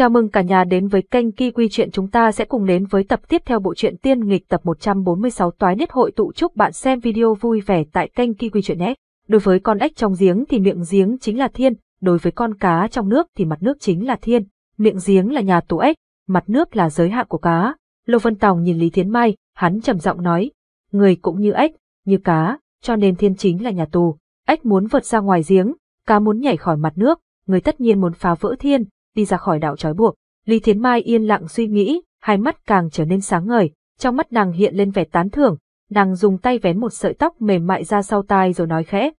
Chào mừng cả nhà đến với kênh Ki Quy Chuyện chúng ta sẽ cùng đến với tập tiếp theo bộ truyện tiên nghịch tập 146 Toái Niết Hội tụ chúc bạn xem video vui vẻ tại kênh Ki Quy Chuyện nhé. Đối với con ếch trong giếng thì miệng giếng chính là thiên, đối với con cá trong nước thì mặt nước chính là thiên, miệng giếng là nhà tù ếch, mặt nước là giới hạn của cá. Lô Vân Tòng nhìn Lý Thiến Mai, hắn trầm giọng nói, người cũng như ếch, như cá, cho nên thiên chính là nhà tù, ếch muốn vượt ra ngoài giếng, cá muốn nhảy khỏi mặt nước, người tất nhiên muốn phá vỡ thiên, đi ra khỏi đạo trói buộc. Lý Thiến Mai yên lặng suy nghĩ, hai mắt càng trở nên sáng ngời, trong mắt nàng hiện lên vẻ tán thưởng, nàng dùng tay vén một sợi tóc mềm mại ra sau tai rồi nói khẽ.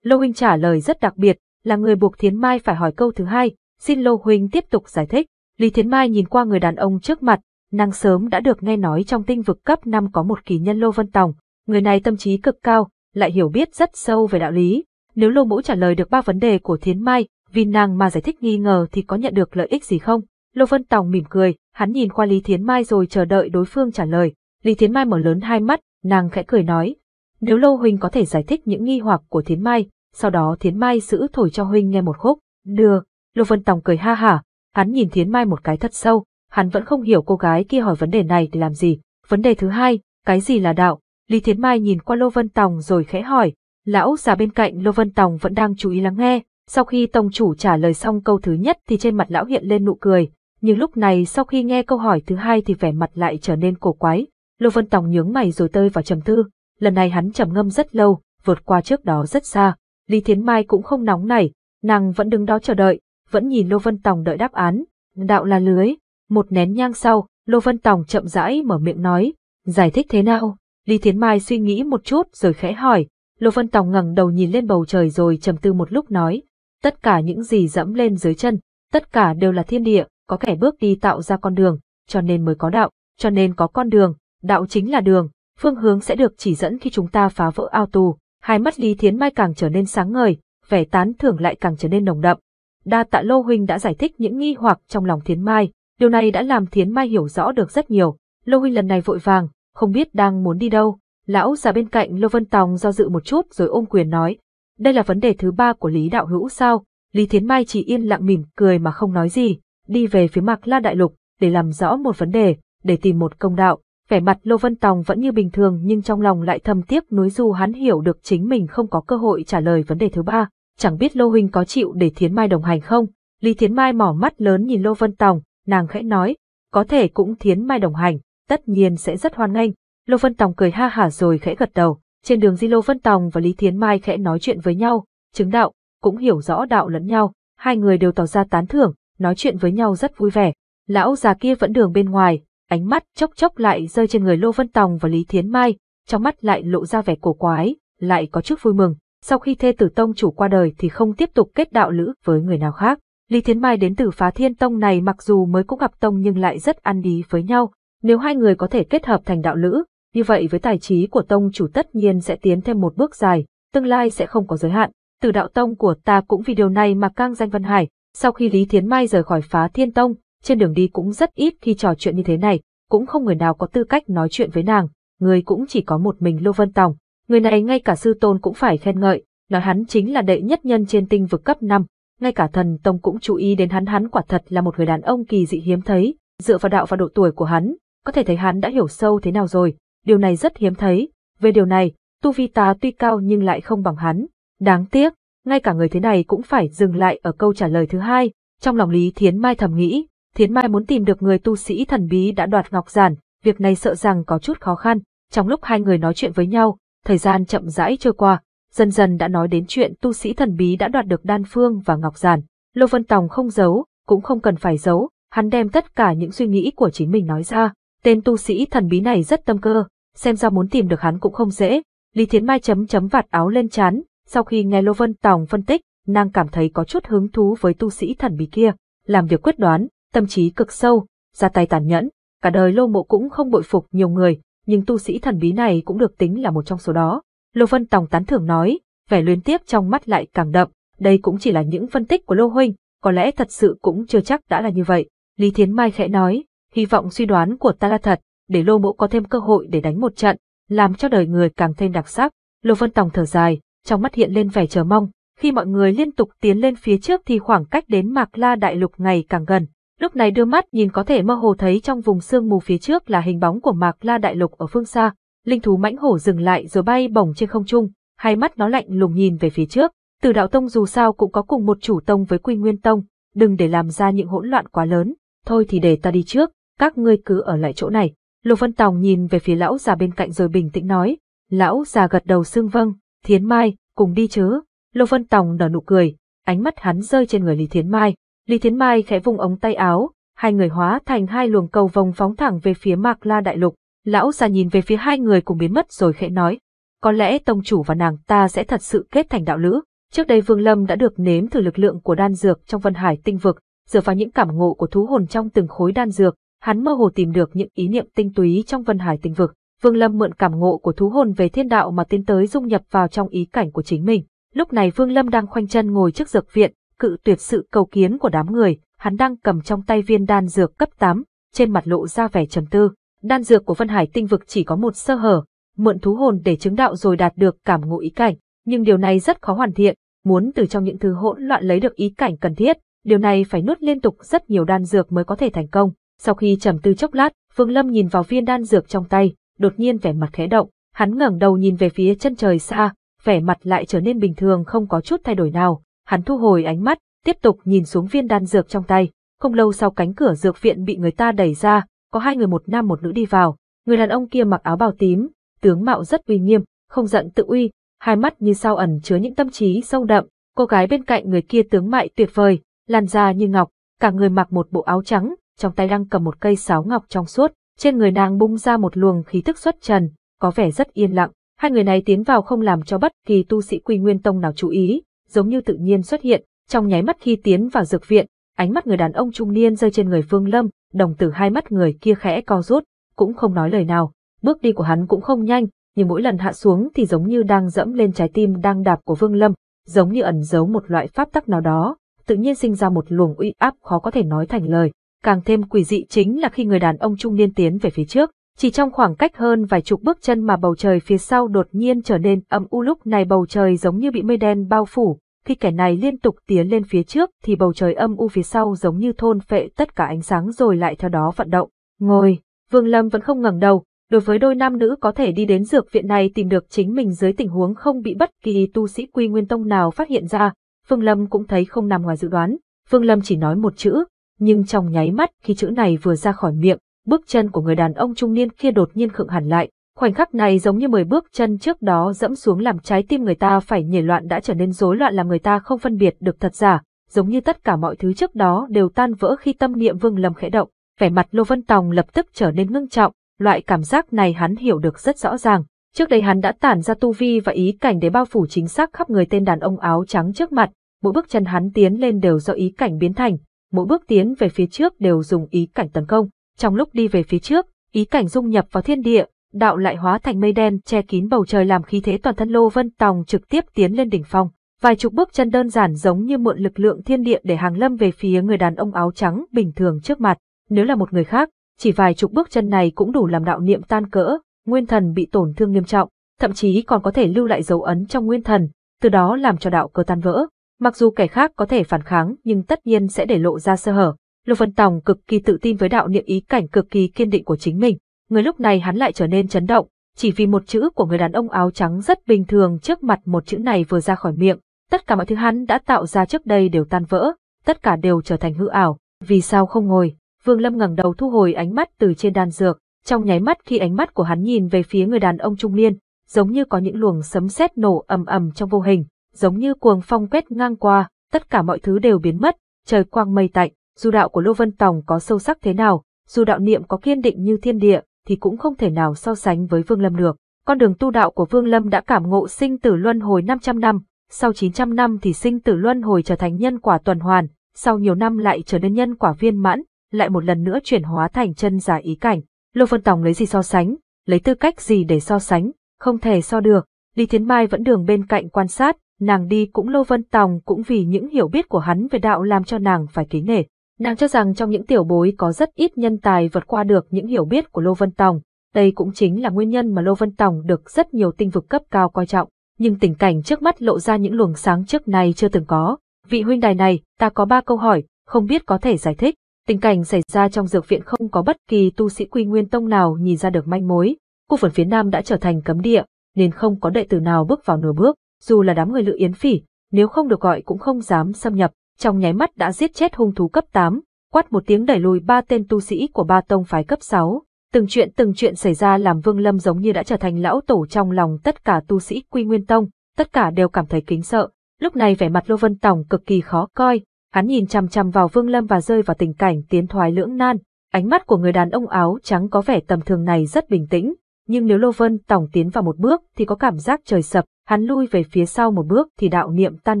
Lô Huynh trả lời rất đặc biệt, là người buộc Thiến Mai phải hỏi câu thứ hai, xin Lô Huynh tiếp tục giải thích. Lý Thiến Mai nhìn qua người đàn ông trước mặt, nàng sớm đã được nghe nói trong tinh vực cấp 5 có một kỳ nhân Lô Vân Tòng, người này tâm trí cực cao, lại hiểu biết rất sâu về đạo lý. Nếu Lô Mũ trả lời được ba vấn đề của Thiến Mai, vì nàng mà giải thích nghi ngờ thì có nhận được lợi ích gì không? Lô Vân Tòng mỉm cười, hắn nhìn qua Lý Thiến Mai rồi chờ đợi đối phương trả lời. Lý Thiến Mai mở lớn hai mắt, nàng khẽ cười nói. Nếu Lô Huynh có thể giải thích những nghi hoặc của Thiến Mai, sau đó Thiến Mai giữ thổi cho Huynh nghe một khúc. Được. Lô Vân Tòng cười ha hả, hắn nhìn Thiến Mai một cái thật sâu, hắn vẫn không hiểu cô gái kia hỏi vấn đề này để làm gì. Vấn đề thứ hai, cái gì là đạo? Lý Thiến Mai nhìn qua Lô Vân Tòng rồi khẽ hỏi. Lão già bên cạnh Lô Vân Tòng vẫn đang chú ý lắng nghe, sau khi tông chủ trả lời xong câu thứ nhất thì trên mặt lão hiện lên nụ cười, nhưng lúc này sau khi nghe câu hỏi thứ hai thì vẻ mặt lại trở nên cổ quái. Lô Vân Tòng nhướng mày rồi tơi vào trầm tư, lần này hắn trầm ngâm rất lâu, vượt qua trước đó rất xa. Lý Thiến Mai cũng không nóng nảy, nàng vẫn đứng đó chờ đợi, vẫn nhìn Lô Vân Tòng đợi đáp án. Đạo là lưới, một nén nhang sau, Lô Vân Tòng chậm rãi mở miệng nói, giải thích thế nào? Lý Thiến Mai suy nghĩ một chút rồi khẽ hỏi, Lô Vân Tòng ngẩng đầu nhìn lên bầu trời rồi trầm tư một lúc nói, tất cả những gì dẫm lên dưới chân, tất cả đều là thiên địa, có kẻ bước đi tạo ra con đường, cho nên mới có đạo, cho nên có con đường, đạo chính là đường, phương hướng sẽ được chỉ dẫn khi chúng ta phá vỡ ao tù. Hai mắt Lý Thiến Mai càng trở nên sáng ngời, vẻ tán thưởng lại càng trở nên nồng đậm. Đa tạ Lô Huynh đã giải thích những nghi hoặc trong lòng Thiến Mai, điều này đã làm Thiến Mai hiểu rõ được rất nhiều. Lô Huynh lần này vội vàng, không biết đang muốn đi đâu. Lão già bên cạnh Lô Vân Tòng do dự một chút rồi ôm quyền nói, đây là vấn đề thứ ba của Lý Đạo Hữu sao? Lý Thiến Mai chỉ yên lặng mỉm cười mà không nói gì, đi về phía mặt La Đại Lục để làm rõ một vấn đề, để tìm một công đạo. Vẻ mặt Lô Vân Tòng vẫn như bình thường nhưng trong lòng lại thầm tiếc núi du hắn hiểu được chính mình không có cơ hội trả lời vấn đề thứ ba. Chẳng biết Lô Huynh có chịu để Thiến Mai đồng hành không? Lý Thiến Mai mỏ mắt lớn nhìn Lô Vân Tòng, nàng khẽ nói, có thể cũng Thiến Mai đồng hành, tất nhiên sẽ rất hoan nghênh. Lô Vân Tòng cười ha hả rồi khẽ gật đầu. Trên đường di lô Vân Tòng và Lý Thiến Mai khẽ nói chuyện với nhau, chứng đạo, cũng hiểu rõ đạo lẫn nhau, hai người đều tỏ ra tán thưởng, nói chuyện với nhau rất vui vẻ. Lão già kia vẫn đường bên ngoài, ánh mắt chốc chốc lại rơi trên người Lô Vân Tòng và Lý Thiến Mai, trong mắt lại lộ ra vẻ cổ quái, lại có chút vui mừng. Sau khi thê tử tông chủ qua đời thì không tiếp tục kết đạo lữ với người nào khác. Lý Thiến Mai đến từ phá thiên tông này mặc dù mới cũng gặp tông nhưng lại rất ăn ý với nhau. Nếu hai người có thể kết hợp thành đạo lữ, như vậy với tài trí của tông chủ tất nhiên sẽ tiến thêm một bước dài, tương lai sẽ không có giới hạn. Từ đạo tông của ta cũng vì điều này mà cang danh vân Hải, sau khi Lý Thiến Mai rời khỏi phá thiên tông, trên đường đi cũng rất ít khi trò chuyện như thế này, cũng không người nào có tư cách nói chuyện với nàng, người cũng chỉ có một mình Lô Vân Tòng. Người này ngay cả sư tôn cũng phải khen ngợi, nói hắn chính là đệ nhất nhân trên tinh vực cấp 5, ngay cả thần tông cũng chú ý đến hắn hắn quả thật là một người đàn ông kỳ dị hiếm thấy, dựa vào đạo và độ tuổi của hắn, có thể thấy hắn đã hiểu sâu thế nào rồi, điều này rất hiếm thấy. Về điều này, tu vi tá tuy cao nhưng lại không bằng hắn. Đáng tiếc, ngay cả người thế này cũng phải dừng lại ở câu trả lời thứ hai. Trong lòng Lý Thiến Mai thầm nghĩ, Thiến Mai muốn tìm được người tu sĩ thần bí đã đoạt ngọc giản, việc này sợ rằng có chút khó khăn. Trong lúc hai người nói chuyện với nhau, thời gian chậm rãi trôi qua, dần dần đã nói đến chuyện tu sĩ thần bí đã đoạt được đan phương và ngọc giản. Lô Vân Tòng không giấu, cũng không cần phải giấu, hắn đem tất cả những suy nghĩ của chính mình nói ra. Tên tu sĩ thần bí này rất tâm cơ, xem ra muốn tìm được hắn cũng không dễ. Lý Thiến Mai chấm chấm vạt áo lên chán, sau khi nghe Lô Vân Tòng phân tích, nàng cảm thấy có chút hứng thú với tu sĩ thần bí kia, làm việc quyết đoán, tâm trí cực sâu, ra tay tàn nhẫn, cả đời Lô Mộ cũng không bội phục nhiều người, nhưng tu sĩ thần bí này cũng được tính là một trong số đó. Lô Vân Tòng tán thưởng nói, vẻ luyến tiếc trong mắt lại càng đậm, đây cũng chỉ là những phân tích của Lô Huynh, có lẽ thật sự cũng chưa chắc đã là như vậy. Lý Thiến Mai khẽ nói, hy vọng suy đoán của ta là thật, để Lô Mỗ có thêm cơ hội để đánh một trận, làm cho đời người càng thêm đặc sắc. Lô Vân Tòng thở dài, trong mắt hiện lên vẻ chờ mong, khi mọi người liên tục tiến lên phía trước thì khoảng cách đến Mạc La Đại Lục ngày càng gần. Lúc này đưa mắt nhìn có thể mơ hồ thấy trong vùng sương mù phía trước là hình bóng của Mạc La Đại Lục ở phương xa. Linh thú mãnh hổ dừng lại rồi bay bổng trên không trung, hai mắt nó lạnh lùng nhìn về phía trước. Từ đạo tông dù sao cũng có cùng một chủ tông với Quy Nguyên Tông, đừng để làm ra những hỗn loạn quá lớn, thôi thì để ta đi trước các ngươi cứ ở lại chỗ này. Lục Vân Tòng nhìn về phía lão già bên cạnh rồi bình tĩnh nói, lão già gật đầu xưng vâng, Thiến Mai, cùng đi chứ. Lục Vân Tòng nở nụ cười, ánh mắt hắn rơi trên người Lý Thiến Mai. Lý Thiến Mai khẽ vùng ống tay áo, hai người hóa thành hai luồng cầu vòng phóng thẳng về phía Mạc La Đại Lục. Lão già nhìn về phía hai người cùng biến mất rồi khẽ nói, có lẽ tông chủ và nàng ta sẽ thật sự kết thành đạo lữ. Trước đây Vương Lâm đã được nếm thử lực lượng của đan dược trong Vân Hải tinh vực, dựa vào những cảm ngộ của thú hồn trong từng khối đan dược, hắn mơ hồ tìm được những ý niệm tinh túy trong Vân Hải tinh vực. Vương Lâm mượn cảm ngộ của thú hồn về thiên đạo mà tiến tới dung nhập vào trong ý cảnh của chính mình. Lúc này Vương Lâm đang khoanh chân ngồi trước dược viện, cự tuyệt sự cầu kiến của đám người, hắn đang cầm trong tay viên đan dược cấp 8, trên mặt lộ ra vẻ trầm tư. Đan dược của Vân Hải tinh vực chỉ có một sơ hở, mượn thú hồn để chứng đạo rồi đạt được cảm ngộ ý cảnh, nhưng điều này rất khó hoàn thiện, muốn từ trong những thứ hỗn loạn lấy được ý cảnh cần thiết, điều này phải nuốt liên tục rất nhiều đan dược mới có thể thành công. Sau khi trầm tư chốc lát, phương Lâm nhìn vào viên đan dược trong tay, đột nhiên vẻ mặt khẽ động, hắn ngẩng đầu nhìn về phía chân trời xa, vẻ mặt lại trở nên bình thường không có chút thay đổi nào, hắn thu hồi ánh mắt, tiếp tục nhìn xuống viên đan dược trong tay. Không lâu sau cánh cửa dược viện bị người ta đẩy ra, có hai người một nam một nữ đi vào, người đàn ông kia mặc áo bào tím, tướng mạo rất uy nghiêm, không giận tự uy, hai mắt như sao ẩn chứa những tâm trí sâu đậm, cô gái bên cạnh người kia tướng mại tuyệt vời, làn da như ngọc, cả người mặc một bộ áo trắng, trong tay đang cầm một cây sáo ngọc trong suốt, trên người nàng bung ra một luồng khí tức xuất trần, có vẻ rất yên lặng. Hai người này tiến vào không làm cho bất kỳ tu sĩ Quy Nguyên Tông nào chú ý, giống như tự nhiên xuất hiện, trong nháy mắt khi tiến vào dược viện, ánh mắt người đàn ông trung niên rơi trên người Phương Lâm, đồng tử hai mắt người kia khẽ co rút, cũng không nói lời nào. Bước đi của hắn cũng không nhanh, nhưng mỗi lần hạ xuống thì giống như đang dẫm lên trái tim đang đạp của Vương Lâm, giống như ẩn giấu một loại pháp tắc nào đó, tự nhiên sinh ra một luồng uy áp khó có thể nói thành lời càng thêm quỷ dị chính là khi người đàn ông trung niên tiến về phía trước, chỉ trong khoảng cách hơn vài chục bước chân mà bầu trời phía sau đột nhiên trở nên âm u lúc này bầu trời giống như bị mây đen bao phủ, khi kẻ này liên tục tiến lên phía trước thì bầu trời âm u phía sau giống như thôn phệ tất cả ánh sáng rồi lại theo đó vận động. Ngồi, Vương Lâm vẫn không ngẩng đầu, đối với đôi nam nữ có thể đi đến dược viện này tìm được chính mình dưới tình huống không bị bất kỳ tu sĩ quy nguyên tông nào phát hiện ra, Vương Lâm cũng thấy không nằm ngoài dự đoán, Vương Lâm chỉ nói một chữ, nhưng trong nháy mắt khi chữ này vừa ra khỏi miệng, bước chân của người đàn ông trung niên kia đột nhiên khựng hẳn lại, khoảnh khắc này giống như mười bước chân trước đó dẫm xuống làm trái tim người ta phải nhảy loạn đã trở nên rối loạn làm người ta không phân biệt được thật giả, giống như tất cả mọi thứ trước đó đều tan vỡ khi tâm niệm Vương Lâm khẽ động, vẻ mặt Lô Vân Tòng lập tức trở nên ngưng trọng, loại cảm giác này hắn hiểu được rất rõ ràng. Trước đây hắn đã tản ra tu vi và ý cảnh để bao phủ chính xác khắp người tên đàn ông áo trắng trước mặt, mỗi bước chân hắn tiến lên đều do ý cảnh biến thành, mỗi bước tiến về phía trước đều dùng ý cảnh tấn công. Trong lúc đi về phía trước, ý cảnh dung nhập vào thiên địa, đạo lại hóa thành mây đen che kín bầu trời làm khí thế toàn thân Lô Vân Tòng trực tiếp tiến lên đỉnh phong. Vài chục bước chân đơn giản giống như mượn lực lượng thiên địa để hàng lâm về phía người đàn ông áo trắng bình thường trước mặt. Nếu là một người khác, chỉ vài chục bước chân này cũng đủ làm đạo niệm tan cỡ, nguyên thần bị tổn thương nghiêm trọng, thậm chí còn có thể lưu lại dấu ấn trong nguyên thần, từ đó làm cho đạo cơ tan vỡ. Mặc dù kẻ khác có thể phản kháng nhưng tất nhiên sẽ để lộ ra sơ hở. Lục Vân Tòng cực kỳ tự tin với đạo niệm ý cảnh cực kỳ kiên định của chính mình. Người lúc này hắn lại trở nên chấn động, chỉ vì một chữ của người đàn ông áo trắng rất bình thường trước mặt một chữ này vừa ra khỏi miệng, tất cả mọi thứ hắn đã tạo ra trước đây đều tan vỡ, tất cả đều trở thành hư ảo. Vì sao không ngồi? Vương Lâm ngẩng đầu thu hồi ánh mắt từ trên đan dược, trong nháy mắt khi ánh mắt của hắn nhìn về phía người đàn ông trung niên, giống như có những luồng sấm sét nổ ầm ầm trong vô hình, giống như cuồng phong quét ngang qua, tất cả mọi thứ đều biến mất, trời quang mây tạnh, dù đạo của Lô Vân Tòng có sâu sắc thế nào, dù đạo niệm có kiên định như thiên địa, thì cũng không thể nào so sánh với Vương Lâm được. Con đường tu đạo của Vương Lâm đã cảm ngộ sinh tử luân hồi 500 năm, sau 900 năm thì sinh tử luân hồi trở thành nhân quả tuần hoàn, sau nhiều năm lại trở nên nhân quả viên mãn, lại một lần nữa chuyển hóa thành chân giả ý cảnh. Lô Vân Tòng lấy gì so sánh, lấy tư cách gì để so sánh, không thể so được. Lý Thiến Mai vẫn đường bên cạnh quan sát, nàng đi cũng lâu vân tòng cũng vì những hiểu biết của hắn về đạo làm cho nàng phải kính nể. Nàng cho rằng trong những tiểu bối có rất ít nhân tài vượt qua được những hiểu biết của Lô Vân Tòng. Đây cũng chính là nguyên nhân mà Lô Vân Tòng được rất nhiều tinh vực cấp cao coi trọng. Nhưng tình cảnh trước mắt lộ ra những luồng sáng trước này chưa từng có. Vị huynh đài này, ta có ba câu hỏi, không biết có thể giải thích. Tình cảnh xảy ra trong dược viện không có bất kỳ tu sĩ quy nguyên tông nào nhìn ra được manh mối. Khu vực phía nam đã trở thành cấm địa, nên không có đệ tử nào bước vào nửa bước dù là đám người Lữ Yến Phỉ, nếu không được gọi cũng không dám xâm nhập, trong nháy mắt đã giết chết hung thú cấp 8, quát một tiếng đẩy lùi ba tên tu sĩ của ba tông phái cấp 6. Từng chuyện từng chuyện xảy ra làm Vương Lâm giống như đã trở thành lão tổ trong lòng tất cả tu sĩ Quy Nguyên Tông, tất cả đều cảm thấy kính sợ. Lúc này vẻ mặt Lô Vân Tòng cực kỳ khó coi, hắn nhìn chằm chằm vào Vương Lâm và rơi vào tình cảnh tiến thoái lưỡng nan. Ánh mắt của người đàn ông áo trắng có vẻ tầm thường này rất bình tĩnh, nhưng nếu Lô Vân Tòng tiến vào một bước thì có cảm giác trời sập, hắn lui về phía sau một bước thì đạo niệm tan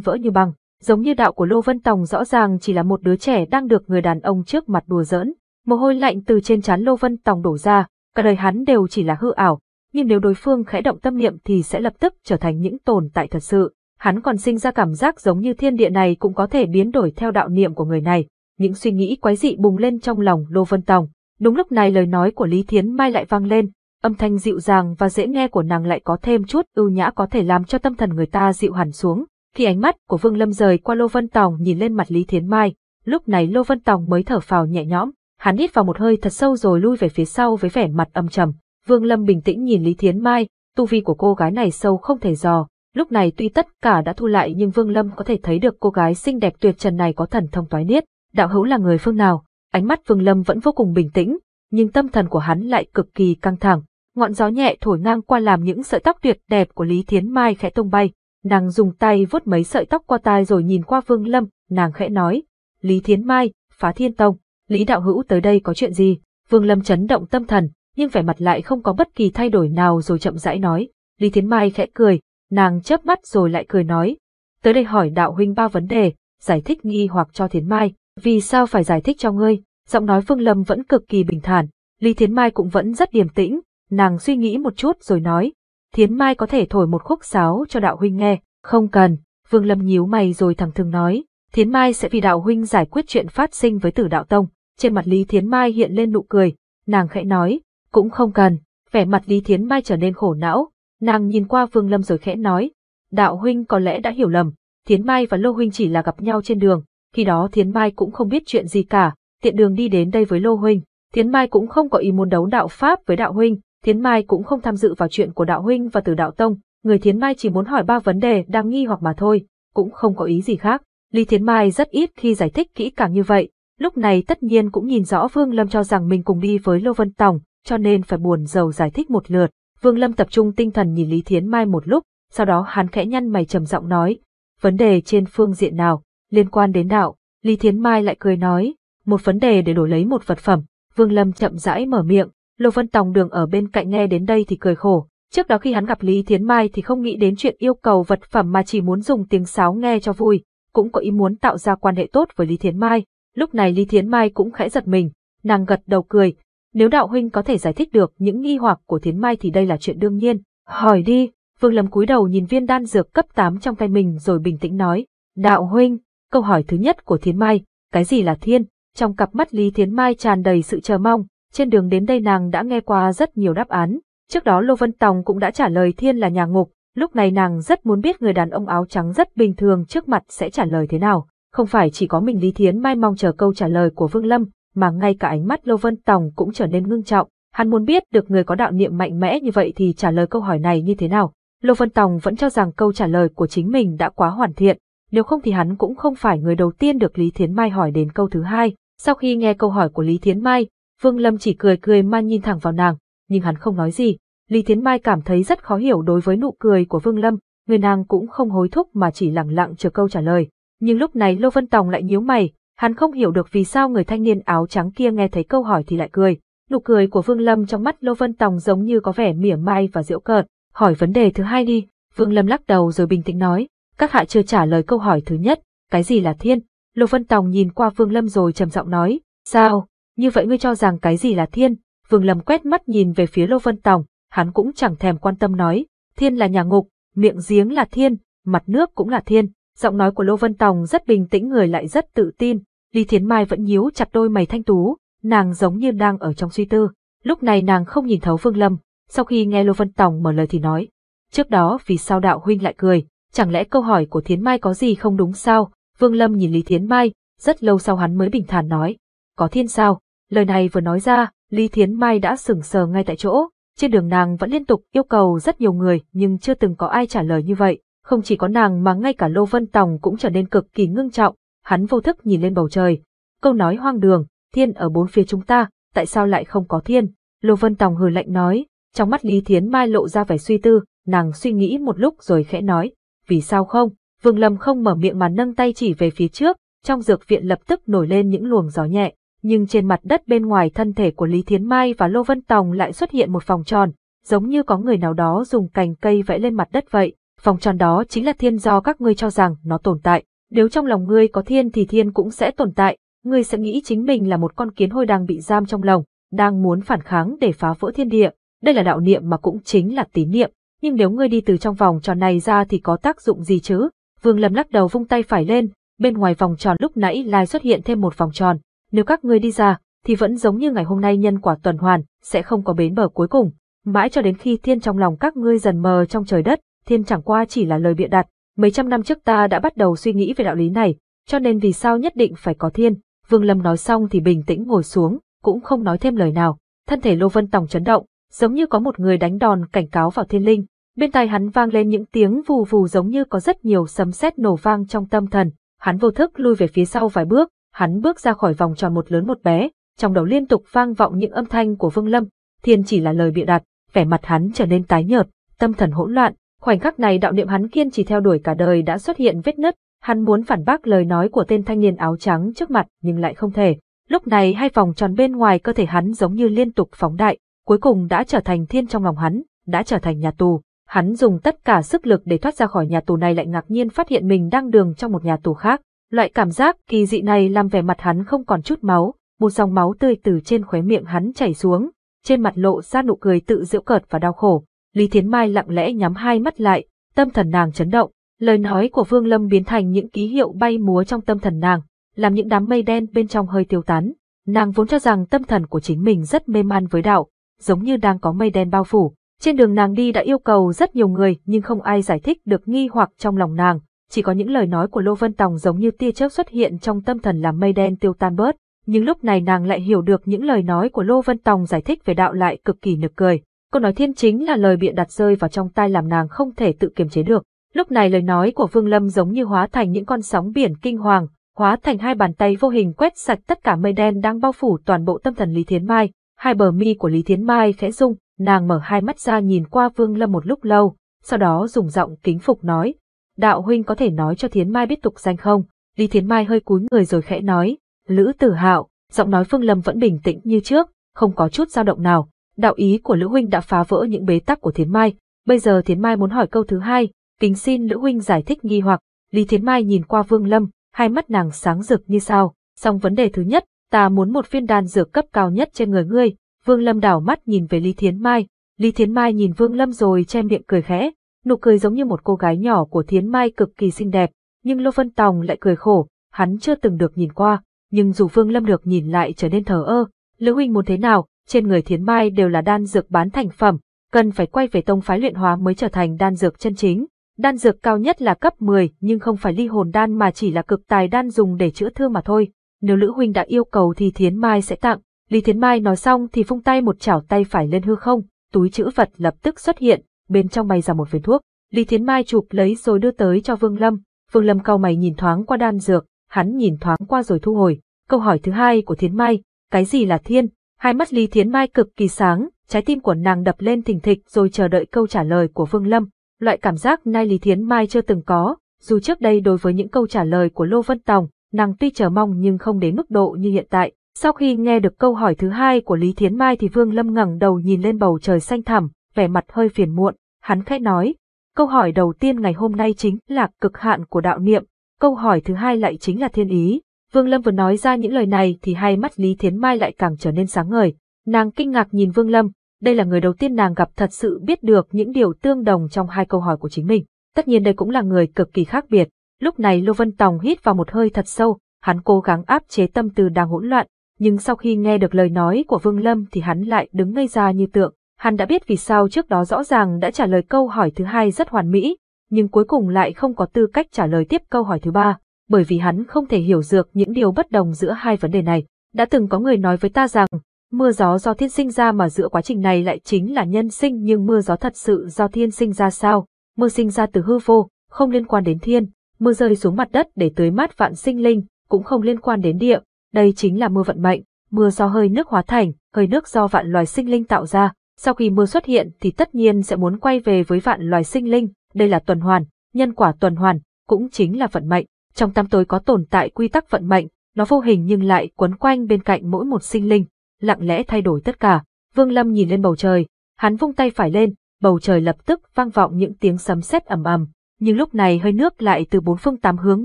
vỡ như băng. Giống như đạo của Lô Vân Tòng rõ ràng chỉ là một đứa trẻ đang được người đàn ông trước mặt đùa giỡn, mồ hôi lạnh từ trên trán Lô Vân Tòng đổ ra, cả đời hắn đều chỉ là hư ảo, nhưng nếu đối phương khẽ động tâm niệm thì sẽ lập tức trở thành những tồn tại thật sự. Hắn còn sinh ra cảm giác giống như thiên địa này cũng có thể biến đổi theo đạo niệm của người này. Những suy nghĩ quái dị bùng lên trong lòng Lô Vân Tòng. Đúng lúc này lời nói của Lý Thiến Mai lại vang lên, âm thanh dịu dàng và dễ nghe của nàng lại có thêm chút ưu nhã có thể làm cho tâm thần người ta dịu hẳn xuống. Khi ánh mắt của Vương Lâm rời qua Lô Vân Tòng nhìn lên mặt Lý Thiến Mai, lúc này Lô Vân Tòng mới thở phào nhẹ nhõm, hắn hít vào một hơi thật sâu rồi lui về phía sau với vẻ mặt âm trầm. Vương Lâm bình tĩnh nhìn Lý Thiến Mai, tu vi của cô gái này sâu không thể dò. Lúc này tuy tất cả đã thu lại nhưng Vương Lâm có thể thấy được cô gái xinh đẹp tuyệt trần này có thần thông toái niết. Đạo hữu là người phương nào? Ánh mắt Vương Lâm vẫn vô cùng bình tĩnh, nhưng tâm thần của hắn lại cực kỳ căng thẳng. Ngọn gió nhẹ thổi ngang qua làm những sợi tóc tuyệt đẹp của Lý Thiến Mai khẽ tung bay. Nàng dùng tay vuốt mấy sợi tóc qua tai rồi nhìn qua Vương Lâm, nàng khẽ nói, Lý Thiến Mai, phá thiên tông, Lý Đạo Hữu tới đây có chuyện gì? Vương Lâm chấn động tâm thần, nhưng vẻ mặt lại không có bất kỳ thay đổi nào rồi chậm rãi nói. Lý Thiến Mai khẽ cười, nàng chớp mắt rồi lại cười nói. Tới đây hỏi đạo huynh ba vấn đề, giải thích nghi hoặc cho Thiến Mai, vì sao phải giải thích cho ngươi? Giọng nói Phương Lâm vẫn cực kỳ bình thản, Lý Thiến Mai cũng vẫn rất điềm tĩnh, nàng suy nghĩ một chút rồi nói, Thiến Mai có thể thổi một khúc sáo cho đạo huynh nghe, không cần, phương Lâm nhíu mày rồi thẳng thường nói, Thiến Mai sẽ vì đạo huynh giải quyết chuyện phát sinh với tử đạo tông, trên mặt Lý Thiến Mai hiện lên nụ cười, nàng khẽ nói, cũng không cần, vẻ mặt Lý Thiến Mai trở nên khổ não, nàng nhìn qua phương Lâm rồi khẽ nói, đạo huynh có lẽ đã hiểu lầm, Thiến Mai và Lô huynh chỉ là gặp nhau trên đường, khi đó Thiến Mai cũng không biết chuyện gì cả, tiện đường đi đến đây với Lô Huynh. Thiến Mai cũng không có ý muốn đấu đạo Pháp với đạo Huynh, Thiến Mai cũng không tham dự vào chuyện của đạo Huynh và từ đạo Tông, người Thiến Mai chỉ muốn hỏi ba vấn đề đang nghi hoặc mà thôi, cũng không có ý gì khác. Lý Thiến Mai rất ít khi giải thích kỹ càng như vậy, lúc này tất nhiên cũng nhìn rõ Vương Lâm cho rằng mình cùng đi với Lô Vân Tòng, cho nên phải buồn giàu giải thích một lượt. Vương Lâm tập trung tinh thần nhìn Lý Thiến Mai một lúc, sau đó hắn khẽ nhăn mày trầm giọng nói, vấn đề trên phương diện nào, liên quan đến đạo, Lý Thiến Mai lại cười nói, một vấn đề để đổi lấy một vật phẩm. Vương Lâm chậm rãi mở miệng, Lô Vân Tòng đường ở bên cạnh nghe đến đây thì cười khổ. Trước đó khi hắn gặp Lý Thiến Mai thì không nghĩ đến chuyện yêu cầu vật phẩm mà chỉ muốn dùng tiếng sáo nghe cho vui, cũng có ý muốn tạo ra quan hệ tốt với Lý Thiến Mai. Lúc này Lý Thiến Mai cũng khẽ giật mình, nàng gật đầu cười. Nếu đạo huynh có thể giải thích được những nghi hoặc của Thiến Mai thì đây là chuyện đương nhiên. Hỏi đi, Vương Lâm cúi đầu nhìn viên đan dược cấp 8 trong tay mình rồi bình tĩnh nói. Đạo huynh, câu hỏi thứ nhất của Thiến Mai, cái gì là thiên? Trong cặp mắt Lý Thiến Mai tràn đầy sự chờ mong, trên đường đến đây nàng đã nghe qua rất nhiều đáp án. Trước đó Lô Vân Tòng cũng đã trả lời Thiên là nhà ngục, lúc này nàng rất muốn biết người đàn ông áo trắng rất bình thường trước mặt sẽ trả lời thế nào. Không phải chỉ có mình Lý Thiến Mai mong chờ câu trả lời của Vương Lâm, mà ngay cả ánh mắt Lô Vân Tòng cũng trở nên ngưng trọng. Hắn muốn biết được người có đạo niệm mạnh mẽ như vậy thì trả lời câu hỏi này như thế nào. Lô Vân Tòng vẫn cho rằng câu trả lời của chính mình đã quá hoàn thiện, nếu không thì hắn cũng không phải người đầu tiên được Lý Thiến Mai hỏi đến câu thứ hai. Sau khi nghe câu hỏi của Lý Thiến Mai, Vương Lâm chỉ cười cười man nhìn thẳng vào nàng, nhưng hắn không nói gì. Lý Thiến Mai cảm thấy rất khó hiểu đối với nụ cười của Vương Lâm, người nàng cũng không hối thúc mà chỉ lặng lặng chờ câu trả lời. Nhưng lúc này Lô Vân Tòng lại nhíu mày, hắn không hiểu được vì sao người thanh niên áo trắng kia nghe thấy câu hỏi thì lại cười. Nụ cười của Vương Lâm trong mắt Lô Vân Tòng giống như có vẻ mỉa mai và giễu cợt. Hỏi vấn đề thứ hai đi, Vương Lâm lắc đầu rồi bình tĩnh nói, các hạ chưa trả lời câu hỏi thứ nhất, cái gì là thiên, Lục Vân Tòng nhìn qua Vương Lâm rồi trầm giọng nói, sao, như vậy ngươi cho rằng cái gì là thiên? Vương Lâm quét mắt nhìn về phía Lô Vân Tòng, hắn cũng chẳng thèm quan tâm nói, thiên là nhà ngục, miệng giếng là thiên, mặt nước cũng là thiên. Giọng nói của Lô Vân Tòng rất bình tĩnh người lại rất tự tin, Lý Thiến Mai vẫn nhíu chặt đôi mày thanh tú, nàng giống như đang ở trong suy tư. Lúc này nàng không nhìn thấu Vương Lâm, sau khi nghe Lô Vân Tòng mở lời thì nói, trước đó vì sao đạo huynh lại cười, chẳng lẽ câu hỏi của Thiến Mai có gì không đúng sao, Vương Lâm nhìn Lý Thiến Mai, rất lâu sau hắn mới bình thản nói, có thiên sao, lời này vừa nói ra, Lý Thiến Mai đã sững sờ ngay tại chỗ, trên đường nàng vẫn liên tục yêu cầu rất nhiều người nhưng chưa từng có ai trả lời như vậy, không chỉ có nàng mà ngay cả Lô Vân Tòng cũng trở nên cực kỳ ngưng trọng, hắn vô thức nhìn lên bầu trời. Câu nói hoang đường, thiên ở bốn phía chúng ta, tại sao lại không có thiên? Lô Vân Tòng hừ lạnh nói, trong mắt Lý Thiến Mai lộ ra vẻ suy tư, nàng suy nghĩ một lúc rồi khẽ nói, vì sao không? Vương Lâm không mở miệng mà nâng tay chỉ về phía trước, trong dược viện lập tức nổi lên những luồng gió nhẹ, nhưng trên mặt đất bên ngoài thân thể của Lý Thiến Mai và Lô Vân Tòng lại xuất hiện một vòng tròn, giống như có người nào đó dùng cành cây vẽ lên mặt đất vậy. Vòng tròn đó chính là thiên do các ngươi cho rằng nó tồn tại. Nếu trong lòng ngươi có thiên thì thiên cũng sẽ tồn tại, ngươi sẽ nghĩ chính mình là một con kiến hôi đang bị giam trong lòng, đang muốn phản kháng để phá vỡ thiên địa. Đây là đạo niệm mà cũng chính là tín niệm, nhưng nếu ngươi đi từ trong vòng tròn này ra thì có tác dụng gì chứ? Vương Lâm lắc đầu vung tay phải lên, bên ngoài vòng tròn lúc nãy lại xuất hiện thêm một vòng tròn. Nếu các ngươi đi ra, thì vẫn giống như ngày hôm nay nhân quả tuần hoàn, sẽ không có bến bờ cuối cùng. Mãi cho đến khi thiên trong lòng các ngươi dần mờ trong trời đất, thiên chẳng qua chỉ là lời bịa đặt. Mấy trăm năm trước ta đã bắt đầu suy nghĩ về đạo lý này, cho nên vì sao nhất định phải có thiên. Vương Lâm nói xong thì bình tĩnh ngồi xuống, cũng không nói thêm lời nào. Thân thể Lô Vân Tòng chấn động, giống như có một người đánh đòn cảnh cáo vào thiên linh, Bên tai hắn vang lên những tiếng vù vù giống như có rất nhiều sấm sét nổ vang trong tâm thần, hắn vô thức lui về phía sau vài bước, hắn bước ra khỏi vòng tròn một lớn một bé, trong đầu liên tục vang vọng những âm thanh của Vương Lâm, thiên chỉ là lời bịa đặt, vẻ mặt hắn trở nên tái nhợt, tâm thần hỗn loạn, khoảnh khắc này đạo niệm hắn kiên trì theo đuổi cả đời đã xuất hiện vết nứt, hắn muốn phản bác lời nói của tên thanh niên áo trắng trước mặt nhưng lại không thể. Lúc này hai vòng tròn bên ngoài cơ thể hắn giống như liên tục phóng đại, cuối cùng đã trở thành thiên trong lòng hắn, đã trở thành nhà tù. Hắn dùng tất cả sức lực để thoát ra khỏi nhà tù này lại ngạc nhiên phát hiện mình đang đường trong một nhà tù khác. Loại cảm giác kỳ dị này làm vẻ mặt hắn không còn chút máu, một dòng máu tươi từ trên khóe miệng hắn chảy xuống, trên mặt lộ ra nụ cười tự giễu cợt và đau khổ. Lý Thiến Mai lặng lẽ nhắm hai mắt lại, tâm thần nàng chấn động, lời nói của Vương Lâm biến thành những ký hiệu bay múa trong tâm thần nàng, làm những đám mây đen bên trong hơi tiêu tán. Nàng vốn cho rằng tâm thần của chính mình rất mê man với đạo, giống như đang có mây đen bao phủ, trên đường nàng đi đã yêu cầu rất nhiều người nhưng không ai giải thích được nghi hoặc trong lòng nàng, chỉ có những lời nói của Lô Vân Tòng giống như tia chớp xuất hiện trong tâm thần làm mây đen tiêu tan bớt, nhưng lúc này nàng lại hiểu được những lời nói của Lô Vân Tòng giải thích về đạo lại cực kỳ nực cười. Câu nói thiên chính là lời bịa đặt rơi vào trong tai làm nàng không thể tự kiềm chế được. Lúc này lời nói của Vương Lâm giống như hóa thành những con sóng biển kinh hoàng, hóa thành hai bàn tay vô hình quét sạch tất cả mây đen đang bao phủ toàn bộ tâm thần Lý Thiến Mai. Hai bờ mi của Lý Thiến Mai khẽ rung, Nàng mở hai mắt ra nhìn qua Vương Lâm một lúc lâu, sau đó dùng giọng kính phục nói, đạo huynh có thể nói cho Thiến Mai biết tục danh không? Lý Thiến Mai hơi cúi người rồi khẽ nói, Lữ Tử Hạo, giọng nói Phương Lâm vẫn bình tĩnh như trước, không có chút dao động nào. Đạo ý của Lữ huynh đã phá vỡ những bế tắc của Thiến Mai, bây giờ Thiến Mai muốn hỏi câu thứ hai, kính xin Lữ huynh giải thích nghi hoặc. Lý Thiến Mai nhìn qua Vương Lâm, hai mắt nàng sáng rực như sao, song vấn đề thứ nhất, ta muốn một viên đan dược cấp cao nhất trên người ngươi, Vương Lâm đảo mắt nhìn về Lý Thiến Mai, Lý Thiến Mai nhìn Vương Lâm rồi che miệng cười khẽ, nụ cười giống như một cô gái nhỏ của Thiến Mai cực kỳ xinh đẹp, nhưng Lô Vân Tòng lại cười khổ, hắn chưa từng được nhìn qua, nhưng dù Vương Lâm được nhìn lại trở nên thờ ơ, Lữ huynh muốn thế nào, trên người Thiến Mai đều là đan dược bán thành phẩm, cần phải quay về tông phái luyện hóa mới trở thành đan dược chân chính. Đan dược cao nhất là cấp 10 nhưng không phải ly hồn đan mà chỉ là cực tài đan dùng để chữa thương mà thôi. Nếu Lữ Huynh đã yêu cầu thì Thiến Mai sẽ tặng, Lý Thiến Mai nói xong thì phung tay một chảo tay phải lên hư không, túi chữ vật lập tức xuất hiện, bên trong bay ra một viên thuốc. Lý Thiến Mai chụp lấy rồi đưa tới cho Vương Lâm. Vương Lâm cau mày nhìn thoáng qua đan dược, hắn nhìn thoáng qua rồi thu hồi. Câu hỏi thứ hai của Thiến Mai, cái gì là thiên? Hai mắt Lý Thiến Mai cực kỳ sáng, trái tim của nàng đập lên thình thịch rồi chờ đợi câu trả lời của Vương Lâm. Loại cảm giác nay Lý Thiến Mai chưa từng có, dù trước đây đối với những câu trả lời của Lô Vân Tòng, nàng tuy chờ mong nhưng không đến mức độ như hiện tại. Sau khi nghe được câu hỏi thứ hai của Lý Thiến Mai thì Vương Lâm ngẩng đầu nhìn lên bầu trời xanh thẳm, vẻ mặt hơi phiền muộn, hắn khẽ nói. Câu hỏi đầu tiên ngày hôm nay chính là cực hạn của đạo niệm, câu hỏi thứ hai lại chính là thiên ý. Vương Lâm vừa nói ra những lời này thì hai mắt Lý Thiến Mai lại càng trở nên sáng ngời. Nàng kinh ngạc nhìn Vương Lâm, đây là người đầu tiên nàng gặp thật sự biết được những điều tương đồng trong hai câu hỏi của chính mình. Tất nhiên đây cũng là người cực kỳ khác biệt. Lúc này Lô Vân Tòng hít vào một hơi thật sâu, hắn cố gắng áp chế tâm tư đang hỗn loạn, nhưng sau khi nghe được lời nói của Vương Lâm thì hắn lại đứng ngây ra như tượng. Hắn đã biết vì sao trước đó rõ ràng đã trả lời câu hỏi thứ hai rất hoàn mỹ, nhưng cuối cùng lại không có tư cách trả lời tiếp câu hỏi thứ ba, bởi vì hắn không thể hiểu được những điều bất đồng giữa hai vấn đề này. Đã từng có người nói với ta rằng, mưa gió do thiên sinh ra mà giữa quá trình này lại chính là nhân sinh nhưng mưa gió thật sự do thiên sinh ra sao? Mưa sinh ra từ hư vô, không liên quan đến thiên, mưa rơi xuống mặt đất để tưới mát vạn sinh linh, cũng không liên quan đến địa, đây chính là mưa vận mệnh, mưa do hơi nước hóa thành, hơi nước do vạn loài sinh linh tạo ra. Sau khi mưa xuất hiện thì tất nhiên sẽ muốn quay về với vạn loài sinh linh, đây là tuần hoàn, nhân quả tuần hoàn, cũng chính là vận mệnh. Trong tam tối có tồn tại quy tắc vận mệnh, nó vô hình nhưng lại quấn quanh bên cạnh mỗi một sinh linh, lặng lẽ thay đổi tất cả. Vương Lâm nhìn lên bầu trời, hắn vung tay phải lên, bầu trời lập tức vang vọng những tiếng sấm sét ầm ầm. Nhưng lúc này hơi nước lại từ bốn phương tám hướng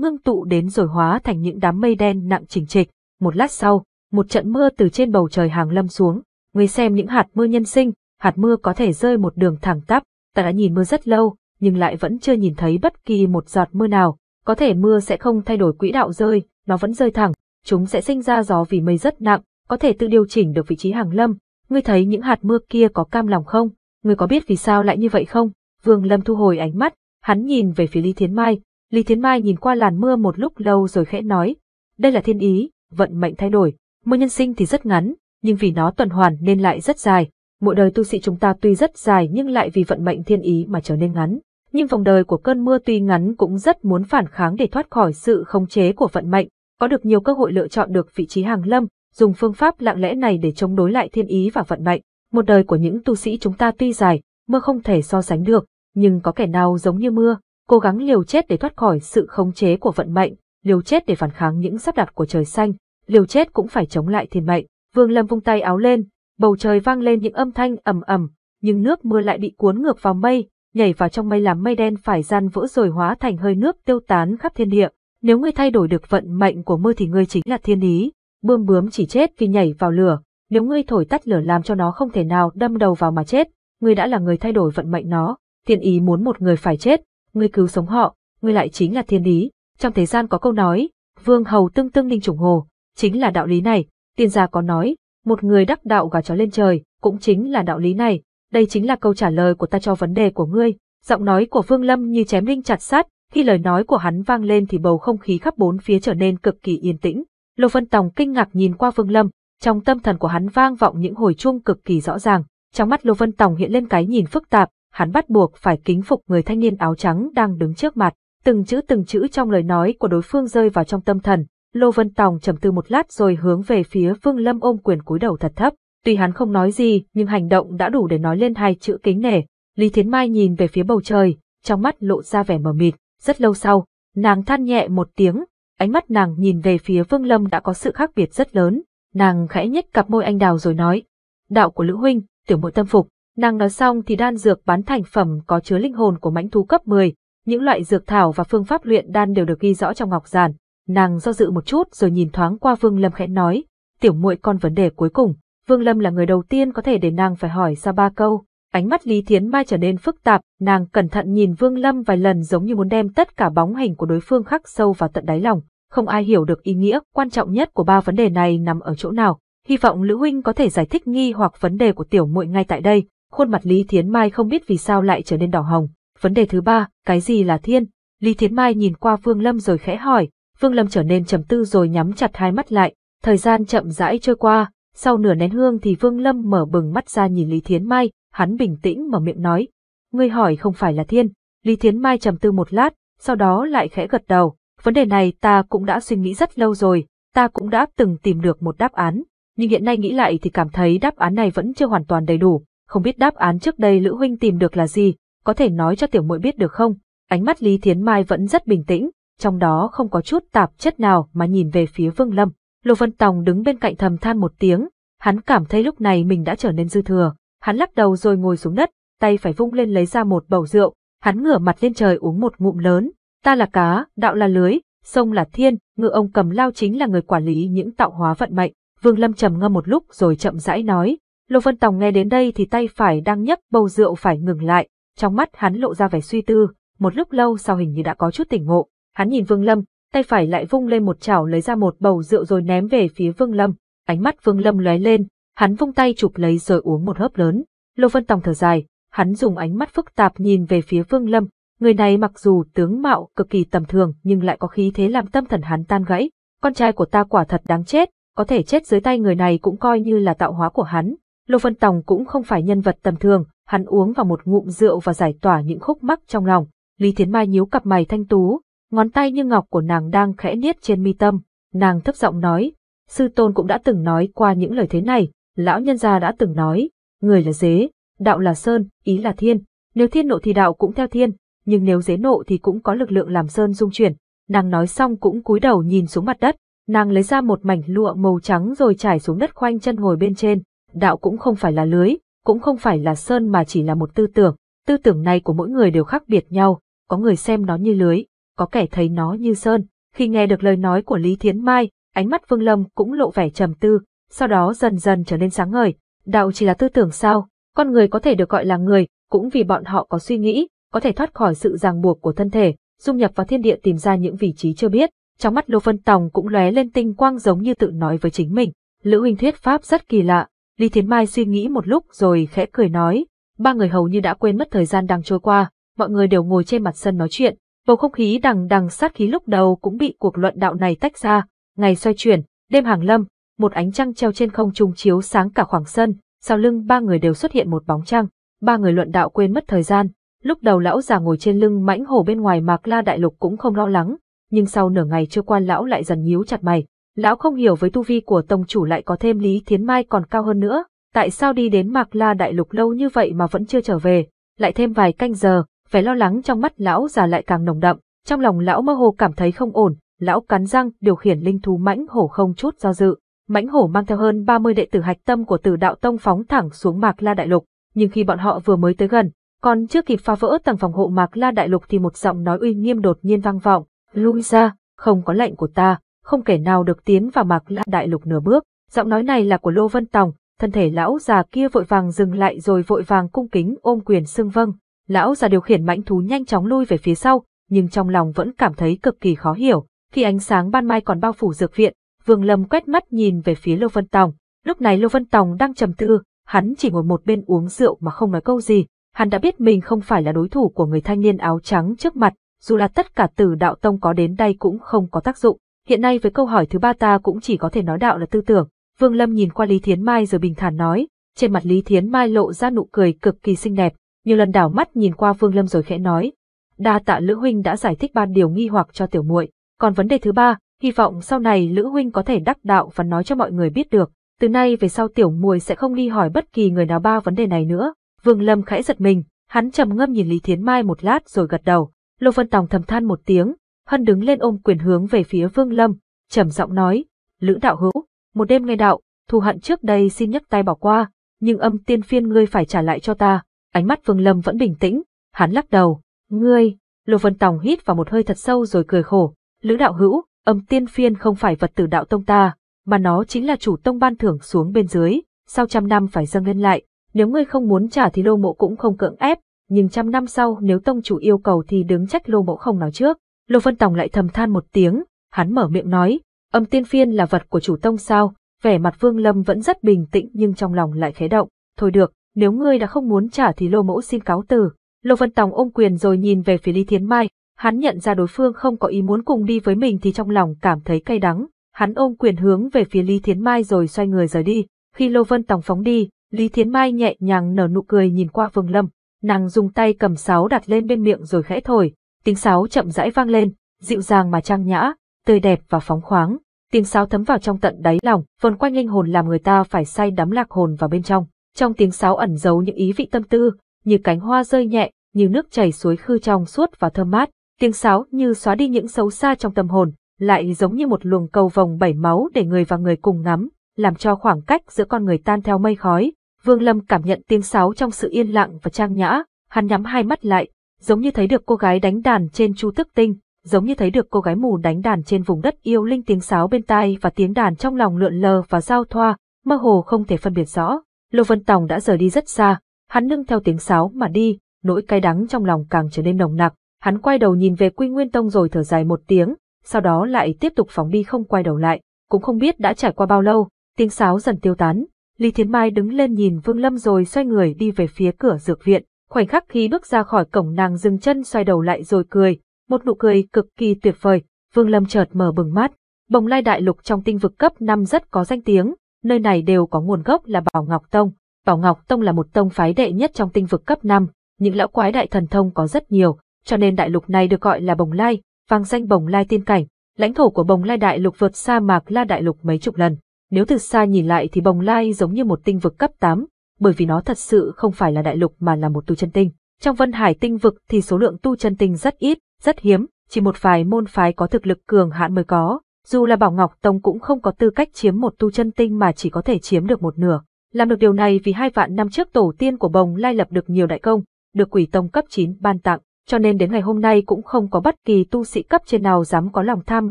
ngưng tụ đến rồi hóa thành những đám mây đen nặng chỉnh trịch, một lát sau, một trận mưa từ trên bầu trời hàng lâm xuống, người xem những hạt mưa nhân sinh, hạt mưa có thể rơi một đường thẳng tắp, ta đã nhìn mưa rất lâu, nhưng lại vẫn chưa nhìn thấy bất kỳ một giọt mưa nào, có thể mưa sẽ không thay đổi quỹ đạo rơi, nó vẫn rơi thẳng, chúng sẽ sinh ra gió vì mây rất nặng, có thể tự điều chỉnh được vị trí hàng lâm, ngươi thấy những hạt mưa kia có cam lòng không, ngươi có biết vì sao lại như vậy không? Vương Lâm thu hồi ánh mắt, hắn nhìn về phía Lý Thiến Mai, Lý Thiến Mai nhìn qua làn mưa một lúc lâu rồi khẽ nói, đây là thiên ý, vận mệnh thay đổi, mưa nhân sinh thì rất ngắn, nhưng vì nó tuần hoàn nên lại rất dài. Mỗi đời tu sĩ chúng ta tuy rất dài nhưng lại vì vận mệnh thiên ý mà trở nên ngắn. Nhưng vòng đời của cơn mưa tuy ngắn cũng rất muốn phản kháng để thoát khỏi sự khống chế của vận mệnh, có được nhiều cơ hội lựa chọn được vị trí hàng lâm, dùng phương pháp lặng lẽ này để chống đối lại thiên ý và vận mệnh. Một đời của những tu sĩ chúng ta tuy dài, mưa không thể so sánh được, nhưng có kẻ nào giống như mưa, cố gắng liều chết để thoát khỏi sự khống chế của vận mệnh, liều chết để phản kháng những sắp đặt của trời xanh, liều chết cũng phải chống lại thiên mệnh. Vương Lâm vung tay áo lên, bầu trời vang lên những âm thanh ầm ầm, nhưng nước mưa lại bị cuốn ngược vào mây, nhảy vào trong mây làm mây đen phải gian vỡ rồi hóa thành hơi nước tiêu tán khắp thiên địa. Nếu ngươi thay đổi được vận mệnh của mưa thì ngươi chính là thiên ý, bươm bướm chỉ chết vì nhảy vào lửa, nếu ngươi thổi tắt lửa làm cho nó không thể nào đâm đầu vào mà chết, ngươi đã là người thay đổi vận mệnh nó, thiên ý muốn một người phải chết, ngươi cứu sống họ, ngươi lại chính là thiên ý. Trong thế gian có câu nói, vương hầu tương tương ninh trùng hồ, chính là đạo lý này, tiên gia có nói, một người đắc đạo gà chó lên trời, cũng chính là đạo lý này, đây chính là câu trả lời của ta cho vấn đề của ngươi. Giọng nói của Vương Lâm như chém linh chặt sát, khi lời nói của hắn vang lên thì bầu không khí khắp bốn phía trở nên cực kỳ yên tĩnh. Lô Vân Tòng kinh ngạc nhìn qua Vương Lâm, trong tâm thần của hắn vang vọng những hồi chuông cực kỳ rõ ràng, trong mắt Lô Vân Tòng hiện lên cái nhìn phức tạp, hắn bắt buộc phải kính phục người thanh niên áo trắng đang đứng trước mặt. Từng chữ từng chữ trong lời nói của đối phương rơi vào trong tâm thần, Lô Vân Tòng trầm tư một lát rồi hướng về phía Vương Lâm ôm quyền cúi đầu thật thấp. Tuy hắn không nói gì, nhưng hành động đã đủ để nói lên hai chữ kính nể. Lý Thiến Mai nhìn về phía bầu trời, trong mắt lộ ra vẻ mờ mịt. Rất lâu sau, nàng than nhẹ một tiếng, ánh mắt nàng nhìn về phía Vương Lâm đã có sự khác biệt rất lớn. Nàng khẽ nhếch cặp môi anh đào rồi nói, đạo của Lữ Huynh, tiểu mộ tâm phục. Nàng nói xong thì đan dược bán thành phẩm có chứa linh hồn của mãnh thú cấp 10, những loại dược thảo và phương pháp luyện đan đều được ghi rõ trong ngọc giản. Nàng do dự một chút rồi nhìn thoáng qua Vương Lâm khẽ nói, tiểu muội con vấn đề cuối cùng. Vương Lâm là người đầu tiên có thể để nàng phải hỏi ra ba câu. Ánh mắt Lý Thiến Mai trở nên phức tạp, nàng cẩn thận nhìn Vương Lâm vài lần giống như muốn đem tất cả bóng hình của đối phương khắc sâu vào tận đáy lòng. Không ai hiểu được ý nghĩa quan trọng nhất của ba vấn đề này nằm ở chỗ nào. Hy vọng Lữ Huynh có thể giải thích nghi hoặc vấn đề của tiểu muội ngay tại đây. Khuôn mặt Lý Thiến Mai không biết vì sao lại trở nên đỏ hồng. Vấn đề thứ ba, cái gì là thiên? Lý Thiến Mai nhìn qua Vương Lâm rồi khẽ hỏi, Vương Lâm trở nên trầm tư rồi nhắm chặt hai mắt lại, thời gian chậm rãi trôi qua, sau nửa nén hương thì Vương Lâm mở bừng mắt ra nhìn Lý Thiến Mai, hắn bình tĩnh mở miệng nói, ngươi hỏi không phải là thiên. Lý Thiến Mai trầm tư một lát, sau đó lại khẽ gật đầu, vấn đề này ta cũng đã suy nghĩ rất lâu rồi, ta cũng đã từng tìm được một đáp án, nhưng hiện nay nghĩ lại thì cảm thấy đáp án này vẫn chưa hoàn toàn đầy đủ, không biết đáp án trước đây Lữ Huynh tìm được là gì, có thể nói cho tiểu muội biết được không? Ánh mắt Lý Thiến Mai vẫn rất bình tĩnh, trong đó không có chút tạp chất nào mà nhìn về phía Vương Lâm. Lô Vân Tòng đứng bên cạnh thầm than một tiếng, hắn cảm thấy lúc này mình đã trở nên dư thừa. Hắn lắc đầu rồi ngồi xuống đất, tay phải vung lên lấy ra một bầu rượu, hắn ngửa mặt lên trời uống một ngụm lớn. Ta là cá, đạo là lưới, sông là thiên, ngựa ông cầm lao chính là người quản lý những tạo hóa vận mệnh. Vương Lâm trầm ngâm một lúc rồi chậm rãi nói. Lô Vân Tòng nghe đến đây thì tay phải đang nhấc bầu rượu phải ngừng lại, trong mắt hắn lộ ra vẻ suy tư, một lúc lâu sau hình như đã có chút tỉnh ngộ, hắn nhìn Vương Lâm, tay phải lại vung lên một chảo lấy ra một bầu rượu rồi ném về phía Vương Lâm, ánh mắt Vương Lâm lóe lên, hắn vung tay chụp lấy rồi uống một hớp lớn. Lô Vân Tòng thở dài, hắn dùng ánh mắt phức tạp nhìn về phía Vương Lâm, người này mặc dù tướng mạo cực kỳ tầm thường nhưng lại có khí thế làm tâm thần hắn tan gãy, con trai của ta quả thật đáng chết, có thể chết dưới tay người này cũng coi như là tạo hóa của hắn. Lô Vân Tòng cũng không phải nhân vật tầm thường, hắn uống vào một ngụm rượu và giải tỏa những khúc mắc trong lòng. Lý Thiến Mai nhíu cặp mày thanh tú, ngón tay như ngọc của nàng đang khẽ niết trên mi tâm, nàng thấp giọng nói, sư tôn cũng đã từng nói qua những lời thế này, lão nhân gia đã từng nói, người là dế, đạo là sơn, ý là thiên, nếu thiên nộ thì đạo cũng theo thiên, nhưng nếu dế nộ thì cũng có lực lượng làm sơn dung chuyển. Nàng nói xong cũng cúi đầu nhìn xuống mặt đất, nàng lấy ra một mảnh lụa màu trắng rồi trải xuống đất khoanh chân ngồi bên trên, đạo cũng không phải là lưới, cũng không phải là sơn mà chỉ là một tư tưởng, tư tưởng này của mỗi người đều khác biệt nhau, có người xem nó như lưới, có kẻ thấy nó như sơn. Khi nghe được lời nói của Lý Thiến Mai, ánh mắt Vương Lâm cũng lộ vẻ trầm tư, sau đó dần dần trở nên sáng ngời. Đạo chỉ là tư tưởng sao, con người có thể được gọi là người, cũng vì bọn họ có suy nghĩ, có thể thoát khỏi sự ràng buộc của thân thể, dung nhập vào thiên địa tìm ra những vị trí chưa biết. Trong mắt Lô Phân Tòng cũng lóe lên tinh quang giống như tự nói với chính mình. Lữ huynh thuyết pháp rất kỳ lạ, Lý Thiến Mai suy nghĩ một lúc rồi khẽ cười nói, ba người hầu như đã quên mất thời gian đang trôi qua, mọi người đều ngồi trên mặt sân nói chuyện, bầu không khí đằng đằng sát khí lúc đầu cũng bị cuộc luận đạo này tách ra, ngày xoay chuyển, đêm hàng lâm, một ánh trăng treo trên không trung chiếu sáng cả khoảng sân, sau lưng ba người đều xuất hiện một bóng trăng, ba người luận đạo quên mất thời gian, lúc đầu lão già ngồi trên lưng mãnh hổ bên ngoài Mạc La đại lục cũng không lo lắng, nhưng sau nửa ngày trôi qua lão lại dần nhíu chặt mày, Lão không hiểu với tu vi của tông chủ lại có thêm Lý Thiến Mai còn cao hơn nữa, tại sao đi đến Mạc La Đại Lục lâu như vậy mà vẫn chưa trở về, lại thêm vài canh giờ, vẻ lo lắng trong mắt lão già lại càng nồng đậm, trong lòng lão mơ hồ cảm thấy không ổn, lão cắn răng điều khiển linh thú mãnh hổ không chút do dự. Mãnh hổ mang theo hơn 30 đệ tử hạch tâm của Tử Đạo Tông phóng thẳng xuống Mạc La Đại Lục, nhưng khi bọn họ vừa mới tới gần, còn chưa kịp phá vỡ tầng phòng hộ Mạc La Đại Lục thì một giọng nói uy nghiêm đột nhiên vang vọng, "Lui ra, không có lệnh của ta." không kẻ nào được tiến vào mạc la đại lục nửa bước. Giọng nói này là của Lô Vân Tòng, thân thể lão già kia vội vàng dừng lại rồi vội vàng cung kính ôm quyền xưng vâng. Lão già điều khiển mãnh thú nhanh chóng lui về phía sau, nhưng trong lòng vẫn cảm thấy cực kỳ khó hiểu. Khi ánh sáng ban mai còn bao phủ dược viện, Vương Lâm quét mắt nhìn về phía Lô Vân Tòng. Lúc này Lô Vân Tòng đang trầm tư, hắn chỉ ngồi một bên uống rượu mà không nói câu gì. Hắn đã biết mình không phải là đối thủ của người thanh niên áo trắng trước mặt, dù là tất cả từ đạo tông có đến đây cũng không có tác dụng. Hiện nay với câu hỏi thứ ba ta cũng chỉ có thể nói đạo là tư tưởng. Vương Lâm nhìn qua Lý Thiến Mai rồi bình thản nói, trên mặt Lý Thiến Mai lộ ra nụ cười cực kỳ xinh đẹp, nhiều lần đảo mắt nhìn qua Vương Lâm rồi khẽ nói, đa tạ Lữ huynh đã giải thích ba điều nghi hoặc cho tiểu muội, còn vấn đề thứ ba, hy vọng sau này Lữ huynh có thể đắc đạo và nói cho mọi người biết được, từ nay về sau tiểu muội sẽ không đi hỏi bất kỳ người nào ba vấn đề này nữa. Vương Lâm khẽ giật mình, hắn trầm ngâm nhìn Lý Thiến Mai một lát rồi gật đầu, Lô Vân Tòng thầm than một tiếng, Hân đứng lên ôm quyền hướng về phía Vương Lâm, trầm giọng nói, Lữ đạo hữu, một đêm nghe đạo, thù hận trước đây xin nhấc tay bỏ qua, nhưng âm tiên phiên ngươi phải trả lại cho ta. Ánh mắt Vương Lâm vẫn bình tĩnh, hắn lắc đầu, ngươi, Lô Vân Tòng hít vào một hơi thật sâu rồi cười khổ, Lữ đạo hữu, âm tiên phiên không phải vật tử đạo tông ta, mà nó chính là chủ tông ban thưởng xuống bên dưới, sau trăm năm phải dâng lên lại, nếu ngươi không muốn trả thì lô mộ cũng không cưỡng ép, nhưng trăm năm sau nếu tông chủ yêu cầu thì đứng trách lô mộ không nói trước. Lô Vân Tòng lại thầm than một tiếng, hắn mở miệng nói, âm tiên phiên là vật của chủ tông sao, vẻ mặt Vương Lâm vẫn rất bình tĩnh nhưng trong lòng lại khẽ động, thôi được, nếu ngươi đã không muốn trả thì Lô Mẫu xin cáo từ. Lô Vân Tòng ôm quyền rồi nhìn về phía Lý Thiến Mai, hắn nhận ra đối phương không có ý muốn cùng đi với mình thì trong lòng cảm thấy cay đắng, hắn ôm quyền hướng về phía Lý Thiến Mai rồi xoay người rời đi, khi Lô Vân Tòng phóng đi, Lý Thiến Mai nhẹ nhàng nở nụ cười nhìn qua Vương Lâm, nàng dùng tay cầm sáo đặt lên bên miệng rồi khẽ thổi, Tiếng sáo chậm rãi vang lên, dịu dàng mà trang nhã, tươi đẹp và phóng khoáng. Tiếng sáo thấm vào trong tận đáy lòng, vần quanh linh hồn làm người ta phải say đắm lạc hồn vào bên trong. Trong tiếng sáo ẩn giấu những ý vị tâm tư, như cánh hoa rơi nhẹ, như nước chảy suối khư trong suốt và thơm mát. Tiếng sáo như xóa đi những xấu xa trong tâm hồn, lại giống như một luồng cầu vòng bảy máu để người và người cùng ngắm, làm cho khoảng cách giữa con người tan theo mây khói. Vương Lâm cảm nhận tiếng sáo trong sự yên lặng và trang nhã, hắn nhắm hai mắt lại, giống như thấy được cô gái đánh đàn trên chu tức tinh, giống như thấy được cô gái mù đánh đàn trên vùng đất yêu linh tiếng sáo bên tai và tiếng đàn trong lòng lượn lờ và giao thoa, mơ hồ không thể phân biệt rõ. Lô Vân Tòng đã rời đi rất xa, hắn nâng theo tiếng sáo mà đi, nỗi cay đắng trong lòng càng trở nên nồng nặc, hắn quay đầu nhìn về Quy Nguyên Tông rồi thở dài một tiếng, sau đó lại tiếp tục phóng đi không quay đầu lại, cũng không biết đã trải qua bao lâu, tiếng sáo dần tiêu tán. Lý Thiến Mai đứng lên nhìn Vương Lâm rồi xoay người đi về phía cửa dược viện, Khoảnh khắc khi bước ra khỏi cổng nàng dừng chân xoay đầu lại rồi cười, một nụ cười cực kỳ tuyệt vời, Vương Lâm chợt mở bừng mắt. Bồng lai đại lục trong tinh vực cấp năm rất có danh tiếng, nơi này đều có nguồn gốc là Bảo Ngọc Tông. Bảo Ngọc Tông là một tông phái đệ nhất trong tinh vực cấp năm, những lão quái đại thần thông có rất nhiều, cho nên đại lục này được gọi là Bồng Lai, vang danh Bồng Lai tiên cảnh. Lãnh thổ của Bồng Lai đại lục vượt xa Mạc La đại lục mấy chục lần. Nếu từ xa nhìn lại thì Bồng Lai giống như một tinh vực cấp tám bởi vì nó thật sự không phải là đại lục mà là một tu chân tinh. Trong vân hải tinh vực thì số lượng tu chân tinh rất ít, rất hiếm, chỉ một vài môn phái có thực lực cường hạn mới có. Dù là Bảo Ngọc Tông cũng không có tư cách chiếm một tu chân tinh mà chỉ có thể chiếm được một nửa. Làm được điều này vì hai vạn năm trước tổ tiên của Bồng Lai lập được nhiều đại công, được quỷ tông cấp 9 ban tặng, cho nên đến ngày hôm nay cũng không có bất kỳ tu sĩ cấp trên nào dám có lòng tham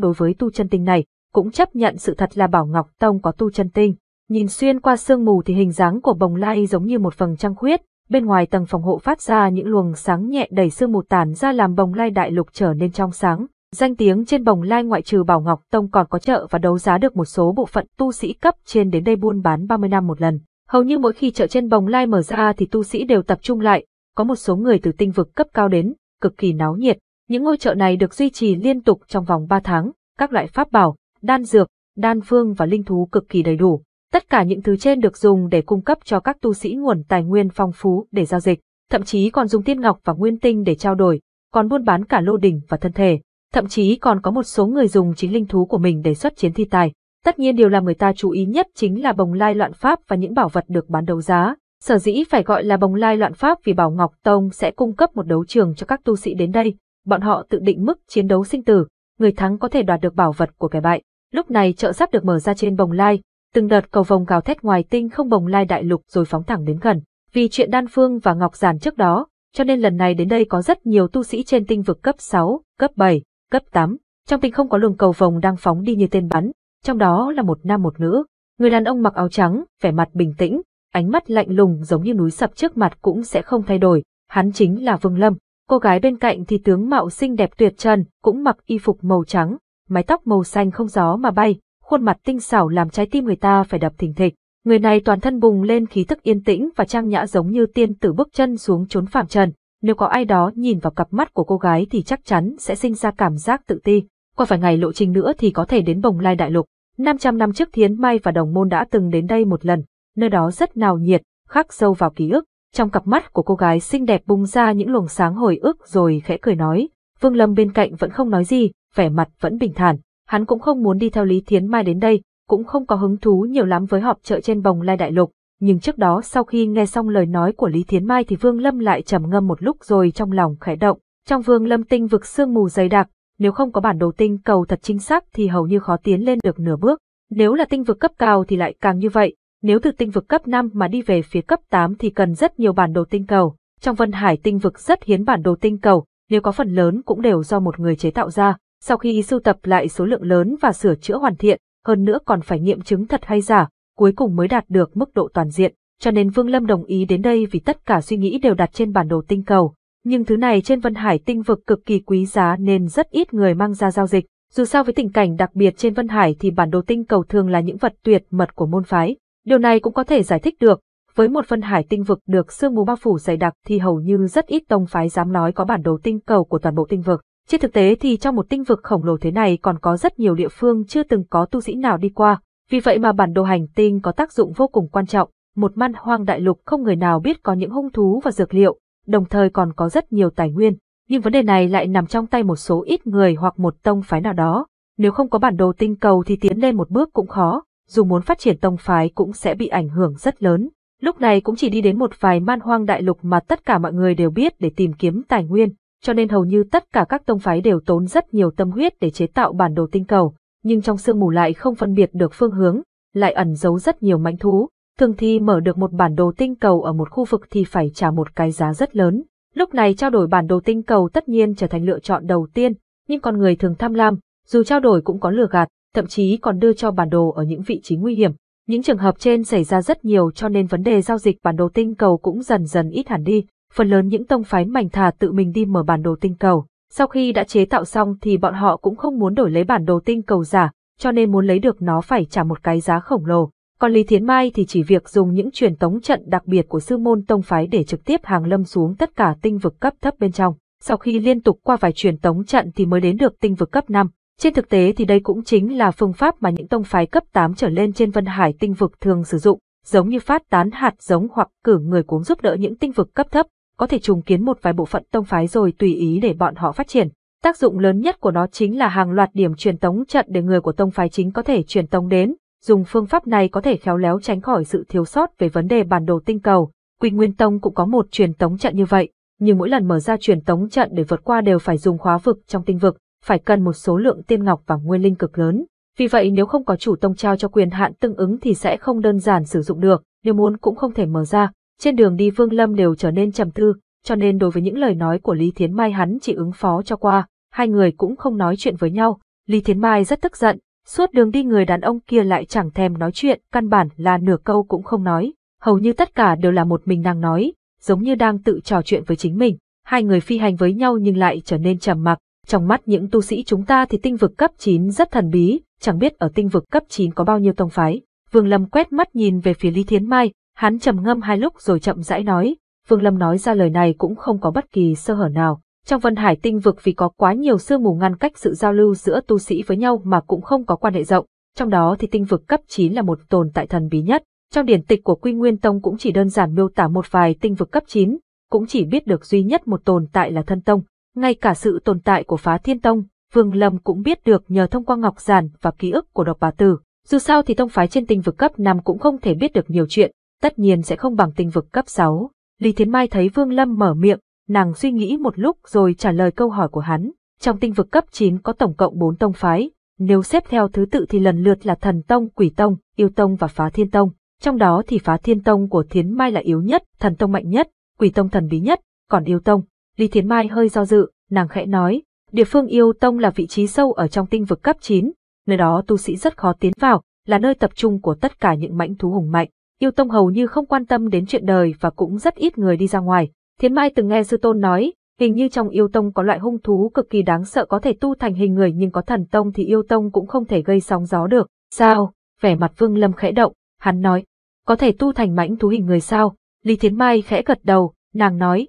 đối với tu chân tinh này, cũng chấp nhận sự thật là Bảo Ngọc Tông có tu chân tinh. Nhìn xuyên qua sương mù thì hình dáng của bồng lai giống như một phần trăng khuyết, bên ngoài tầng phòng hộ phát ra những luồng sáng nhẹ đẩy sương mù tản ra làm bồng lai đại lục trở nên trong sáng. Danh tiếng trên bồng lai ngoại trừ Bảo Ngọc Tông còn có chợ và đấu giá được một số bộ phận tu sĩ cấp trên đến đây buôn bán 30 năm một lần. Hầu như mỗi khi chợ trên bồng lai mở ra thì tu sĩ đều tập trung lại, có một số người từ tinh vực cấp cao đến, cực kỳ náo nhiệt. Những ngôi chợ này được duy trì liên tục trong vòng 3 tháng, các loại pháp bảo, đan dược, đan phương và linh thú cực kỳ đầy đủ. Tất cả những thứ trên được dùng để cung cấp cho các tu sĩ nguồn tài nguyên phong phú để giao dịch, thậm chí còn dùng tiên ngọc và nguyên tinh để trao đổi, còn buôn bán cả lô đỉnh và thân thể, thậm chí còn có một số người dùng chính linh thú của mình để xuất chiến thi tài. Tất nhiên điều làm người ta chú ý nhất chính là bồng lai loạn pháp và những bảo vật được bán đấu giá. Sở dĩ phải gọi là bồng lai loạn pháp vì Bảo Ngọc Tông sẽ cung cấp một đấu trường cho các tu sĩ đến đây. Bọn họ tự định mức chiến đấu sinh tử, người thắng có thể đoạt được bảo vật của kẻ bại. Lúc này chợ sắp được mở ra trên bồng lai, từng đợt cầu vồng gào thét ngoài tinh không bồng lai đại lục rồi phóng thẳng đến gần. Vì chuyện Đan Phương và Ngọc Giản trước đó, cho nên lần này đến đây có rất nhiều tu sĩ trên tinh vực cấp 6, cấp 7, cấp 8. Trong tinh không có luồng cầu vồng đang phóng đi như tên bắn, trong đó là một nam một nữ. Người đàn ông mặc áo trắng, vẻ mặt bình tĩnh, ánh mắt lạnh lùng giống như núi sập trước mặt cũng sẽ không thay đổi. Hắn chính là Vương Lâm. Cô gái bên cạnh thì tướng mạo xinh đẹp tuyệt trần, cũng mặc y phục màu trắng, mái tóc màu xanh không gió mà bay, khuôn mặt tinh xảo làm trái tim người ta phải đập thình thịch. Người này toàn thân bùng lên khí thức yên tĩnh và trang nhã giống như tiên tử bước chân xuống trốn phạm trần. Nếu có ai đó nhìn vào cặp mắt của cô gái thì chắc chắn sẽ sinh ra cảm giác tự ti. Qua vài ngày lộ trình nữa thì có thể đến bồng lai đại lục. 500 năm trước Thiến Mai và Đồng Môn đã từng đến đây một lần, nơi đó rất nào nhiệt, khắc sâu vào ký ức. Trong cặp mắt của cô gái xinh đẹp bung ra những luồng sáng hồi ức rồi khẽ cười nói. Vương Lâm bên cạnh vẫn không nói gì, vẻ mặt vẫn bình thản hắn cũng không muốn đi theo Lý Thiến Mai đến đây, cũng không có hứng thú nhiều lắm với họp trợ trên bồng lai đại lục. Nhưng trước đó sau khi nghe xong lời nói của Lý Thiến Mai thì Vương Lâm lại trầm ngâm một lúc rồi trong lòng khẽ động. Trong Vương Lâm tinh vực sương mù dày đặc, nếu không có bản đồ tinh cầu thật chính xác thì hầu như khó tiến lên được nửa bước. Nếu là tinh vực cấp cao thì lại càng như vậy, nếu từ tinh vực cấp 5 mà đi về phía cấp 8 thì cần rất nhiều bản đồ tinh cầu. Trong Vân Hải tinh vực rất hiến bản đồ tinh cầu, nếu có phần lớn cũng đều do một người chế tạo ra, sau khi sưu tập lại số lượng lớn và sửa chữa hoàn thiện, hơn nữa còn phải nghiệm chứng thật hay giả, cuối cùng mới đạt được mức độ toàn diện, cho nên Vương Lâm đồng ý đến đây vì tất cả suy nghĩ đều đặt trên bản đồ tinh cầu. Nhưng thứ này trên Vân Hải tinh vực cực kỳ quý giá nên rất ít người mang ra giao dịch. Dù sao với tình cảnh đặc biệt trên Vân Hải thì bản đồ tinh cầu thường là những vật tuyệt mật của môn phái. Điều này cũng có thể giải thích được, với một Vân Hải tinh vực được sương mù bao phủ dày đặc thì hầu như rất ít tông phái dám nói có bản đồ tinh cầu của toàn bộ tinh vực. Trên thực tế thì trong một tinh vực khổng lồ thế này còn có rất nhiều địa phương chưa từng có tu sĩ nào đi qua, vì vậy mà bản đồ hành tinh có tác dụng vô cùng quan trọng, một man hoang đại lục không người nào biết có những hung thú và dược liệu, đồng thời còn có rất nhiều tài nguyên, nhưng vấn đề này lại nằm trong tay một số ít người hoặc một tông phái nào đó. Nếu không có bản đồ tinh cầu thì tiến lên một bước cũng khó, dù muốn phát triển tông phái cũng sẽ bị ảnh hưởng rất lớn. Lúc này cũng chỉ đi đến một vài man hoang đại lục mà tất cả mọi người đều biết để tìm kiếm tài nguyên, cho nên hầu như tất cả các tông phái đều tốn rất nhiều tâm huyết để chế tạo bản đồ tinh cầu, nhưng trong sương mù lại không phân biệt được phương hướng, lại ẩn giấu rất nhiều manh thú. Thường thì mở được một bản đồ tinh cầu ở một khu vực thì phải trả một cái giá rất lớn. Lúc này trao đổi bản đồ tinh cầu tất nhiên trở thành lựa chọn đầu tiên, nhưng con người thường tham lam, dù trao đổi cũng có lừa gạt, thậm chí còn đưa cho bản đồ ở những vị trí nguy hiểm. Những trường hợp trên xảy ra rất nhiều cho nên vấn đề giao dịch bản đồ tinh cầu cũng dần dần ít hẳn đi phần lớn những tông phái mảnh thà tự mình đi mở bản đồ tinh cầu. Sau khi đã chế tạo xong thì bọn họ cũng không muốn đổi lấy bản đồ tinh cầu giả, cho nên muốn lấy được nó phải trả một cái giá khổng lồ. Còn Lý Thiến Mai thì chỉ việc dùng những truyền tống trận đặc biệt của sư môn tông phái để trực tiếp hàng lâm xuống tất cả tinh vực cấp thấp bên trong. Sau khi liên tục qua vài truyền tống trận thì mới đến được tinh vực cấp 5. Trên thực tế thì đây cũng chính là phương pháp mà những tông phái cấp 8 trở lên trên Vân Hải tinh vực thường sử dụng, giống như phát tán hạt giống hoặc cử người cuống giúp đỡ những tinh vực cấp thấp có thể trùng kiến một vài bộ phận tông phái rồi tùy ý để bọn họ phát triển. Tác dụng lớn nhất của nó chính là hàng loạt điểm truyền tống trận để người của tông phái chính có thể truyền tống đến, dùng phương pháp này có thể khéo léo tránh khỏi sự thiếu sót về vấn đề bản đồ tinh cầu. Quy Nguyên Tông cũng có một truyền tống trận như vậy, nhưng mỗi lần mở ra truyền tống trận để vượt qua đều phải dùng khóa vực trong tinh vực, phải cần một số lượng tiên ngọc và nguyên linh cực lớn. Vì vậy nếu không có chủ tông trao cho quyền hạn tương ứng thì sẽ không đơn giản sử dụng được, nếu muốn cũng không thể mở ra. Trên đường đi Vương Lâm đều trở nên trầm tư, cho nên đối với những lời nói của Lý Thiến Mai hắn chỉ ứng phó cho qua, hai người cũng không nói chuyện với nhau. Lý Thiến Mai rất tức giận, suốt đường đi người đàn ông kia lại chẳng thèm nói chuyện, căn bản là nửa câu cũng không nói, hầu như tất cả đều là một mình nàng nói, giống như đang tự trò chuyện với chính mình. Hai người phi hành với nhau nhưng lại trở nên trầm mặc, trong mắt những tu sĩ chúng ta thì tinh vực cấp 9 rất thần bí, chẳng biết ở tinh vực cấp 9 có bao nhiêu tông phái. Vương Lâm quét mắt nhìn về phía Lý Thiến Mai, Hắn trầm ngâm hai lúc rồi chậm rãi nói, Vương Lâm nói ra lời này cũng không có bất kỳ sơ hở nào. Trong Vân Hải tinh vực vì có quá nhiều sương mù ngăn cách sự giao lưu giữa tu sĩ với nhau mà cũng không có quan hệ rộng, trong đó thì tinh vực cấp 9 là một tồn tại thần bí nhất. Trong điển tịch của Quy Nguyên Tông cũng chỉ đơn giản miêu tả một vài tinh vực cấp 9, cũng chỉ biết được duy nhất một tồn tại là thân tông. Ngay cả sự tồn tại của phá thiên tông, Vương Lâm cũng biết được nhờ thông qua ngọc giản và ký ức của độc bà tử. Dù sao thì tông phái trên tinh vực cấp 5 cũng không thể biết được nhiều chuyện, tất nhiên sẽ không bằng tinh vực cấp 6. Lý Thiến Mai thấy Vương Lâm mở miệng, nàng suy nghĩ một lúc rồi trả lời câu hỏi của hắn. Trong tinh vực cấp 9 có tổng cộng 4 tông phái, nếu xếp theo thứ tự thì lần lượt là Thần Tông, Quỷ Tông, Yêu Tông và Phá Thiên Tông. Trong đó thì Phá Thiên Tông của Thiến Mai là yếu nhất, Thần Tông mạnh nhất, Quỷ Tông thần bí nhất, còn Yêu Tông. Lý Thiến Mai hơi do dự, nàng khẽ nói, địa phương Yêu Tông là vị trí sâu ở trong tinh vực cấp 9, nơi đó tu sĩ rất khó tiến vào, là nơi tập trung của tất cả những mãnh thú hùng mạnh. Yêu Tông hầu như không quan tâm đến chuyện đời và cũng rất ít người đi ra ngoài. Thiến Mai từng nghe sư tôn nói, hình như trong Yêu Tông có loại hung thú cực kỳ đáng sợ có thể tu thành hình người nhưng có thần tông thì Yêu Tông cũng không thể gây sóng gió được. Sao? Vẻ mặt Vương Lâm khẽ động, hắn nói, có thể tu thành mãnh thú hình người sao? Lý Thiến Mai khẽ gật đầu, nàng nói,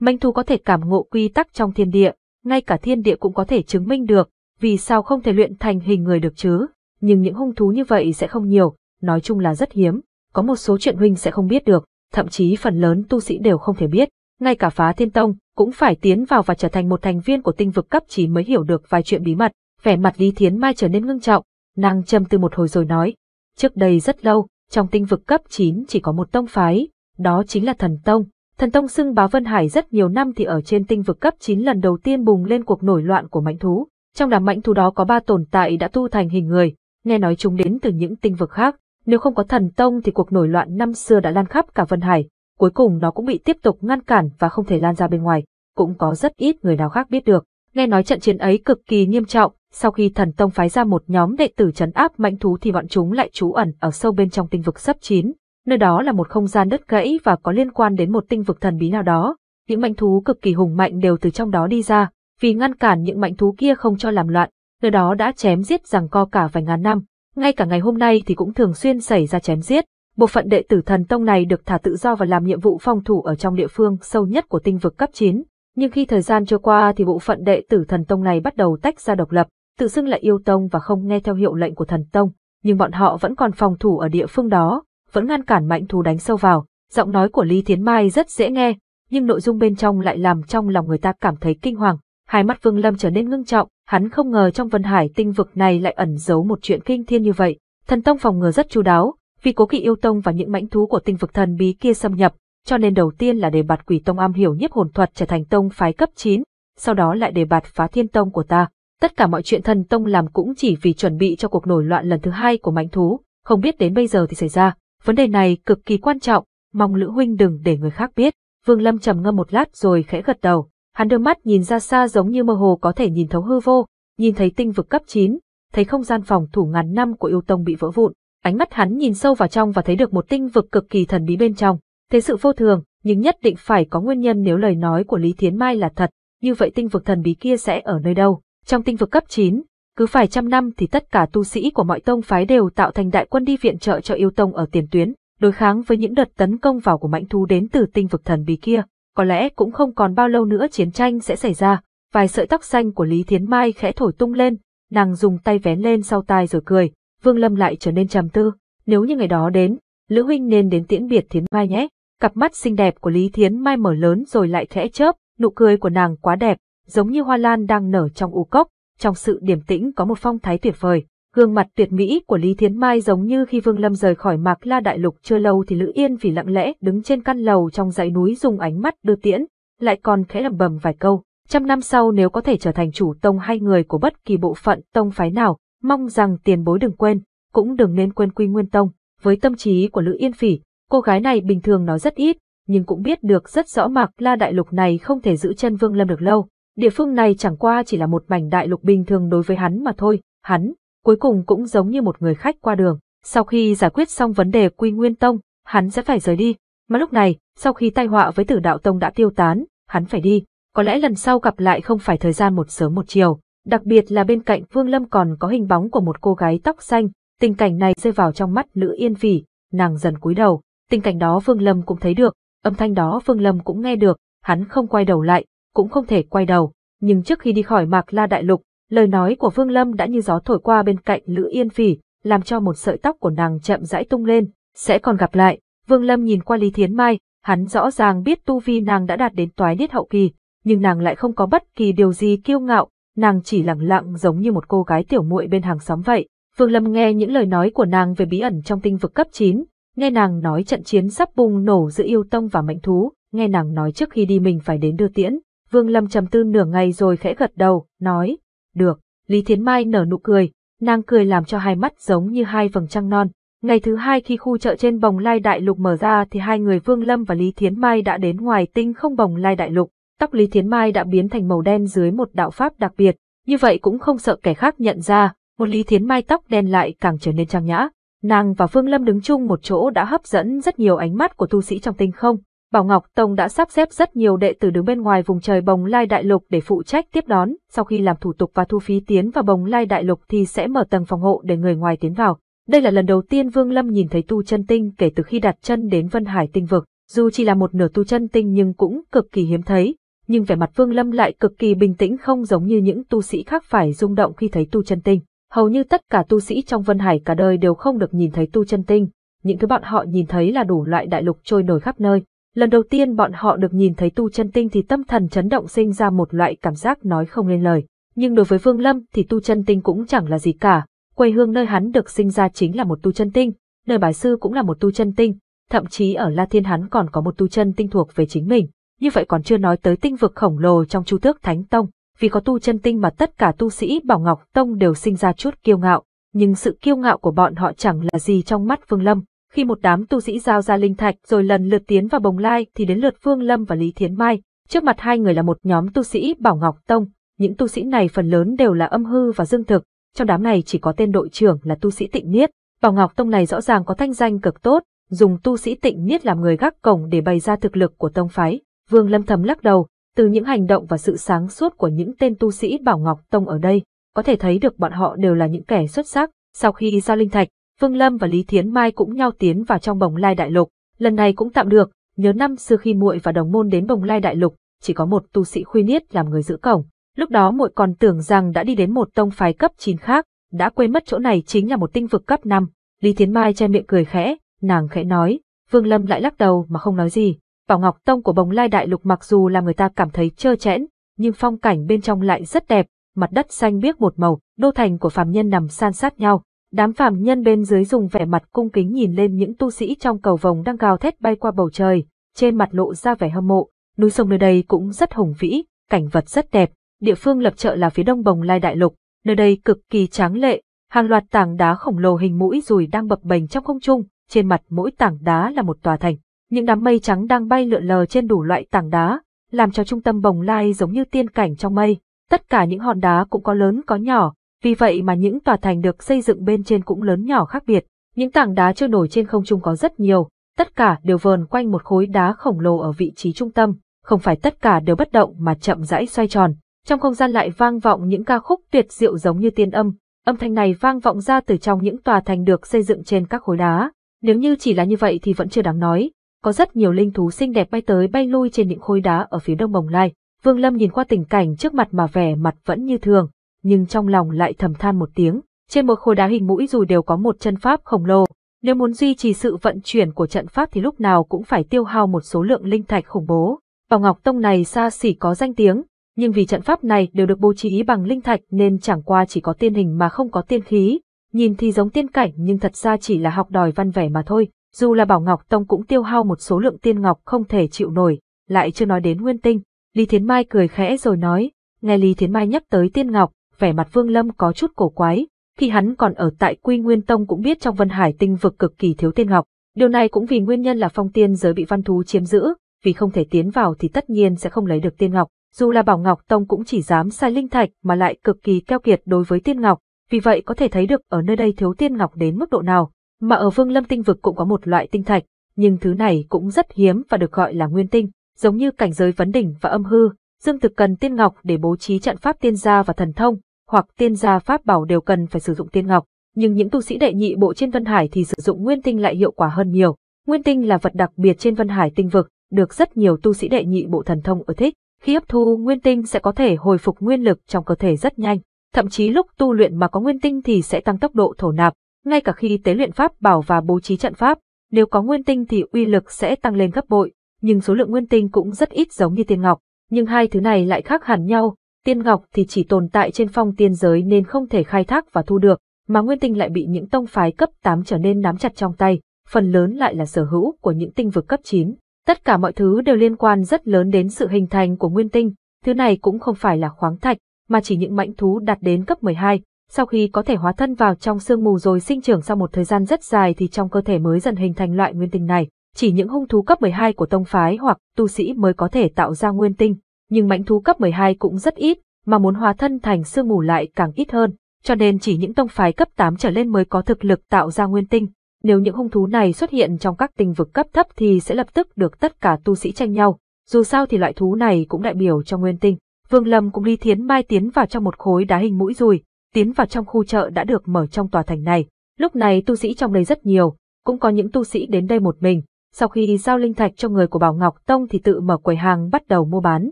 mãnh thú có thể cảm ngộ quy tắc trong thiên địa, ngay cả thiên địa cũng có thể chứng minh được, vì sao không thể luyện thành hình người được chứ? Nhưng những hung thú như vậy sẽ không nhiều, nói chung là rất hiếm có một số chuyện huynh sẽ không biết được, thậm chí phần lớn tu sĩ đều không thể biết, ngay cả phá thiên tông cũng phải tiến vào và trở thành một thành viên của tinh vực cấp 9 mới hiểu được vài chuyện bí mật. Vẻ mặt Lý Thiến Mai trở nên ngưng trọng, nàng châm từ một hồi rồi nói, trước đây rất lâu, trong tinh vực cấp 9 chỉ có một tông phái, đó chính là Thần Tông. Thần Tông xưng bá Vân Hải rất nhiều năm thì ở trên tinh vực cấp 9 lần đầu tiên bùng lên cuộc nổi loạn của mãnh thú. Trong đám mãnh thú đó có ba tồn tại đã tu thành hình người, nghe nói chúng đến từ những tinh vực khác, nếu không có thần tông thì cuộc nổi loạn năm xưa đã lan khắp cả Vân Hải, cuối cùng nó cũng bị tiếp tục ngăn cản và không thể lan ra bên ngoài, cũng có rất ít người nào khác biết được. Nghe nói trận chiến ấy cực kỳ nghiêm trọng, sau khi thần tông phái ra một nhóm đệ tử trấn áp mãnh thú thì bọn chúng lại trú ẩn ở sâu bên trong tinh vực sấp chín. Nơi đó là một không gian đất gãy và có liên quan đến một tinh vực thần bí nào đó. Những mãnh thú cực kỳ hùng mạnh đều từ trong đó đi ra, vì ngăn cản những mãnh thú kia không cho làm loạn, nơi đó đã chém giết rằng co cả vài ngàn năm, ngay cả ngày hôm nay thì cũng thường xuyên xảy ra chém giết. Bộ phận đệ tử thần tông này được thả tự do và làm nhiệm vụ phòng thủ ở trong địa phương sâu nhất của tinh vực cấp 9. Nhưng khi thời gian trôi qua thì bộ phận đệ tử thần tông này bắt đầu tách ra độc lập, tự xưng là yêu tông và không nghe theo hiệu lệnh của thần tông, nhưng bọn họ vẫn còn phòng thủ ở địa phương đó, vẫn ngăn cản mạnh thú đánh sâu vào. Giọng nói của Lý Thiến Mai rất dễ nghe, nhưng nội dung bên trong lại làm trong lòng người ta cảm thấy kinh hoàng. Hai mắt Vương Lâm trở nên ngưng trọng, hắn không ngờ trong vân hải tinh vực này lại ẩn giấu một chuyện kinh thiên như vậy. Thần tông phòng ngừa rất chu đáo, vì cố kỵ yêu tông và những mãnh thú của tinh vực thần bí kia xâm nhập, cho nên đầu tiên là đề bạt quỷ tông am hiểu nhiếp hồn thuật trở thành tông phái cấp 9, sau đó lại đề bạt phá thiên tông của ta. Tất cả mọi chuyện thần tông làm cũng chỉ vì chuẩn bị cho cuộc nổi loạn lần thứ hai của mãnh thú, không biết đến bây giờ thì xảy ra. Vấn đề này cực kỳ quan trọng, mong Lữ Huynh đừng để người khác biết. Vương Lâm trầm ngâm một lát rồi khẽ gật đầu. Hắn đưa mắt nhìn ra xa giống như mơ hồ có thể nhìn thấu hư vô, nhìn thấy tinh vực cấp 9, thấy không gian phòng thủ ngàn năm của yêu tông bị vỡ vụn. Ánh mắt hắn nhìn sâu vào trong và thấy được một tinh vực cực kỳ thần bí bên trong. Thế sự vô thường, nhưng nhất định phải có nguyên nhân nếu lời nói của Lý Thiến Mai là thật, như vậy tinh vực thần bí kia sẽ ở nơi đâu? Trong tinh vực cấp 9, cứ phải trăm năm thì tất cả tu sĩ của mọi tông phái đều tạo thành đại quân đi viện trợ cho yêu tông ở tiền tuyến, đối kháng với những đợt tấn công vào của mãnh thú đến từ tinh vực thần bí kia có lẽ cũng không còn bao lâu nữa chiến tranh sẽ xảy ra. Vài sợi tóc xanh của Lý Thiến Mai khẽ thổi tung lên, nàng dùng tay vén lên sau tai rồi cười, Vương Lâm lại trở nên trầm tư, nếu như ngày đó đến, Lữ Huynh nên đến tiễn biệt Thiến Mai nhé. Cặp mắt xinh đẹp của Lý Thiến Mai mở lớn rồi lại khẽ chớp, nụ cười của nàng quá đẹp, giống như hoa lan đang nở trong u cốc, trong sự điềm tĩnh có một phong thái tuyệt vời. Gương mặt tuyệt mỹ của Lý Thiến Mai giống như khi Vương Lâm rời khỏi Mạc La Đại Lục chưa lâu thì Lữ Yên vì lặng lẽ đứng trên căn lầu trong dãy núi dùng ánh mắt đưa tiễn, lại còn khẽ lẩm bẩm vài câu. Trăm năm sau nếu có thể trở thành chủ tông hay người của bất kỳ bộ phận tông phái nào, mong rằng tiền bối đừng quên, cũng đừng nên quên quy nguyên tông. Với tâm trí của Lữ Yên Phỉ, cô gái này bình thường nói rất ít, nhưng cũng biết được rất rõ Mạc La Đại Lục này không thể giữ chân Vương Lâm được lâu. Địa phương này chẳng qua chỉ là một mảnh đại lục bình thường đối với hắn mà thôi, hắn cuối cùng cũng giống như một người khách qua đường. Sau khi giải quyết xong vấn đề quy nguyên tông, hắn sẽ phải rời đi. Mà lúc này, sau khi tai họa với tử đạo tông đã tiêu tán, hắn phải đi. Có lẽ lần sau gặp lại không phải thời gian một sớm một chiều. Đặc biệt là bên cạnh Vương Lâm còn có hình bóng của một cô gái tóc xanh. Tình cảnh này rơi vào trong mắt nữ yên phỉ, nàng dần cúi đầu. Tình cảnh đó Vương Lâm cũng thấy được, âm thanh đó Vương Lâm cũng nghe được, hắn không quay đầu lại, cũng không thể quay đầu. Nhưng trước khi đi khỏi Mạc La Đại Lục, Lời nói của Vương Lâm đã như gió thổi qua bên cạnh Lữ Yên Phỉ, làm cho một sợi tóc của nàng chậm rãi tung lên, sẽ còn gặp lại. Vương Lâm nhìn qua Lý Thiến Mai, hắn rõ ràng biết tu vi nàng đã đạt đến toái niết hậu kỳ, nhưng nàng lại không có bất kỳ điều gì kiêu ngạo, nàng chỉ lặng lặng giống như một cô gái tiểu muội bên hàng xóm vậy. Vương Lâm nghe những lời nói của nàng về bí ẩn trong tinh vực cấp 9, nghe nàng nói trận chiến sắp bùng nổ giữa yêu tông và mệnh thú, nghe nàng nói trước khi đi mình phải đến đưa tiễn. Vương Lâm trầm tư nửa ngày rồi khẽ gật đầu, nói, được, Lý Thiến Mai nở nụ cười, nàng cười làm cho hai mắt giống như hai vầng trăng non. Ngày thứ hai khi khu chợ trên bồng lai đại lục mở ra thì hai người Vương Lâm và Lý Thiến Mai đã đến ngoài tinh không bồng lai đại lục. Tóc Lý Thiến Mai đã biến thành màu đen dưới một đạo pháp đặc biệt, như vậy cũng không sợ kẻ khác nhận ra, một Lý Thiến Mai tóc đen lại càng trở nên trang nhã. Nàng và Vương Lâm đứng chung một chỗ đã hấp dẫn rất nhiều ánh mắt của tu sĩ trong tinh không, Bảo Ngọc Tông đã sắp xếp rất nhiều đệ tử đứng bên ngoài vùng trời Bồng Lai Đại Lục để phụ trách tiếp đón, sau khi làm thủ tục và thu phí tiến vào Bồng Lai Đại Lục thì sẽ mở tầng phòng hộ để người ngoài tiến vào. Đây là lần đầu tiên Vương Lâm nhìn thấy tu chân tinh kể từ khi đặt chân đến Vân Hải Tinh Vực, dù chỉ là một nửa tu chân tinh nhưng cũng cực kỳ hiếm thấy, nhưng vẻ mặt Vương Lâm lại cực kỳ bình tĩnh không giống như những tu sĩ khác phải rung động khi thấy tu chân tinh. Hầu như tất cả tu sĩ trong Vân Hải cả đời đều không được nhìn thấy tu chân tinh, những thứ bọn họ nhìn thấy là đủ loại đại lục trôi nổi khắp nơi, Lần đầu tiên bọn họ được nhìn thấy tu chân tinh thì tâm thần chấn động sinh ra một loại cảm giác nói không lên lời. Nhưng đối với Vương Lâm thì tu chân tinh cũng chẳng là gì cả. Quê hương nơi hắn được sinh ra chính là một tu chân tinh, nơi bái sư cũng là một tu chân tinh, thậm chí ở La Thiên hắn còn có một tu chân tinh thuộc về chính mình. Như vậy còn chưa nói tới tinh vực khổng lồ trong Chu Tước Thánh Tông, vì có tu chân tinh mà tất cả tu sĩ Bảo Ngọc Tông đều sinh ra chút kiêu ngạo, nhưng sự kiêu ngạo của bọn họ chẳng là gì trong mắt Vương Lâm, khi một đám tu sĩ giao ra linh thạch rồi lần lượt tiến vào bồng lai thì đến lượt Phương Lâm và Lý Thiến Mai. Trước mặt hai người là một nhóm tu sĩ Bảo Ngọc Tông, những tu sĩ này phần lớn đều là âm hư và dương thực, trong đám này chỉ có tên đội trưởng là tu sĩ Tịnh Niết. Bảo Ngọc Tông này rõ ràng có thanh danh cực tốt, dùng tu sĩ Tịnh Niết làm người gác cổng để bày ra thực lực của tông phái. Vương Lâm thầm lắc đầu, từ những hành động và sự sáng suốt của những tên tu sĩ Bảo Ngọc Tông ở đây, có thể thấy được bọn họ đều là những kẻ xuất sắc. Sau khi giao linh thạch, Phương Lâm và Lý Thiến Mai cũng nhau tiến vào trong bồng lai đại lục, lần này cũng tạm được, nhớ năm xưa khi muội và đồng môn đến bồng lai đại lục, chỉ có một tu sĩ khuy niết làm người giữ cổng, lúc đó muội còn tưởng rằng đã đi đến một tông phái cấp 9 khác, đã quên mất chỗ này chính là một tinh vực cấp 5. Lý Thiến Mai che miệng cười khẽ, nàng khẽ nói, Vương Lâm lại lắc đầu mà không nói gì. Bảo Ngọc Tông của Bồng Lai Đại Lục mặc dù là người ta cảm thấy trơ trẽn, nhưng phong cảnh bên trong lại rất đẹp, mặt đất xanh biếc một màu, đô thành của phàm nhân nằm san sát nhau, Đám phạm nhân bên dưới dùng vẻ mặt cung kính nhìn lên những tu sĩ trong cầu vòng đang gào thét bay qua bầu trời, trên mặt lộ ra vẻ hâm mộ, núi sông nơi đây cũng rất hùng vĩ, cảnh vật rất đẹp, địa phương lập chợ là phía đông bồng lai đại lục, nơi đây cực kỳ tráng lệ, hàng loạt tảng đá khổng lồ hình mũi rùi đang bập bềnh trong không trung, trên mặt mỗi tảng đá là một tòa thành, những đám mây trắng đang bay lượn lờ trên đủ loại tảng đá, làm cho trung tâm bồng lai giống như tiên cảnh trong mây, tất cả những hòn đá cũng có lớn có nhỏ, vì vậy mà những tòa thành được xây dựng bên trên cũng lớn nhỏ khác biệt. Những tảng đá trôi nổi trên không trung có rất nhiều, tất cả đều vờn quanh một khối đá khổng lồ ở vị trí trung tâm, không phải tất cả đều bất động mà chậm rãi xoay tròn. Trong không gian lại vang vọng những ca khúc tuyệt diệu giống như tiên âm, âm thanh này vang vọng ra từ trong những tòa thành được xây dựng trên các khối đá. Nếu như chỉ là như vậy thì vẫn chưa đáng nói, có rất nhiều linh thú xinh đẹp bay tới bay lui trên những khối đá ở phía đông Bồng Lai. Vương Lâm nhìn qua tình cảnh trước mặt mà vẻ mặt vẫn như thường, nhưng trong lòng lại thầm than một tiếng, trên một khối đá hình mũi dù đều có một chân pháp khổng lồ, nếu muốn duy trì sự vận chuyển của trận pháp thì lúc nào cũng phải tiêu hao một số lượng linh thạch khủng bố. Bảo Ngọc Tông này xa xỉ có danh tiếng, nhưng vì trận pháp này đều được bố trí bằng linh thạch nên chẳng qua chỉ có tiên hình mà không có tiên khí, nhìn thì giống tiên cảnh nhưng thật ra chỉ là học đòi văn vẻ mà thôi. Dù là Bảo Ngọc Tông cũng tiêu hao một số lượng tiên ngọc không thể chịu nổi, lại chưa nói đến nguyên tinh. Lý Thiến Mai cười khẽ rồi nói, nghe Lý Thiến Mai nhắc tới tiên ngọc, vẻ mặt Vương Lâm có chút cổ quái, khi hắn còn ở tại Quy Nguyên Tông cũng biết trong Vân Hải tinh vực cực kỳ thiếu tiên ngọc, điều này cũng vì nguyên nhân là phong tiên giới bị văn thú chiếm giữ, vì không thể tiến vào thì tất nhiên sẽ không lấy được tiên ngọc, dù là Bảo Ngọc Tông cũng chỉ dám sai linh thạch mà lại cực kỳ keo kiệt đối với tiên ngọc, vì vậy có thể thấy được ở nơi đây thiếu tiên ngọc đến mức độ nào, mà ở Vương Lâm tinh vực cũng có một loại tinh thạch, nhưng thứ này cũng rất hiếm và được gọi là nguyên tinh, giống như cảnh giới vấn đỉnh và âm hư, Dương Thực cần tiên ngọc để bố trí trận pháp tiên gia và thần thông, hoặc tiên gia pháp bảo đều cần phải sử dụng tiên ngọc, nhưng những tu sĩ đệ nhị bộ trên Vân Hải thì sử dụng nguyên tinh lại hiệu quả hơn nhiều. Nguyên tinh là vật đặc biệt trên Vân Hải tinh vực, được rất nhiều tu sĩ đệ nhị bộ thần thông ưa thích. Khi hấp thu nguyên tinh sẽ có thể hồi phục nguyên lực trong cơ thể rất nhanh, thậm chí lúc tu luyện mà có nguyên tinh thì sẽ tăng tốc độ thổ nạp, ngay cả khi tế luyện pháp bảo và bố trí trận pháp, nếu có nguyên tinh thì uy lực sẽ tăng lên gấp bội, nhưng số lượng nguyên tinh cũng rất ít giống như tiên ngọc, nhưng hai thứ này lại khác hẳn nhau, Tiên ngọc thì chỉ tồn tại trên phong tiên giới nên không thể khai thác và thu được, mà nguyên tinh lại bị những tông phái cấp 8 trở nên nắm chặt trong tay, phần lớn lại là sở hữu của những tinh vực cấp 9. Tất cả mọi thứ đều liên quan rất lớn đến sự hình thành của nguyên tinh, thứ này cũng không phải là khoáng thạch, mà chỉ những mãnh thú đạt đến cấp 12, sau khi có thể hóa thân vào trong sương mù rồi sinh trưởng sau một thời gian rất dài thì trong cơ thể mới dần hình thành loại nguyên tinh này. Chỉ những hung thú cấp 12 của tông phái hoặc tu sĩ mới có thể tạo ra nguyên tinh, nhưng mãnh thú cấp 12 cũng rất ít, mà muốn hóa thân thành sương mù lại càng ít hơn, cho nên chỉ những tông phái cấp 8 trở lên mới có thực lực tạo ra nguyên tinh. Nếu những hung thú này xuất hiện trong các tinh vực cấp thấp thì sẽ lập tức được tất cả tu sĩ tranh nhau, dù sao thì loại thú này cũng đại biểu cho nguyên tinh. Vương Lâm cũng ly thiến mai tiến vào trong một khối đá hình mũi dùi, tiến vào trong khu chợ đã được mở trong tòa thành này. Lúc này tu sĩ trong đây rất nhiều, cũng có những tu sĩ đến đây một mình. Sau khi giao linh thạch cho người của Bảo Ngọc Tông thì tự mở quầy hàng bắt đầu mua bán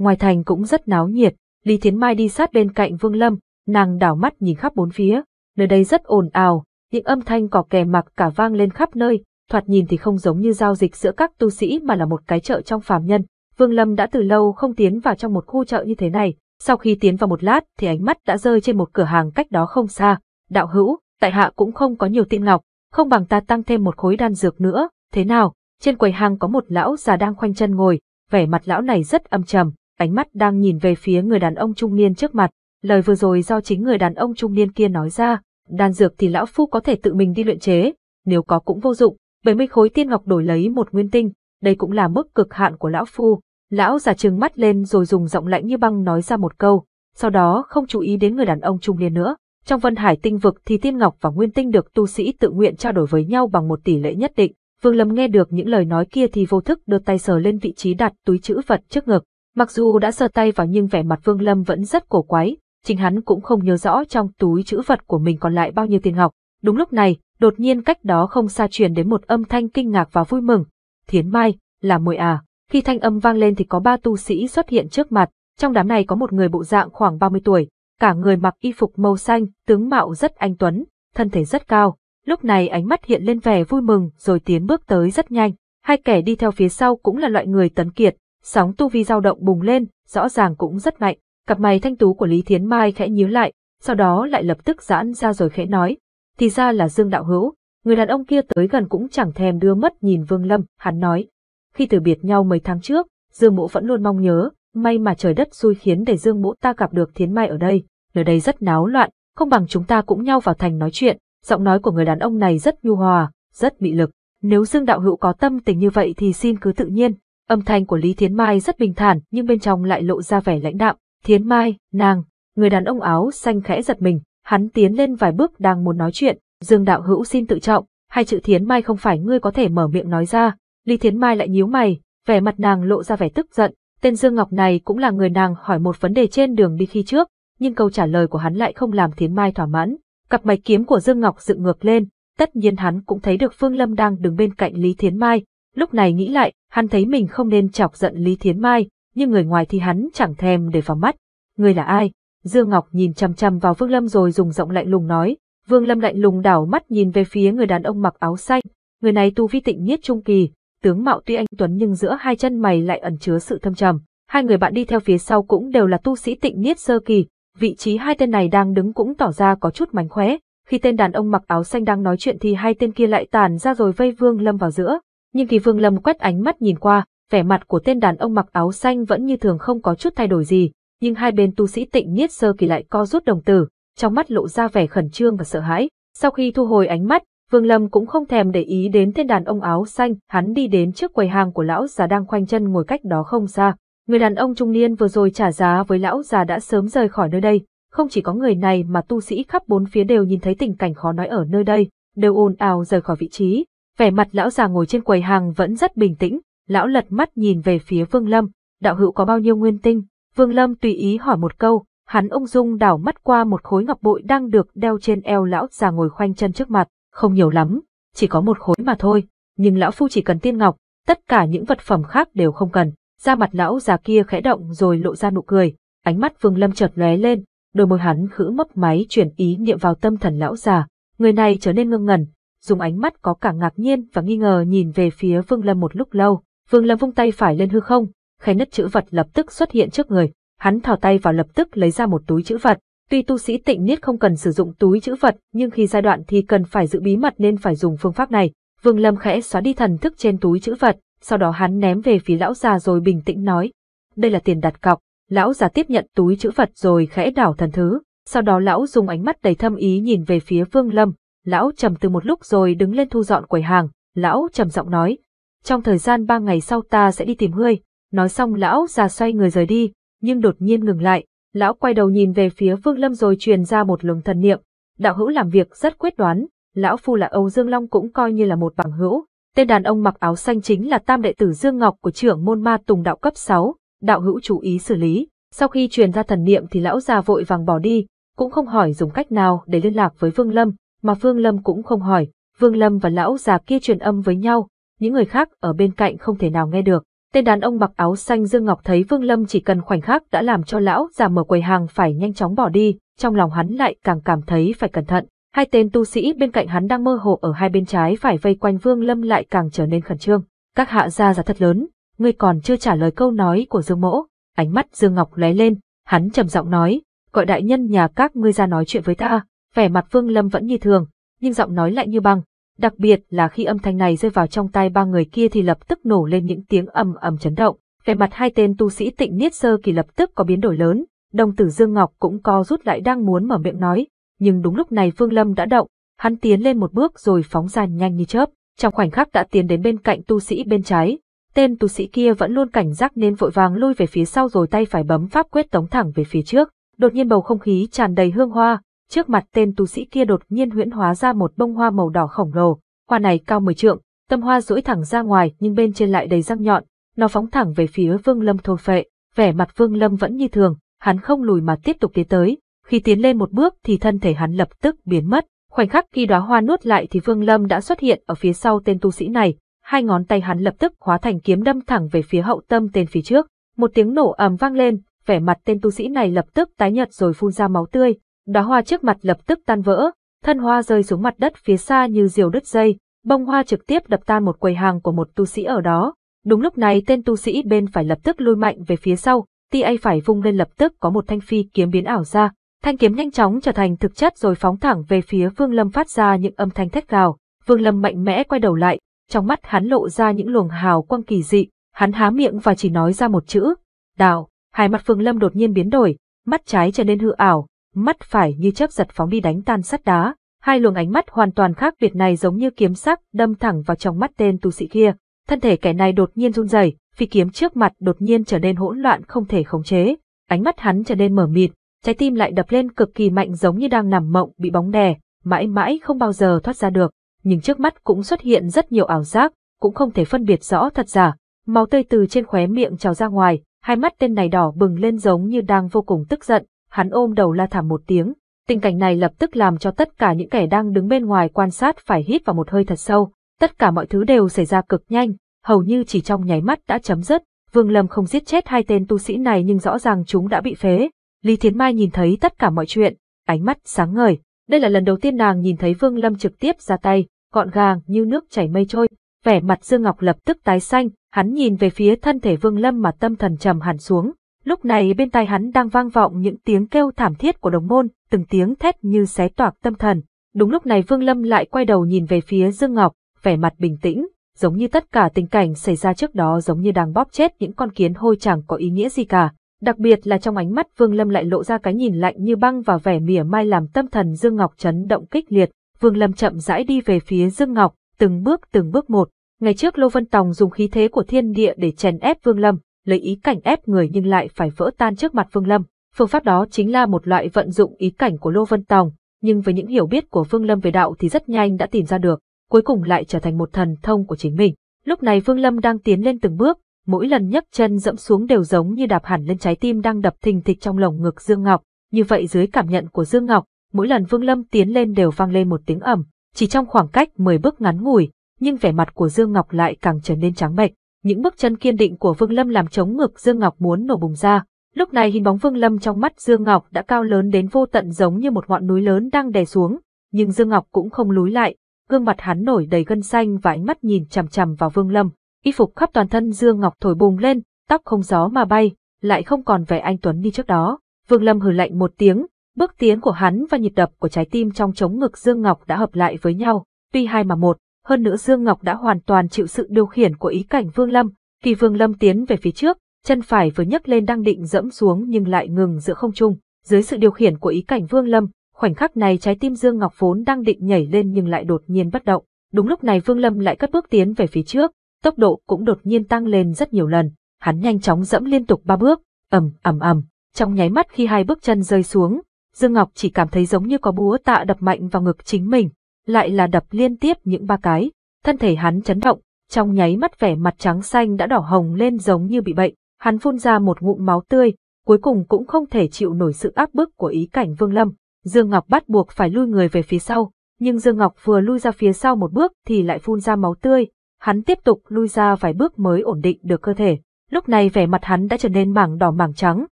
ngoài thành cũng rất náo nhiệt, Lý Thiến Mai đi sát bên cạnh Vương Lâm, nàng đảo mắt nhìn khắp bốn phía, nơi đây rất ồn ào, những âm thanh cỏ kè mặc cả vang lên khắp nơi, thoạt nhìn thì không giống như giao dịch giữa các tu sĩ mà là một cái chợ trong phàm nhân. Vương Lâm đã từ lâu không tiến vào trong một khu chợ như thế này, sau khi tiến vào một lát thì ánh mắt đã rơi trên một cửa hàng cách đó không xa. Đạo hữu, tại hạ cũng không có nhiều tiện ngọc, không bằng ta tăng thêm một khối đan dược nữa, thế nào? Trên quầy hàng có một lão già đang khoanh chân ngồi, vẻ mặt lão này rất âm trầm, ánh mắt đang nhìn về phía người đàn ông trung niên trước mặt, lời vừa rồi do chính người đàn ông trung niên kia nói ra, đan dược thì lão phu có thể tự mình đi luyện chế, nếu có cũng vô dụng, Bởi mấy khối tiên ngọc đổi lấy một nguyên tinh, đây cũng là mức cực hạn của lão phu. Lão giả trừng mắt lên rồi dùng giọng lạnh như băng nói ra một câu, sau đó không chú ý đến người đàn ông trung niên nữa. Trong Vân Hải tinh vực thì tiên ngọc và nguyên tinh được tu sĩ tự nguyện trao đổi với nhau bằng một tỷ lệ nhất định. Vương Lâm nghe được những lời nói kia thì vô thức đưa tay sờ lên vị trí đặt túi chữ vật trước ngực, Mặc dù đã sờ tay vào nhưng vẻ mặt Vương Lâm vẫn rất cổ quái, chính hắn cũng không nhớ rõ trong túi chữ vật của mình còn lại bao nhiêu tiền ngọc. Đúng lúc này, đột nhiên cách đó không xa truyền đến một âm thanh kinh ngạc và vui mừng. Thiến Mai, là muội à. Khi thanh âm vang lên thì có ba tu sĩ xuất hiện trước mặt, trong đám này có một người bộ dạng khoảng 30 tuổi, cả người mặc y phục màu xanh, tướng mạo rất anh tuấn, thân thể rất cao. Lúc này ánh mắt hiện lên vẻ vui mừng rồi tiến bước tới rất nhanh. Hai kẻ đi theo phía sau cũng là loại người tấn kiệt, Sóng tu vi dao động bùng lên, rõ ràng cũng rất mạnh, cặp mày thanh tú của Lý Thiến Mai khẽ nhíu lại, sau đó lại lập tức giãn ra rồi khẽ nói. Thì ra là Dương Đạo Hữu, người đàn ông kia tới gần cũng chẳng thèm đưa mất nhìn Vương Lâm, hắn nói. Khi từ biệt nhau mấy tháng trước, Dương Mộ vẫn luôn mong nhớ, may mà trời đất xui khiến để Dương Mộ ta gặp được Thiến Mai ở đây, nơi đây rất náo loạn, không bằng chúng ta cũng nhau vào thành nói chuyện, giọng nói của người đàn ông này rất nhu hòa, rất mị lực. Nếu Dương Đạo Hữu có tâm tình như vậy thì xin cứ tự nhiên, Âm thanh của Lý Thiến Mai rất bình thản nhưng bên trong lại lộ ra vẻ lãnh đạm. Thiến Mai, nàng, người đàn ông áo xanh khẽ giật mình, hắn tiến lên vài bước đang muốn nói chuyện. Dương đạo hữu xin tự trọng, hai chữ Thiến Mai không phải ngươi có thể mở miệng nói ra. Lý Thiến Mai lại nhíu mày, vẻ mặt nàng lộ ra vẻ tức giận. Tên Dương Ngọc này cũng là người nàng hỏi một vấn đề trên đường đi khi trước, nhưng câu trả lời của hắn lại không làm Thiến Mai thỏa mãn. Cặp mày kiếm của Dương Ngọc dựng ngược lên, tất nhiên hắn cũng thấy được Phương Lâm đang đứng bên cạnh Lý Thiến Mai, Lúc này nghĩ lại, hắn thấy mình không nên chọc giận Lý Thiến Mai, nhưng người ngoài thì hắn chẳng thèm để vào mắt. Người là ai? Dương Ngọc nhìn chăm chăm vào Vương Lâm rồi dùng giọng lạnh lùng nói. Vương Lâm lạnh lùng đảo mắt nhìn về phía người đàn ông mặc áo xanh. Người này tu vi tịnh nhất trung kỳ, tướng mạo tuy anh tuấn nhưng giữa hai chân mày lại ẩn chứa sự thâm trầm. Hai người bạn đi theo phía sau cũng đều là tu sĩ tịnh niết sơ kỳ, vị trí hai tên này đang đứng cũng tỏ ra có chút mánh khóe. Khi tên đàn ông mặc áo xanh đang nói chuyện thì hai tên kia lại tàn ra rồi vây Vương Lâm vào giữa nhưng khi Vương Lâm quét ánh mắt nhìn qua, vẻ mặt của tên đàn ông mặc áo xanh vẫn như thường không có chút thay đổi gì, nhưng hai bên tu sĩ tịnh niết sơ kỳ lại co rút đồng tử, trong mắt lộ ra vẻ khẩn trương và sợ hãi. Sau khi thu hồi ánh mắt, Vương Lâm cũng không thèm để ý đến tên đàn ông áo xanh, hắn đi đến trước quầy hàng của lão già đang khoanh chân ngồi cách đó không xa. Người đàn ông trung niên vừa rồi trả giá với lão già đã sớm rời khỏi nơi đây, không chỉ có người này mà tu sĩ khắp bốn phía đều nhìn thấy tình cảnh khó nói ở nơi đây, đều ồn ào rời khỏi vị trí, Vẻ mặt lão già ngồi trên quầy hàng vẫn rất bình tĩnh, lão lật mắt nhìn về phía Vương Lâm, đạo hữu có bao nhiêu nguyên tinh? Vương Lâm tùy ý hỏi một câu, hắn ung dung đảo mắt qua một khối ngọc bội đang được đeo trên eo lão già ngồi khoanh chân trước mặt, không nhiều lắm, chỉ có một khối mà thôi, nhưng lão phu chỉ cần tiên ngọc, tất cả những vật phẩm khác đều không cần. Ra mặt lão già kia khẽ động rồi lộ ra nụ cười, ánh mắt Vương Lâm chợt lóe lên, đôi môi hắn khữ mấp máy chuyển ý niệm vào tâm thần lão già, người này trở nên ngưng ngẩn, dùng ánh mắt có cả ngạc nhiên và nghi ngờ nhìn về phía Vương Lâm một lúc lâu. Vương Lâm vung tay phải lên hư không, khay nứt chữ vật lập tức xuất hiện trước người, hắn thò tay vào lập tức lấy ra một túi chữ vật. Tuy tu sĩ tịnh niết không cần sử dụng túi chữ vật, nhưng khi giai đoạn thì cần phải giữ bí mật nên phải dùng phương pháp này. Vương Lâm khẽ xóa đi thần thức trên túi chữ vật, sau đó hắn ném về phía lão già rồi bình tĩnh nói: "Đây là tiền đặt cọc." Lão già tiếp nhận túi chữ vật rồi khẽ đảo thần thứ, sau đó lão dùng ánh mắt đầy thâm ý nhìn về phía Vương Lâm, Lão trầm từ một lúc rồi đứng lên thu dọn quầy hàng, lão trầm giọng nói, trong thời gian ba ngày sau ta sẽ đi tìm ngươi. Nói xong lão già xoay người rời đi, nhưng đột nhiên ngừng lại, lão quay đầu nhìn về phía Vương Lâm rồi truyền ra một luồng thần niệm. Đạo hữu làm việc rất quyết đoán, lão phu là Âu Dương Long cũng coi như là một bằng hữu. Tên đàn ông mặc áo xanh chính là tam đệ tử Dương Ngọc của trưởng môn ma tùng đạo cấp 6, đạo hữu chú ý xử lý. Sau khi truyền ra thần niệm thì lão già vội vàng bỏ đi, cũng không hỏi dùng cách nào để liên lạc với Vương Lâm, mà Vương Lâm cũng không hỏi, Vương Lâm và lão già kia truyền âm với nhau, những người khác ở bên cạnh không thể nào nghe được. Tên đàn ông mặc áo xanh Dương Ngọc thấy Vương Lâm chỉ cần khoảnh khắc đã làm cho lão già mở quầy hàng phải nhanh chóng bỏ đi, trong lòng hắn lại càng cảm thấy phải cẩn thận. Hai tên tu sĩ bên cạnh hắn đang mơ hồ ở hai bên trái phải vây quanh Vương Lâm lại càng trở nên khẩn trương. Các hạ gia giả thật lớn, ngươi còn chưa trả lời câu nói của Dương Mỗ. Ánh mắt Dương Ngọc lóe lên, hắn trầm giọng nói, gọi đại nhân nhà các ngươi ra nói chuyện với ta vẻ mặt Vương Lâm vẫn như thường, nhưng giọng nói lại như băng, đặc biệt là khi âm thanh này rơi vào trong tai ba người kia thì lập tức nổ lên những tiếng ầm ầm chấn động. Vẻ mặt hai tên tu sĩ Tịnh Niết Sơ kỳ lập tức có biến đổi lớn, đồng tử Dương Ngọc cũng co rút lại đang muốn mở miệng nói, nhưng đúng lúc này Vương Lâm đã động, hắn tiến lên một bước rồi phóng ra nhanh như chớp, trong khoảnh khắc đã tiến đến bên cạnh tu sĩ bên trái. Tên tu sĩ kia vẫn luôn cảnh giác nên vội vàng lui về phía sau rồi tay phải bấm pháp quyết tống thẳng về phía trước. Đột nhiên bầu không khí tràn đầy hương hoa, Trước mặt tên tu sĩ kia đột nhiên huyễn hóa ra một bông hoa màu đỏ khổng lồ, hoa này cao mười trượng, tâm hoa duỗi thẳng ra ngoài nhưng bên trên lại đầy răng nhọn, nó phóng thẳng về phía Vương Lâm thôn phệ, vẻ mặt Vương Lâm vẫn như thường, hắn không lùi mà tiếp tục tiến tới, khi tiến lên một bước thì thân thể hắn lập tức biến mất, khoảnh khắc khi đóa hoa nuốt lại thì Vương Lâm đã xuất hiện ở phía sau tên tu sĩ này, hai ngón tay hắn lập tức hóa thành kiếm đâm thẳng về phía hậu tâm tên phía trước, một tiếng nổ ầm vang lên, vẻ mặt tên tu sĩ này lập tức tái nhợt rồi phun ra máu tươi, đóa hoa trước mặt lập tức tan vỡ, thân hoa rơi xuống mặt đất phía xa như diều đứt dây, bông hoa trực tiếp đập tan một quầy hàng của một tu sĩ ở đó. Đúng lúc này tên tu sĩ bên phải lập tức lui mạnh về phía sau, TA phải vung lên lập tức có một thanh phi kiếm biến ảo ra, thanh kiếm nhanh chóng trở thành thực chất rồi phóng thẳng về phía Vương Lâm phát ra những âm thanh thét gào. Vương Lâm mạnh mẽ quay đầu lại, trong mắt hắn lộ ra những luồng hào quang kỳ dị, hắn há miệng và chỉ nói ra một chữ, "Đạo." Hai mặt Vương Lâm đột nhiên biến đổi, mắt trái trở nên hư ảo, mắt phải như chớp giật phóng đi đánh tan sắt đá. Hai luồng ánh mắt hoàn toàn khác biệt này giống như kiếm sắc đâm thẳng vào trong mắt tên tu sĩ kia. Thân thể kẻ này đột nhiên run rẩy, phi kiếm trước mặt đột nhiên trở nên hỗn loạn không thể khống chế. Ánh mắt hắn trở nên mở mịt, trái tim lại đập lên cực kỳ mạnh giống như đang nằm mộng bị bóng đè, mãi mãi không bao giờ thoát ra được. Nhưng trước mắt cũng xuất hiện rất nhiều ảo giác, cũng không thể phân biệt rõ thật giả. Máu tươi từ trên khóe miệng trào ra ngoài, hai mắt tên này đỏ bừng lên giống như đang vô cùng tức giận, hắn ôm đầu la thảm một tiếng. Tình cảnh này lập tức làm cho tất cả những kẻ đang đứng bên ngoài quan sát phải hít vào một hơi thật sâu. Tất cả mọi thứ đều xảy ra cực nhanh, hầu như chỉ trong nháy mắt đã chấm dứt. Vương Lâm không giết chết hai tên tu sĩ này nhưng rõ ràng chúng đã bị phế. Lý Thiến Mai nhìn thấy tất cả mọi chuyện, ánh mắt sáng ngời. Đây là lần đầu tiên nàng nhìn thấy Vương Lâm trực tiếp ra tay, gọn gàng như nước chảy mây trôi. Vẻ mặt Dương Ngọc lập tức tái xanh, hắn nhìn về phía thân thể Vương Lâm mà tâm thần trầm hẳn xuống, Lúc này bên tai hắn đang vang vọng những tiếng kêu thảm thiết của đồng môn, từng tiếng thét như xé toạc tâm thần. Đúng lúc này Vương Lâm lại quay đầu nhìn về phía Dương Ngọc, vẻ mặt bình tĩnh, giống như tất cả tình cảnh xảy ra trước đó giống như đang bóp chết những con kiến hôi chẳng có ý nghĩa gì cả. Đặc biệt là trong ánh mắt Vương Lâm lại lộ ra cái nhìn lạnh như băng và vẻ mỉa mai làm tâm thần Dương Ngọc chấn động kích liệt. Vương Lâm chậm rãi đi về phía Dương Ngọc, từng bước từng bước một. Ngày trước Lô Vân Tòng dùng khí thế của thiên địa để chèn ép Vương Lâm, lấy ý cảnh ép người nhưng lại phải vỡ tan trước mặt Phương Lâm. Phương pháp đó chính là một loại vận dụng ý cảnh của Lô Vân Tòng, nhưng với những hiểu biết của Phương Lâm về đạo thì rất nhanh đã tìm ra được, cuối cùng lại trở thành một thần thông của chính mình. Lúc này Phương Lâm đang tiến lên từng bước, mỗi lần nhấc chân dẫm xuống đều giống như đạp hẳn lên trái tim đang đập thình thịch trong lồng ngực Dương Ngọc. Như vậy dưới cảm nhận của Dương Ngọc, mỗi lần Phương Lâm tiến lên đều vang lên một tiếng ầm, chỉ trong khoảng cách 10 bước ngắn ngủi, nhưng vẻ mặt của Dương Ngọc lại càng trở nên trắng bệch những bước chân kiên định của Vương Lâm làm chống ngực Dương Ngọc muốn nổ bùng ra. Lúc này hình bóng Vương Lâm trong mắt Dương Ngọc đã cao lớn đến vô tận giống như một ngọn núi lớn đang đè xuống, nhưng Dương Ngọc cũng không lùi lại, gương mặt hắn nổi đầy gân xanh và ánh mắt nhìn chằm chằm vào Vương Lâm. Y phục khắp toàn thân Dương Ngọc thổi bùng lên, tóc không gió mà bay, lại không còn vẻ anh tuấn như trước đó. Vương Lâm hừ lạnh một tiếng, bước tiến của hắn và nhịp đập của trái tim trong chống ngực Dương Ngọc đã hợp lại với nhau, tuy hai mà một, hơn nữa Dương Ngọc đã hoàn toàn chịu sự điều khiển của ý cảnh Vương Lâm, khi Vương Lâm tiến về phía trước, chân phải vừa nhấc lên đang định dẫm xuống nhưng lại ngừng giữa không trung, dưới sự điều khiển của ý cảnh Vương Lâm, khoảnh khắc này trái tim Dương Ngọc vốn đang định nhảy lên nhưng lại đột nhiên bất động. Đúng lúc này Vương Lâm lại cất bước tiến về phía trước, tốc độ cũng đột nhiên tăng lên rất nhiều lần, hắn nhanh chóng dẫm liên tục ba bước, ầm ầm ầm, trong nháy mắt khi hai bước chân rơi xuống, Dương Ngọc chỉ cảm thấy giống như có búa tạ đập mạnh vào ngực chính mình, lại là đập liên tiếp những ba cái, thân thể hắn chấn động, trong nháy mắt vẻ mặt trắng xanh đã đỏ hồng lên giống như bị bệnh, hắn phun ra một ngụm máu tươi, cuối cùng cũng không thể chịu nổi sự áp bức của ý cảnh Vương Lâm, Dương Ngọc bắt buộc phải lui người về phía sau, nhưng Dương Ngọc vừa lui ra phía sau một bước thì lại phun ra máu tươi, hắn tiếp tục lui ra vài bước mới ổn định được cơ thể. Lúc này vẻ mặt hắn đã trở nên mảng đỏ mảng trắng,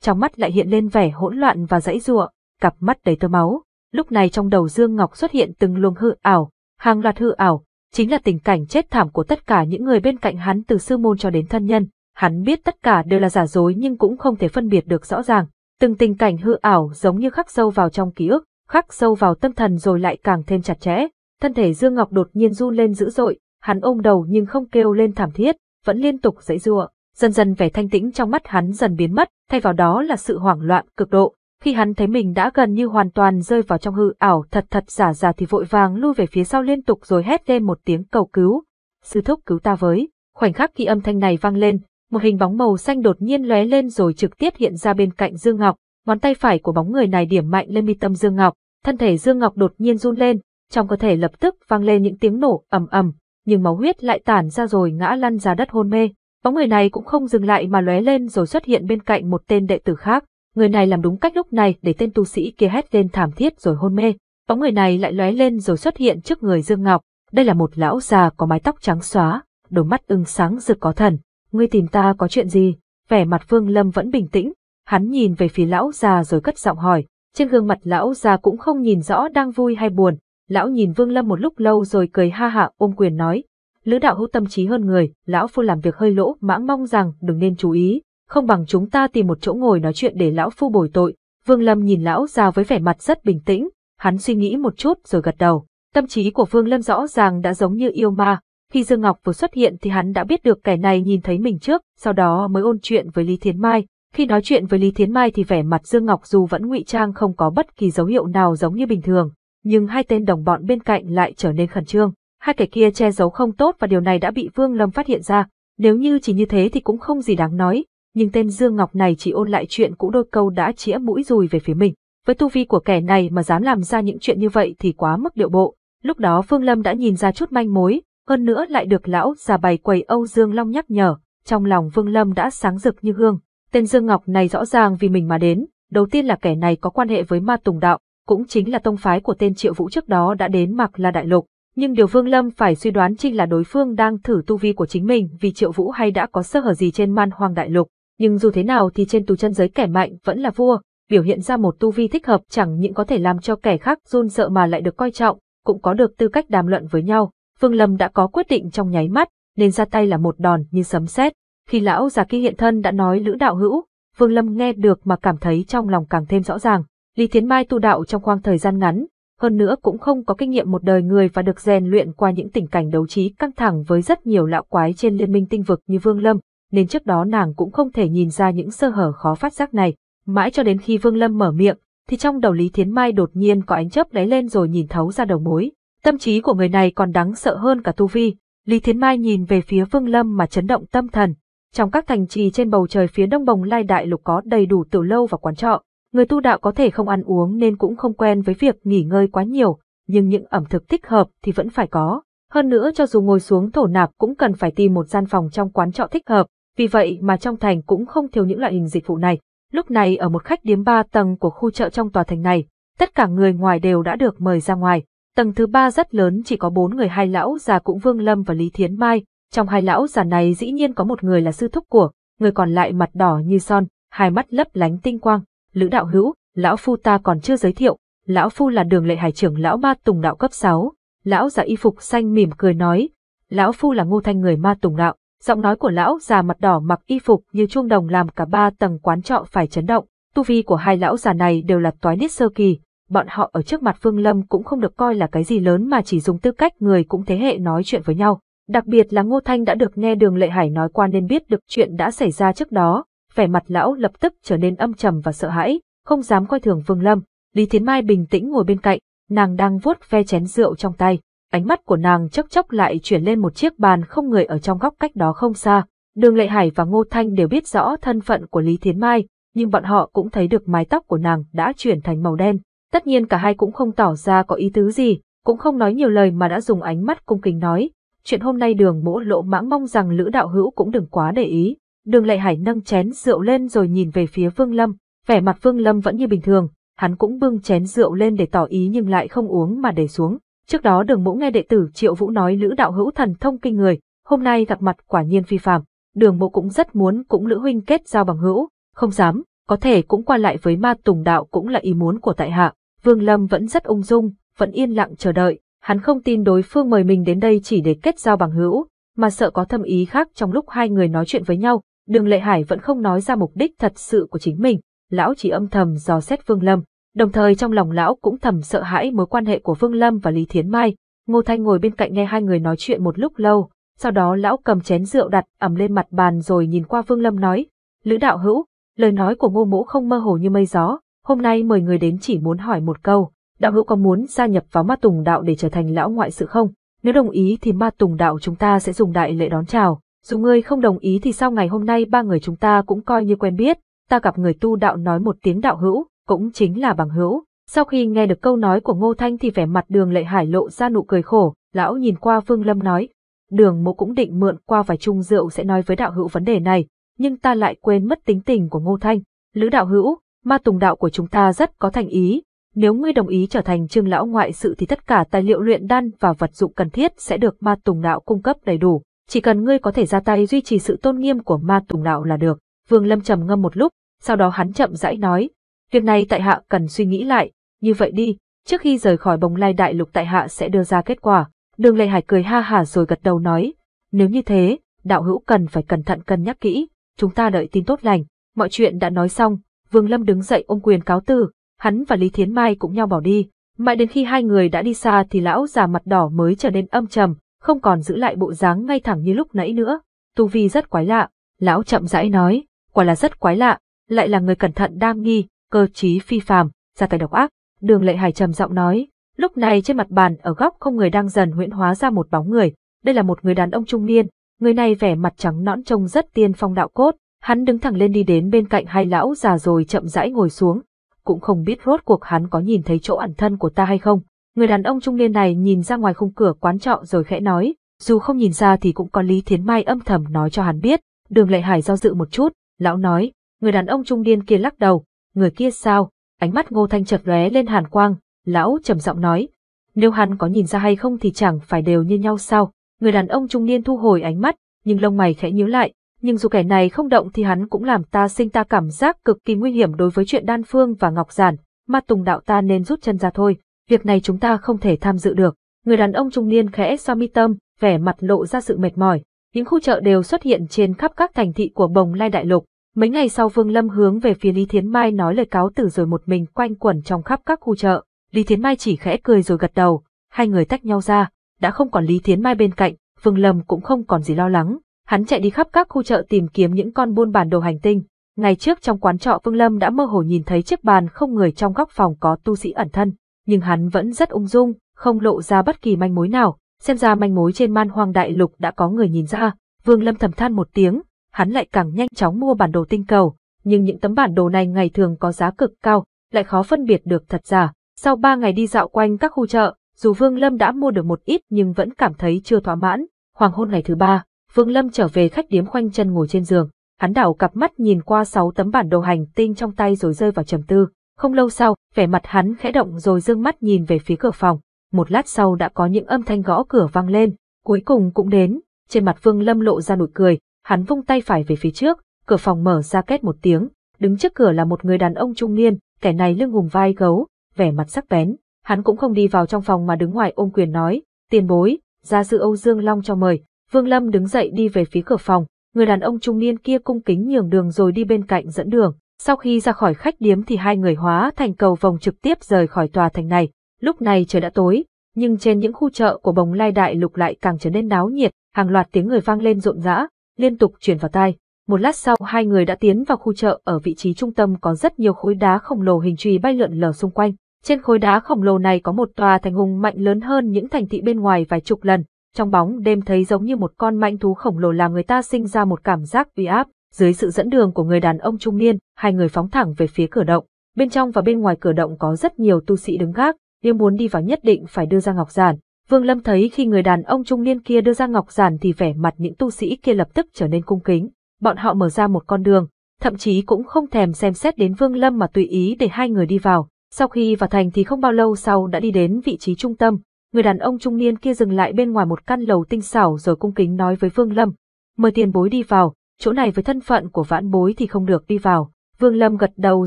trong mắt lại hiện lên vẻ hỗn loạn và dãy giụa, cặp mắt đầy tơ máu lúc này trong đầu Dương Ngọc xuất hiện từng luồng hư ảo, hàng loạt hư ảo, chính là tình cảnh chết thảm của tất cả những người bên cạnh hắn từ sư môn cho đến thân nhân. Hắn biết tất cả đều là giả dối nhưng cũng không thể phân biệt được rõ ràng. Từng tình cảnh hư ảo giống như khắc sâu vào trong ký ức, khắc sâu vào tâm thần rồi lại càng thêm chặt chẽ. Thân thể Dương Ngọc đột nhiên run lên dữ dội, hắn ôm đầu nhưng không kêu lên thảm thiết, vẫn liên tục dãy giụa. Dần dần vẻ thanh tĩnh trong mắt hắn dần biến mất, thay vào đó là sự hoảng loạn cực độ, khi hắn thấy mình đã gần như hoàn toàn rơi vào trong hư ảo thật thật giả giả thì vội vàng lui về phía sau liên tục rồi hét lên một tiếng cầu cứu. Sư thúc cứu ta với. Khoảnh khắc khi âm thanh này vang lên, một hình bóng màu xanh đột nhiên lóe lên rồi trực tiếp hiện ra bên cạnh Dương Ngọc. Ngón tay phải của bóng người này điểm mạnh lên mi tâm Dương Ngọc, thân thể Dương Ngọc đột nhiên run lên, trong cơ thể lập tức vang lên những tiếng nổ ầm ầm, nhưng máu huyết lại tản ra rồi ngã lăn ra đất hôn mê. Bóng người này cũng không dừng lại mà lóe lên rồi xuất hiện bên cạnh một tên đệ tử khác. Người này làm đúng cách lúc này để tên tu sĩ kia hét lên thảm thiết rồi hôn mê. Bóng người này lại lóe lên rồi xuất hiện trước người Dương Ngọc. Đây là một lão già có mái tóc trắng xóa, đôi mắt ưng sáng rực có thần. Ngươi tìm ta có chuyện gì? Vẻ mặt Vương Lâm vẫn bình tĩnh. Hắn nhìn về phía lão già rồi cất giọng hỏi. Trên gương mặt lão già cũng không nhìn rõ đang vui hay buồn. Lão nhìn Vương Lâm một lúc lâu rồi cười ha hạ ôm quyền nói. Lữ đạo hữu tâm trí hơn người, lão phu làm việc hơi lỗ mãng mong rằng đừng nên chú ý, không bằng chúng ta tìm một chỗ ngồi nói chuyện để lão phu bồi tội. Vương Lâm nhìn lão già với vẻ mặt rất bình tĩnh, hắn suy nghĩ một chút rồi gật đầu. Tâm trí của Vương Lâm rõ ràng đã giống như yêu ma, khi Dương Ngọc vừa xuất hiện thì hắn đã biết được kẻ này nhìn thấy mình trước, sau đó mới ôn chuyện với Lý Thiến Mai. Khi nói chuyện với Lý Thiến Mai thì vẻ mặt Dương Ngọc dù vẫn ngụy trang không có bất kỳ dấu hiệu nào giống như bình thường, nhưng hai tên đồng bọn bên cạnh lại trở nên khẩn trương. Hai kẻ kia che giấu không tốt và điều này đã bị Vương Lâm phát hiện ra, nếu như chỉ như thế thì cũng không gì đáng nói, nhưng tên Dương Ngọc này chỉ ôn lại chuyện cũ đôi câu đã chĩa mũi dùi về phía mình. Với tu vi của kẻ này mà dám làm ra những chuyện như vậy thì quá mức điệu bộ. Lúc đó Phương Lâm đã nhìn ra chút manh mối, hơn nữa lại được lão già bày quầy Âu Dương Long nhắc nhở, trong lòng Phương Lâm đã sáng rực như hương. Tên Dương Ngọc này rõ ràng vì mình mà đến, đầu tiên là kẻ này có quan hệ với Ma Tùng Đạo, cũng chính là tông phái của tên Triệu Vũ trước đó đã đến mặc là Đại Lục. Nhưng điều Vương Lâm phải suy đoán chính là đối phương đang thử tu vi của chính mình vì Triệu Vũ hay đã có sơ hở gì trên man hoang đại lục nhưng dù thế nào thì trên tù chân giới kẻ mạnh vẫn là vua, biểu hiện ra một tu vi thích hợp chẳng những có thể làm cho kẻ khác run sợ mà lại được coi trọng, cũng có được tư cách đàm luận với nhau. Vương Lâm đã có quyết định trong nháy mắt, nên ra tay là một đòn như sấm sét. Khi lão già kia hiện thân đã nói lữ đạo hữu, Vương Lâm nghe được mà cảm thấy trong lòng càng thêm rõ ràng. Lý Thiến Mai tu đạo trong khoang thời gian ngắn, hơn nữa cũng không có kinh nghiệm một đời người và được rèn luyện qua những tình cảnh đấu trí căng thẳng với rất nhiều lão quái trên liên minh tinh vực như Vương Lâm, nên trước đó nàng cũng không thể nhìn ra những sơ hở khó phát giác này. Mãi cho đến khi Vương Lâm mở miệng, thì trong đầu Lý Thiến Mai đột nhiên có ánh chớp lóe lên rồi nhìn thấu ra đầu mối. Tâm trí của người này còn đáng sợ hơn cả tu vi. Lý Thiến Mai nhìn về phía Vương Lâm mà chấn động tâm thần. Trong các thành trì trên bầu trời phía đông bồng lai đại lục có đầy đủ tiểu lâu và quán trọ. Người tu đạo có thể không ăn uống nên cũng không quen với việc nghỉ ngơi quá nhiều, nhưng những ẩm thực thích hợp thì vẫn phải có. Hơn nữa cho dù ngồi xuống thổ nạp cũng cần phải tìm một gian phòng trong quán trọ thích hợp, vì vậy mà trong thành cũng không thiếu những loại hình dịch vụ này. Lúc này ở một khách điếm ba tầng của khu chợ trong tòa thành này, tất cả người ngoài đều đã được mời ra ngoài. Tầng thứ ba rất lớn chỉ có bốn người hai lão già cũng Vương Lâm và Lý Thiến Mai, trong hai lão già này dĩ nhiên có một người là sư thúc của, người còn lại mặt đỏ như son, hai mắt lấp lánh tinh quang, Lữ Đạo Hữu, lão phu ta còn chưa giới thiệu, lão phu là Đường Lệ Hải trưởng lão Ma Tùng đạo cấp 6. Lão già y phục xanh mỉm cười nói, lão phu là Ngô Thanh người Ma Tùng đạo, Giọng nói của lão già mặt đỏ mặc y phục như chuông đồng làm cả ba tầng quán trọ phải chấn động. Tu vi của hai lão già này đều là toái nít sơ kỳ, bọn họ ở trước mặt Phương Lâm cũng không được coi là cái gì lớn mà chỉ dùng tư cách người cũng thế hệ nói chuyện với nhau. Đặc biệt là Ngô Thanh đã được nghe Đường Lệ Hải nói qua nên biết được chuyện đã xảy ra trước đó, vẻ mặt lão lập tức trở nên âm trầm và sợ hãi, không dám coi thường Phương Lâm. Lý Thiến Mai bình tĩnh ngồi bên cạnh, nàng đang vuốt ve chén rượu trong tay ánh mắt của nàng chốc chốc lại chuyển lên một chiếc bàn không người ở trong góc cách đó không xa. Đường Lệ Hải và Ngô Thanh đều biết rõ thân phận của Lý Thiến Mai, nhưng bọn họ cũng thấy được mái tóc của nàng đã chuyển thành màu đen. Tất nhiên cả hai cũng không tỏ ra có ý tứ gì, cũng không nói nhiều lời mà đã dùng ánh mắt cung kính nói. Chuyện hôm nay đường mỗ lộ mãng mong rằng Lữ Đạo Hữu cũng đừng quá để ý. Đường Lệ Hải nâng chén rượu lên rồi nhìn về phía Vương Lâm, vẻ mặt Vương Lâm vẫn như bình thường, hắn cũng bưng chén rượu lên để tỏ ý nhưng lại không uống mà để xuống. Trước đó đường mũ nghe đệ tử Triệu Vũ nói Lữ đạo hữu thần thông kinh người, hôm nay gặp mặt quả nhiên phi phàm, đường mộ cũng rất muốn cũng Lữ huynh kết giao bằng hữu, không dám, có thể cũng qua lại với ma tùng đạo cũng là ý muốn của tại hạ. Vương Lâm vẫn rất ung dung, vẫn yên lặng chờ đợi, hắn không tin đối phương mời mình đến đây chỉ để kết giao bằng hữu, mà sợ có thâm ý khác trong lúc hai người nói chuyện với nhau, đường lệ hải vẫn không nói ra mục đích thật sự của chính mình, lão chỉ âm thầm dò xét Vương Lâm. Đồng thời trong lòng lão cũng thầm sợ hãi mối quan hệ của Vương Lâm và Lý Thiến Mai. Ngô Thanh ngồi bên cạnh nghe hai người nói chuyện một lúc lâu, sau đó lão cầm chén rượu đặt ẩm lên mặt bàn rồi nhìn qua Vương Lâm nói, Lữ đạo hữu, lời nói của ngô mũ không mơ hồ như mây gió, hôm nay mời người đến chỉ muốn hỏi một câu, đạo hữu có muốn gia nhập vào ma tùng đạo để trở thành lão ngoại sự không? Nếu đồng ý thì ma tùng đạo chúng ta sẽ dùng đại lễ đón chào, dù ngươi không đồng ý thì sau ngày hôm nay ba người chúng ta cũng coi như quen biết, ta gặp người tu đạo nói một tiếng đạo hữu, cũng chính là bằng hữu. Sau khi nghe được câu nói của Ngô Thanh thì vẻ mặt đường lệ hải lộ ra nụ cười khổ, lão nhìn qua Phương Lâm nói, đường mộ cũng định mượn qua vài chung rượu sẽ nói với đạo hữu vấn đề này, nhưng ta lại quên mất tính tình của Ngô Thanh. Lữ đạo hữu, ma tùng đạo của chúng ta rất có thành ý, nếu ngươi đồng ý trở thành trương lão ngoại sự thì tất cả tài liệu luyện đan và vật dụng cần thiết sẽ được ma tùng đạo cung cấp đầy đủ, chỉ cần ngươi có thể ra tay duy trì sự tôn nghiêm của ma tùng đạo là được. Vương Lâm trầm ngâm một lúc, sau đó hắn chậm rãi nói, Việc này tại hạ cần suy nghĩ lại, như vậy đi, trước khi rời khỏi bồng lai đại lục tại hạ sẽ đưa ra kết quả. Đường lệ hải cười ha hà rồi gật đầu nói, nếu như thế, đạo hữu cần phải cẩn thận cân nhắc kỹ, chúng ta đợi tin tốt lành. Mọi chuyện đã nói xong, Vương Lâm đứng dậy ôm quyền cáo từ, hắn và Lý Thiến Mai cũng nhau bỏ đi. Mãi đến khi hai người đã đi xa thì lão già mặt đỏ mới trở nên âm trầm, không còn giữ lại bộ dáng ngay thẳng như lúc nãy nữa. Tu Vi rất quái lạ, lão chậm rãi nói, quả là rất quái lạ, lại là người cẩn thận đam nghi, cơ trí phi phàm, ra tay độc ác. Đường Lệ Hải trầm giọng nói, lúc này trên mặt bàn ở góc không người đang dần huyễn hóa ra một bóng người, đây là một người đàn ông trung niên, người này vẻ mặt trắng nõn trông rất tiên phong đạo cốt, hắn đứng thẳng lên đi đến bên cạnh hai lão già rồi chậm rãi ngồi xuống, cũng không biết rốt cuộc hắn có nhìn thấy chỗ ẩn thân của ta hay không. Người đàn ông trung niên này nhìn ra ngoài khung cửa quán trọ rồi khẽ nói, dù không nhìn ra thì cũng có Lý Thiến Mai âm thầm nói cho hắn biết, đường lệ hải do dự một chút, lão nói, người đàn ông trung niên kia lắc đầu, người kia sao? Ánh mắt Ngô Thanh chợt lóe lên hàn quang, lão trầm giọng nói, nếu hắn có nhìn ra hay không thì chẳng phải đều như nhau sao? Người đàn ông trung niên thu hồi ánh mắt, nhưng lông mày khẽ nhíu lại, nhưng dù kẻ này không động thì hắn cũng làm ta sinh ta cảm giác cực kỳ nguy hiểm đối với chuyện Đan Phương và Ngọc Giản, mà Tùng đạo ta nên rút chân ra thôi, việc này chúng ta không thể tham dự được. Người đàn ông trung niên khẽ xoa mi tâm, vẻ mặt lộ ra sự mệt mỏi. Những khu chợ đều xuất hiện trên khắp các thành thị của bồng lai đại lục, Mấy ngày sau Vương Lâm hướng về phía Lý Thiến Mai nói lời cáo từ rồi một mình quanh quẩn trong khắp các khu chợ. Lý Thiến Mai chỉ khẽ cười rồi gật đầu, hai người tách nhau ra, đã không còn Lý Thiến Mai bên cạnh, Vương Lâm cũng không còn gì lo lắng. Hắn chạy đi khắp các khu chợ tìm kiếm những con buôn bản đồ hành tinh. Ngày trước trong quán trọ Vương Lâm đã mơ hồ nhìn thấy chiếc bàn không người trong góc phòng có tu sĩ ẩn thân, nhưng hắn vẫn rất ung dung, không lộ ra bất kỳ manh mối nào. Xem ra manh mối trên man hoang đại lục đã có người nhìn ra. Vương Lâm thầm than một tiếng, hắn lại càng nhanh chóng mua bản đồ tinh cầu, nhưng những tấm bản đồ này ngày thường có giá cực cao, lại khó phân biệt được thật giả. Sau 3 ngày đi dạo quanh các khu chợ, dù Vương Lâm đã mua được một ít nhưng vẫn cảm thấy chưa thỏa mãn. Hoàng hôn ngày thứ ba, Vương Lâm trở về khách điếm khoanh chân ngồi trên giường, hắn đảo cặp mắt nhìn qua 6 tấm bản đồ hành tinh trong tay rồi rơi vào trầm tư. Không lâu sau, vẻ mặt hắn khẽ động rồi dương mắt nhìn về phía cửa phòng. Một lát sau đã có những âm thanh gõ cửa vang lên, cuối cùng cũng đến. Trên mặt Vương Lâm lộ ra nụ cười, hắn vung tay phải về phía trước, cửa phòng mở ra két một tiếng, đứng trước cửa là một người đàn ông trung niên, kẻ này lưng hùng vai gấu, vẻ mặt sắc bén, hắn cũng không đi vào trong phòng mà đứng ngoài ôm quyền nói, tiền bối, gia sư Âu Dương Long cho mời, Vương Lâm đứng dậy đi về phía cửa phòng, người đàn ông trung niên kia cung kính nhường đường rồi đi bên cạnh dẫn đường, sau khi ra khỏi khách điếm thì hai người hóa thành cầu vòng trực tiếp rời khỏi tòa thành này, lúc này trời đã tối. Nhưng trên những khu chợ của bồng lai đại lục lại càng trở nên náo nhiệt, hàng loạt tiếng người vang lên rộn rã, liên tục truyền vào tai. Một lát sau hai người đã tiến vào khu chợ ở vị trí trung tâm có rất nhiều khối đá khổng lồ hình chùy bay lượn lờ xung quanh. Trên khối đá khổng lồ này có một tòa thành hùng mạnh lớn hơn những thành thị bên ngoài vài chục lần. Trong bóng đêm thấy giống như một con mạnh thú khổng lồ làm người ta sinh ra một cảm giác uy áp. Dưới sự dẫn đường của người đàn ông trung niên, hai người phóng thẳng về phía cửa động. Bên trong và bên ngoài cửa động có rất nhiều tu sĩ đứng gác, nếu muốn đi vào nhất định phải đưa ra ngọc giản, Vương Lâm thấy khi người đàn ông trung niên kia đưa ra ngọc giản thì vẻ mặt những tu sĩ kia lập tức trở nên cung kính, bọn họ mở ra một con đường, thậm chí cũng không thèm xem xét đến Vương Lâm mà tùy ý để hai người đi vào. Sau khi vào thành thì không bao lâu sau đã đi đến vị trí trung tâm, người đàn ông trung niên kia dừng lại bên ngoài một căn lầu tinh xảo rồi cung kính nói với Vương Lâm, mời tiền bối đi vào, chỗ này với thân phận của vãn bối thì không được đi vào. Vương Lâm gật đầu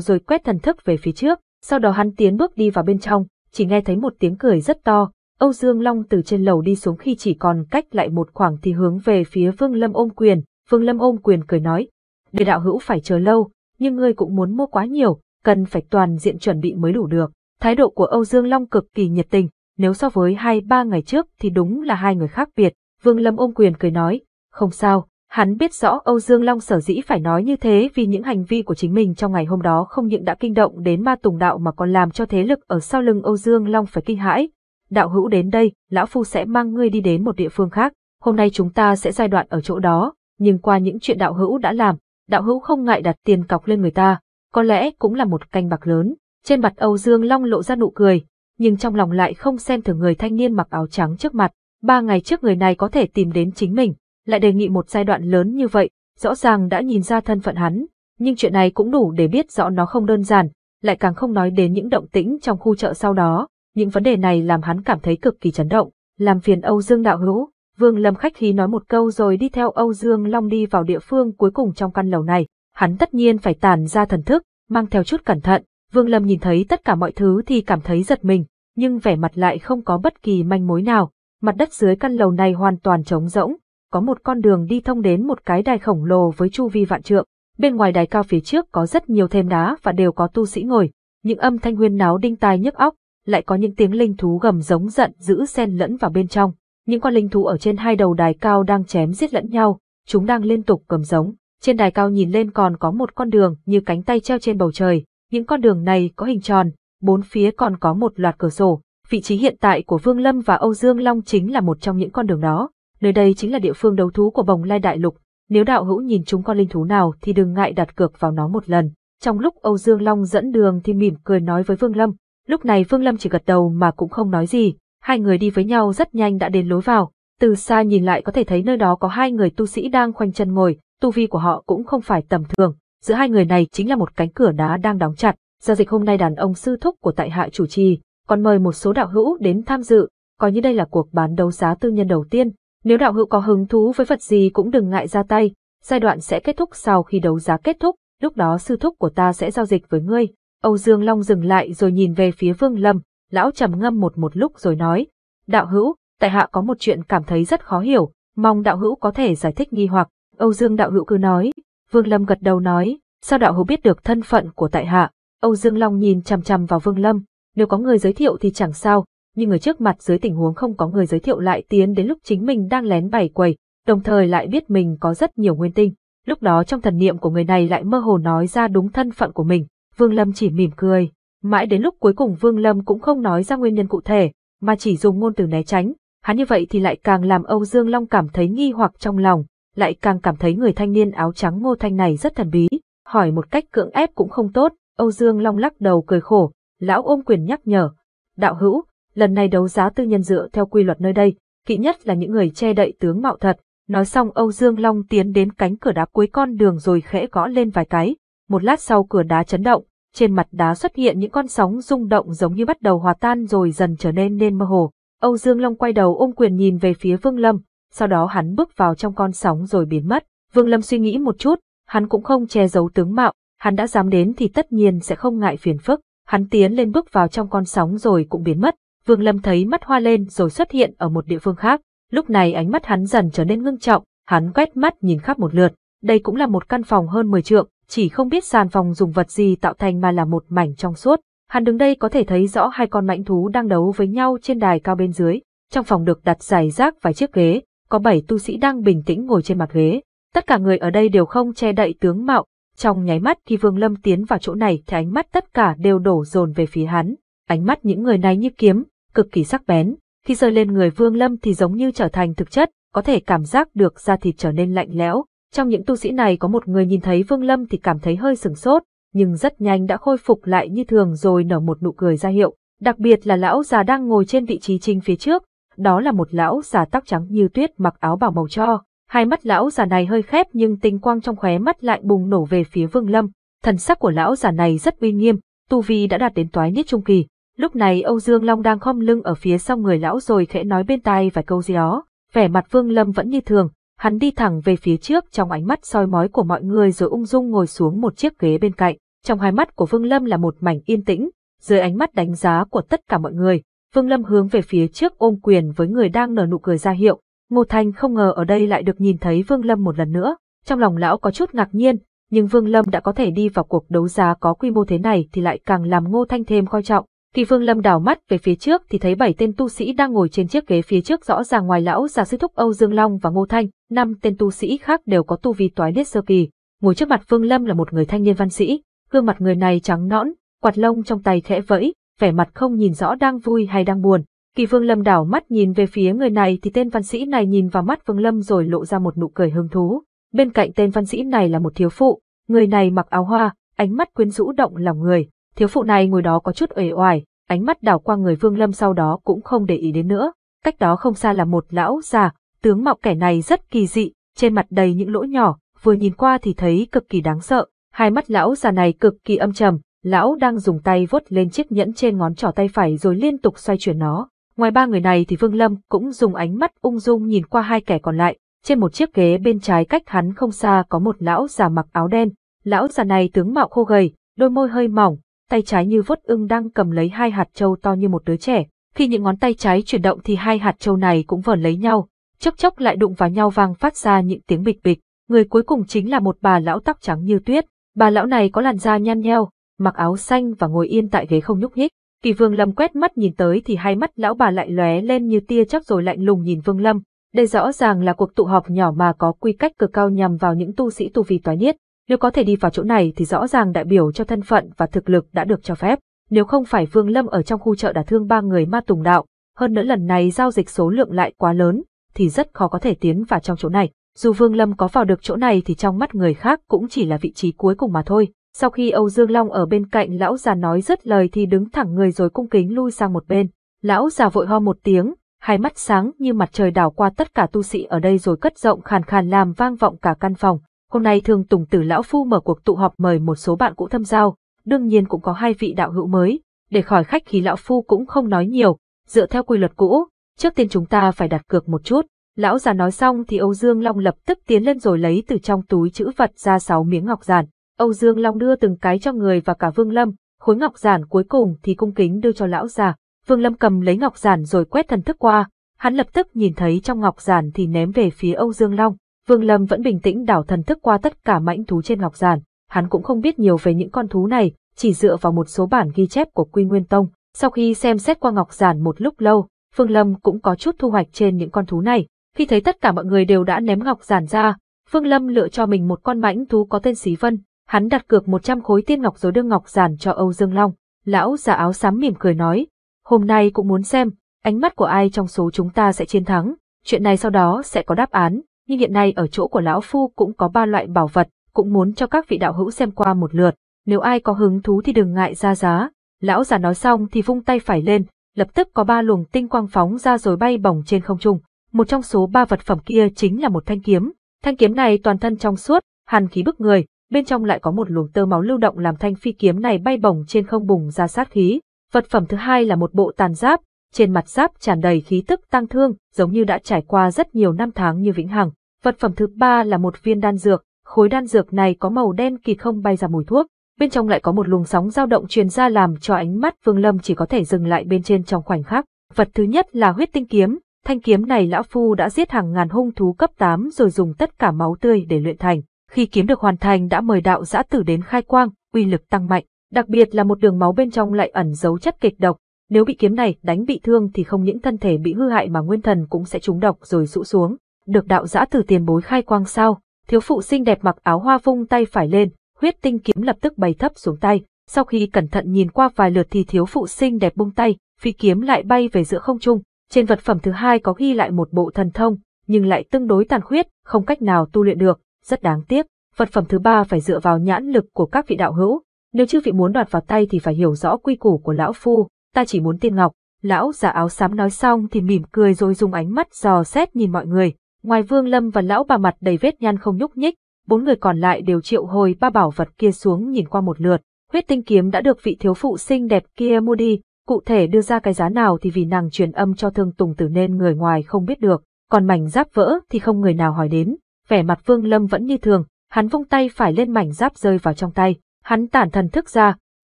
rồi quét thần thức về phía trước, sau đó hắn tiến bước đi vào bên trong, chỉ nghe thấy một tiếng cười rất to, Âu Dương Long từ trên lầu đi xuống khi chỉ còn cách lại một khoảng thì hướng về phía Vương Lâm ôm quyền, Vương Lâm ôm quyền cười nói, để đạo hữu phải chờ lâu, nhưng ngươi cũng muốn mua quá nhiều, cần phải toàn diện chuẩn bị mới đủ được. Thái độ của Âu Dương Long cực kỳ nhiệt tình, nếu so với hai ba ngày trước thì đúng là hai người khác biệt. Vương Lâm ôm quyền cười nói, không sao, hắn biết rõ Âu Dương Long sở dĩ phải nói như thế vì những hành vi của chính mình trong ngày hôm đó không những đã kinh động đến ma tùng đạo mà còn làm cho thế lực ở sau lưng Âu Dương Long phải kinh hãi, đạo hữu đến đây, lão phu sẽ mang ngươi đi đến một địa phương khác, hôm nay chúng ta sẽ giai đoạn ở chỗ đó, nhưng qua những chuyện đạo hữu đã làm, đạo hữu không ngại đặt tiền cọc lên người ta, có lẽ cũng là một canh bạc lớn. Trên mặt Âu Dương Long lộ ra nụ cười, nhưng trong lòng lại không xem thường người thanh niên mặc áo trắng trước mặt, ba ngày trước người này có thể tìm đến chính mình, lại đề nghị một giai đoạn lớn như vậy, rõ ràng đã nhìn ra thân phận hắn, nhưng chuyện này cũng đủ để biết rõ nó không đơn giản, lại càng không nói đến những động tĩnh trong khu chợ sau đó. Những vấn đề này làm hắn cảm thấy cực kỳ chấn động, làm phiền Âu Dương đạo hữu. Vương Lâm khách khí nói một câu rồi đi theo Âu Dương Long đi vào địa phương cuối cùng trong căn lầu này. Hắn tất nhiên phải tàn ra thần thức, mang theo chút cẩn thận. Vương Lâm nhìn thấy tất cả mọi thứ thì cảm thấy giật mình, nhưng vẻ mặt lại không có bất kỳ manh mối nào. Mặt đất dưới căn lầu này hoàn toàn trống rỗng, có một con đường đi thông đến một cái đài khổng lồ với chu vi vạn trượng. Bên ngoài đài cao phía trước có rất nhiều thêm đá và đều có tu sĩ ngồi. Những âm thanh huyên náo đinh tai nhức óc lại có những tiếng linh thú gầm giống giận dữ xen lẫn vào bên trong. Những con linh thú ở trên hai đầu đài cao đang chém giết lẫn nhau, chúng đang liên tục gầm giống. Trên đài cao nhìn lên còn có một con đường như cánh tay treo trên bầu trời, những con đường này có hình tròn, bốn phía còn có một loạt cửa sổ. Vị trí hiện tại của Vương Lâm và Âu Dương Long chính là một trong những con đường đó. Nơi đây chính là địa phương đấu thú của Bồng Lai Đại Lục, nếu đạo hữu nhìn chúng con linh thú nào thì đừng ngại đặt cược vào nó một lần. Trong lúc Âu Dương Long dẫn đường thì mỉm cười nói với Vương Lâm, Lúc này Phương Lâm chỉ gật đầu mà cũng không nói gì, hai người đi với nhau rất nhanh đã đến lối vào, từ xa nhìn lại có thể thấy nơi đó có hai người tu sĩ đang khoanh chân ngồi, tu vi của họ cũng không phải tầm thường, giữa hai người này chính là một cánh cửa đá đang đóng chặt, giao dịch hôm nay đàn ông sư thúc của tại hạ chủ trì, còn mời một số đạo hữu đến tham dự, coi như đây là cuộc bán đấu giá tư nhân đầu tiên, nếu đạo hữu có hứng thú với vật gì cũng đừng ngại ra tay, giai đoạn sẽ kết thúc sau khi đấu giá kết thúc, lúc đó sư thúc của ta sẽ giao dịch với ngươi, Âu Dương Long dừng lại rồi nhìn về phía Vương Lâm, lão trầm ngâm một một lúc rồi nói, đạo hữu, tại hạ có một chuyện cảm thấy rất khó hiểu, mong đạo hữu có thể giải thích nghi hoặc, Âu Dương đạo hữu cứ nói, Vương Lâm gật đầu nói, sao đạo hữu biết được thân phận của tại hạ, Âu Dương Long nhìn chằm chằm vào Vương Lâm, nếu có người giới thiệu thì chẳng sao, nhưng người trước mặt dưới tình huống không có người giới thiệu lại tiến đến lúc chính mình đang lén bày quầy, đồng thời lại biết mình có rất nhiều nguyên tinh. Lúc đó trong thần niệm của người này lại mơ hồ nói ra đúng thân phận của mình, Vương Lâm chỉ mỉm cười, mãi đến lúc cuối cùng Vương Lâm cũng không nói ra nguyên nhân cụ thể, mà chỉ dùng ngôn từ né tránh, hắn như vậy thì lại càng làm Âu Dương Long cảm thấy nghi hoặc trong lòng, lại càng cảm thấy người thanh niên áo trắng Ngô Thanh này rất thần bí, hỏi một cách cưỡng ép cũng không tốt, Âu Dương Long lắc đầu cười khổ, lão ôm quyền nhắc nhở, đạo hữu, lần này đấu giá tư nhân dựa theo quy luật nơi đây, kỵ nhất là những người che đậy tướng mạo thật, nói xong Âu Dương Long tiến đến cánh cửa đá cuối con đường rồi khẽ gõ lên vài cái, một lát sau cửa đá chấn động, trên mặt đá xuất hiện những con sóng rung động giống như bắt đầu hòa tan rồi dần trở nên nên mơ hồ. Âu Dương Long quay đầu ôm quyền nhìn về phía Vương Lâm, sau đó hắn bước vào trong con sóng rồi biến mất. Vương Lâm suy nghĩ một chút, hắn cũng không che giấu tướng mạo, hắn đã dám đến thì tất nhiên sẽ không ngại phiền phức. Hắn tiến lên bước vào trong con sóng rồi cũng biến mất. Vương Lâm thấy mắt hoa lên rồi xuất hiện ở một địa phương khác. Lúc này ánh mắt hắn dần trở nên ngưng trọng, hắn quét mắt nhìn khắp một lượt. Đây cũng là một căn phòng hơn 10 trượng, chỉ không biết sàn phòng dùng vật gì tạo thành mà là một mảnh trong suốt. Hắn đứng đây có thể thấy rõ hai con mãnh thú đang đấu với nhau trên đài cao bên dưới. Trong phòng được đặt dài rác vài chiếc ghế, có bảy tu sĩ đang bình tĩnh ngồi trên mặt ghế. Tất cả người ở đây đều không che đậy tướng mạo. Trong nháy mắt khi Vương Lâm tiến vào chỗ này thì ánh mắt tất cả đều đổ dồn về phía hắn. Ánh mắt những người này như kiếm, cực kỳ sắc bén. Khi rơi lên người Vương Lâm thì giống như trở thành thực chất, có thể cảm giác được da thịt trở nên lạnh lẽo, trong những tu sĩ này có một người nhìn thấy Vương Lâm thì cảm thấy hơi sừng sốt, nhưng rất nhanh đã khôi phục lại như thường rồi nở một nụ cười ra hiệu, đặc biệt là lão già đang ngồi trên vị trí chính phía trước, đó là một lão già tóc trắng như tuyết mặc áo bảo màu cho. Hai mắt lão già này hơi khép nhưng tinh quang trong khóe mắt lại bùng nổ về phía Vương Lâm. Thần sắc của lão già này rất uy nghiêm, tu vi đã đạt đến toái niết trung kỳ. Lúc này Âu Dương Long đang khom lưng ở phía sau người lão rồi khẽ nói bên tai vài câu gì đó. Vẻ mặt Vương Lâm vẫn như thường, Hắn đi thẳng về phía trước trong ánh mắt soi mói của mọi người rồi ung dung ngồi xuống một chiếc ghế bên cạnh. Trong hai mắt của Vương Lâm là một mảnh yên tĩnh, dưới ánh mắt đánh giá của tất cả mọi người, Vương Lâm hướng về phía trước ôm quyền với người đang nở nụ cười ra hiệu. Ngô Thanh không ngờ ở đây lại được nhìn thấy Vương Lâm một lần nữa. Trong lòng lão có chút ngạc nhiên, nhưng Vương Lâm đã có thể đi vào cuộc đấu giá có quy mô thế này thì lại càng làm Ngô Thanh thêm coi trọng thì Vương Lâm đảo mắt về phía trước thì thấy bảy tên tu sĩ đang ngồi trên chiếc ghế phía trước rõ ràng ngoài lão già sư thúc Âu Dương Long và Ngô Thanh, năm tên tu sĩ khác đều có tu vi toái niết sơ kỳ. Ngồi trước mặt Vương Lâm là một người thanh niên văn sĩ, gương mặt người này trắng nõn, quạt lông trong tay khẽ vẫy, vẻ mặt không nhìn rõ đang vui hay đang buồn. Kỳ Vương Lâm đảo mắt nhìn về phía người này thì tên văn sĩ này nhìn vào mắt Vương Lâm rồi lộ ra một nụ cười hứng thú. Bên cạnh tên văn sĩ này là một thiếu phụ, người này mặc áo hoa, ánh mắt quyến rũ động lòng người, Thiếu phụ này ngồi đó có chút uể oải, ánh mắt đảo qua người Vương Lâm sau đó cũng không để ý đến nữa. Cách đó không xa là một lão già, tướng mạo kẻ này rất kỳ dị, trên mặt đầy những lỗ nhỏ, vừa nhìn qua thì thấy cực kỳ đáng sợ. Hai mắt lão già này cực kỳ âm trầm, lão đang dùng tay vuốt lên chiếc nhẫn trên ngón trỏ tay phải rồi liên tục xoay chuyển nó. Ngoài ba người này thì Vương Lâm cũng dùng ánh mắt ung dung nhìn qua hai kẻ còn lại. Trên một chiếc ghế bên trái cách hắn không xa có một lão già mặc áo đen. Lão già này tướng mạo khô gầy, đôi môi hơi mỏng, tay trái như vốt ưng đang cầm lấy hai hạt trâu to như một đứa trẻ. Khi những ngón tay trái chuyển động thì hai hạt trâu này cũng vờn lấy nhau, chốc chốc lại đụng vào nhau vang phát ra những tiếng bịch bịch. Người cuối cùng chính là một bà lão tóc trắng như tuyết. Bà lão này có làn da nhăn nheo, mặc áo xanh và ngồi yên tại ghế không nhúc nhích. Kỳ Vương Lâm quét mắt nhìn tới thì hai mắt lão bà lại lóe lên như tia chớp rồi lạnh lùng nhìn Vương Lâm. Đây rõ ràng là cuộc tụ họp nhỏ mà có quy cách cực cao nhằm vào những tu sĩ tu vi toái niết. Nếu có thể đi vào chỗ này thì rõ ràng đại biểu cho thân phận và thực lực đã được cho phép. Nếu không phải Vương Lâm ở trong khu chợ đã thương ba người ma tùng đạo, hơn nữa lần này giao dịch số lượng lại quá lớn, thì rất khó có thể tiến vào trong chỗ này. Dù Vương Lâm có vào được chỗ này thì trong mắt người khác cũng chỉ là vị trí cuối cùng mà thôi. Sau khi Âu Dương Long ở bên cạnh lão già nói rất lời thì đứng thẳng người rồi cung kính lui sang một bên. Lão già vội ho một tiếng, hai mắt sáng như mặt trời đảo qua tất cả tu sĩ ở đây rồi cất rộng khàn khàn làm vang vọng cả căn phòng. Hôm nay Thương Tùng Tử Lão Phu mở cuộc tụ họp mời một số bạn cũ thâm giao, đương nhiên cũng có hai vị đạo hữu mới, để khỏi khách khí Lão Phu cũng không nói nhiều, dựa theo quy luật cũ, trước tiên chúng ta phải đặt cược một chút. Lão già nói xong thì Âu Dương Long lập tức tiến lên rồi lấy từ trong túi chữ vật ra sáu miếng ngọc giản. Âu Dương Long đưa từng cái cho người và cả Vương Lâm, khối ngọc giản cuối cùng thì cung kính đưa cho lão già. Vương Lâm cầm lấy ngọc giản rồi quét thần thức qua, hắn lập tức nhìn thấy trong ngọc giản thì ném về phía Âu Dương Long. Vương Lâm vẫn bình tĩnh đảo thần thức qua tất cả mãnh thú trên ngọc giản, hắn cũng không biết nhiều về những con thú này, chỉ dựa vào một số bản ghi chép của Quy Nguyên Tông. Sau khi xem xét qua ngọc giản một lúc lâu, Vương Lâm cũng có chút thu hoạch trên những con thú này. Khi thấy tất cả mọi người đều đã ném ngọc giản ra, Vương Lâm lựa cho mình một con mãnh thú có tên Xí Vân, hắn đặt cược 100 khối tiên ngọc rồi đưa ngọc giản cho Âu Dương Long. Lão già áo xám mỉm cười nói, hôm nay cũng muốn xem, ánh mắt của ai trong số chúng ta sẽ chiến thắng, chuyện này sau đó sẽ có đáp án nhưng hiện nay ở chỗ của lão phu cũng có ba loại bảo vật, cũng muốn cho các vị đạo hữu xem qua một lượt, nếu ai có hứng thú thì đừng ngại ra giá. Lão già nói xong thì vung tay phải lên, lập tức có ba luồng tinh quang phóng ra rồi bay bổng trên không trung. Một trong số ba vật phẩm kia chính là một thanh kiếm. Thanh kiếm này toàn thân trong suốt, hàn khí bức người, bên trong lại có một luồng tơ máu lưu động làm thanh phi kiếm này bay bổng trên không bùng ra sát khí. Vật phẩm thứ hai là một bộ tàn giáp, trên mặt giáp tràn đầy khí tức tăng thương, giống như đã trải qua rất nhiều năm tháng như vĩnh hằng. Vật phẩm thứ ba là một viên đan dược, khối đan dược này có màu đen kỳ không bay ra mùi thuốc, bên trong lại có một luồng sóng dao động truyền ra làm cho ánh mắt Vương Lâm chỉ có thể dừng lại bên trên trong khoảnh khắc. Vật thứ nhất là huyết tinh kiếm, thanh kiếm này lão phu đã giết hàng ngàn hung thú cấp 8 rồi dùng tất cả máu tươi để luyện thành. Khi kiếm được hoàn thành đã mời đạo giả tử đến khai quang, uy lực tăng mạnh, đặc biệt là một đường máu bên trong lại ẩn giấu chất kịch độc, nếu bị kiếm này đánh bị thương thì không những thân thể bị hư hại mà nguyên thần cũng sẽ trúng độc rồi rũ xuống. Được đạo giã từ tiền bối khai quang sao, thiếu phụ xinh đẹp mặc áo hoa vung tay phải lên, huyết tinh kiếm lập tức bay thấp xuống tay. Sau khi cẩn thận nhìn qua vài lượt thì thiếu phụ xinh đẹp bung tay, phi kiếm lại bay về giữa không trung. Trên vật phẩm thứ hai có ghi lại một bộ thần thông, nhưng lại tương đối tàn khuyết, không cách nào tu luyện được, rất đáng tiếc. Vật phẩm thứ ba phải dựa vào nhãn lực của các vị đạo hữu. Nếu chư vị muốn đoạt vào tay thì phải hiểu rõ quy củ của lão phu, ta chỉ muốn tiên ngọc. Lão giả áo xám nói xong thì mỉm cười rồi dùng ánh mắt dò xét nhìn mọi người. Ngoài Vương Lâm và lão bà mặt đầy vết nhăn không nhúc nhích, bốn người còn lại đều triệu hồi ba bảo vật kia xuống nhìn qua một lượt. Huyết tinh kiếm đã được vị thiếu phụ xinh đẹp kia mua đi, cụ thể đưa ra cái giá nào thì vì nàng truyền âm cho thương tùng tử nên người ngoài không biết được, còn mảnh giáp vỡ thì không người nào hỏi đến. Vẻ mặt Vương Lâm vẫn như thường, hắn vung tay phải lên mảnh giáp rơi vào trong tay, hắn tản thần thức ra,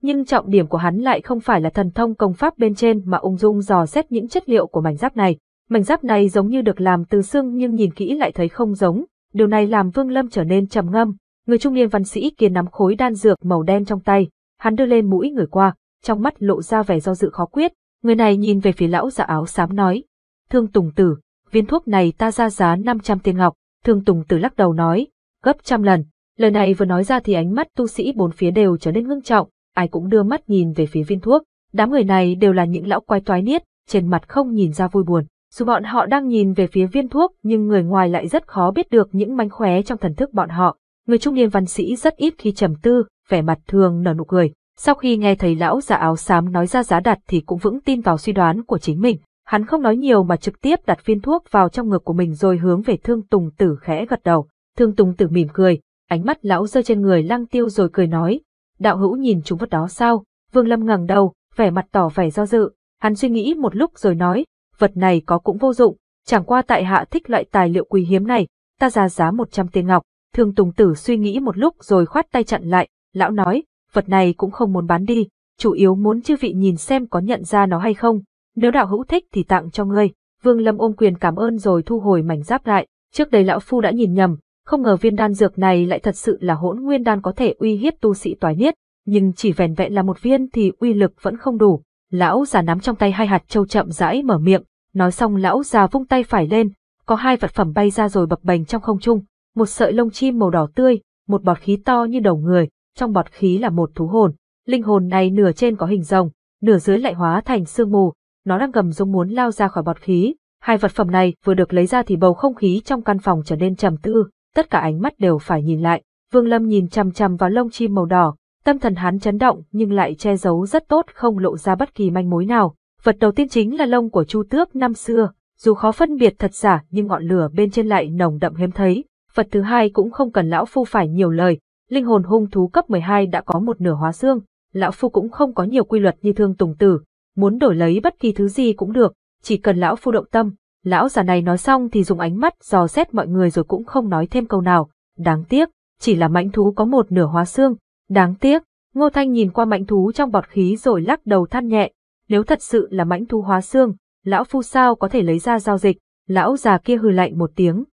nhưng trọng điểm của hắn lại không phải là thần thông công pháp bên trên mà ung dung dò xét những chất liệu của mảnh giáp này. Mảnh giáp này giống như được làm từ xương nhưng nhìn kỹ lại thấy không giống, điều này làm Vương Lâm trở nên trầm ngâm. Người trung niên văn sĩ kia nắm khối đan dược màu đen trong tay, hắn đưa lên mũi người qua, trong mắt lộ ra vẻ do dự khó quyết, người này nhìn về phía lão giả áo xám nói: "Thương Tùng tử, viên thuốc này ta ra giá 500 tiền ngọc." Thương Tùng tử lắc đầu nói: "Gấp trăm lần." Lời này vừa nói ra thì ánh mắt tu sĩ bốn phía đều trở nên ngưng trọng, ai cũng đưa mắt nhìn về phía viên thuốc. Đám người này đều là những lão quái toái niết, trên mặt không nhìn ra vui buồn. Dù bọn họ đang nhìn về phía viên thuốc nhưng người ngoài lại rất khó biết được những manh khóe trong thần thức bọn họ. Người trung niên văn sĩ rất ít khi trầm tư, vẻ mặt thường nở nụ cười. Sau khi nghe thầy lão giả áo xám nói ra giá đặt thì cũng vững tin vào suy đoán của chính mình. Hắn không nói nhiều mà trực tiếp đặt viên thuốc vào trong ngực của mình rồi hướng về thương tùng tử khẽ gật đầu. Thương tùng tử mỉm cười, ánh mắt lão rơi trên người lăng tiêu rồi cười nói, đạo hữu nhìn chúng vật đó sao? Vương Lâm ngẩng đầu, vẻ mặt tỏ vẻ do dự, hắn suy nghĩ một lúc rồi nói, vật này có cũng vô dụng, chẳng qua tại hạ thích loại tài liệu quý hiếm này, ta ra giá 100 tiền ngọc. Thương Tùng Tử suy nghĩ một lúc rồi khoát tay chặn lại, lão nói, vật này cũng không muốn bán đi, chủ yếu muốn chư vị nhìn xem có nhận ra nó hay không, nếu đạo hữu thích thì tặng cho ngươi. Vương Lâm ôm quyền cảm ơn rồi thu hồi mảnh giáp lại, trước đây lão phu đã nhìn nhầm, không ngờ viên đan dược này lại thật sự là hỗn nguyên đan có thể uy hiếp tu sĩ toái niết, nhưng chỉ vẻn vẹn là một viên thì uy lực vẫn không đủ. Lão già nắm trong tay hai hạt châu chậm rãi mở miệng, nói xong lão già vung tay phải lên, có hai vật phẩm bay ra rồi bập bềnh trong không trung, một sợi lông chim màu đỏ tươi, một bọt khí to như đầu người, trong bọt khí là một thú hồn, linh hồn này nửa trên có hình rồng, nửa dưới lại hóa thành sương mù, nó đang gầm rống muốn lao ra khỏi bọt khí. Hai vật phẩm này vừa được lấy ra thì bầu không khí trong căn phòng trở nên trầm tư, tất cả ánh mắt đều phải nhìn lại. Vương Lâm nhìn chằm chằm vào lông chim màu đỏ, tâm thần hắn chấn động nhưng lại che giấu rất tốt không lộ ra bất kỳ manh mối nào. Vật đầu tiên chính là lông của Chu Tước năm xưa, dù khó phân biệt thật giả nhưng ngọn lửa bên trên lại nồng đậm hiếm thấy. Vật thứ hai cũng không cần lão phu phải nhiều lời, linh hồn hung thú cấp 12 đã có một nửa hóa xương, lão phu cũng không có nhiều quy luật như thương tùng tử, muốn đổi lấy bất kỳ thứ gì cũng được, chỉ cần lão phu động tâm, Lão già này nói xong thì dùng ánh mắt dò xét mọi người rồi cũng không nói thêm câu nào. Đáng tiếc, chỉ là mãnh thú có một nửa hóa xương. Đáng tiếc, Ngô Thanh nhìn qua mãnh thú trong bọt khí rồi lắc đầu than nhẹ. Nếu thật sự là mãnh thú hóa xương, lão phu sao có thể lấy ra giao dịch. Lão già kia hừ lạnh một tiếng,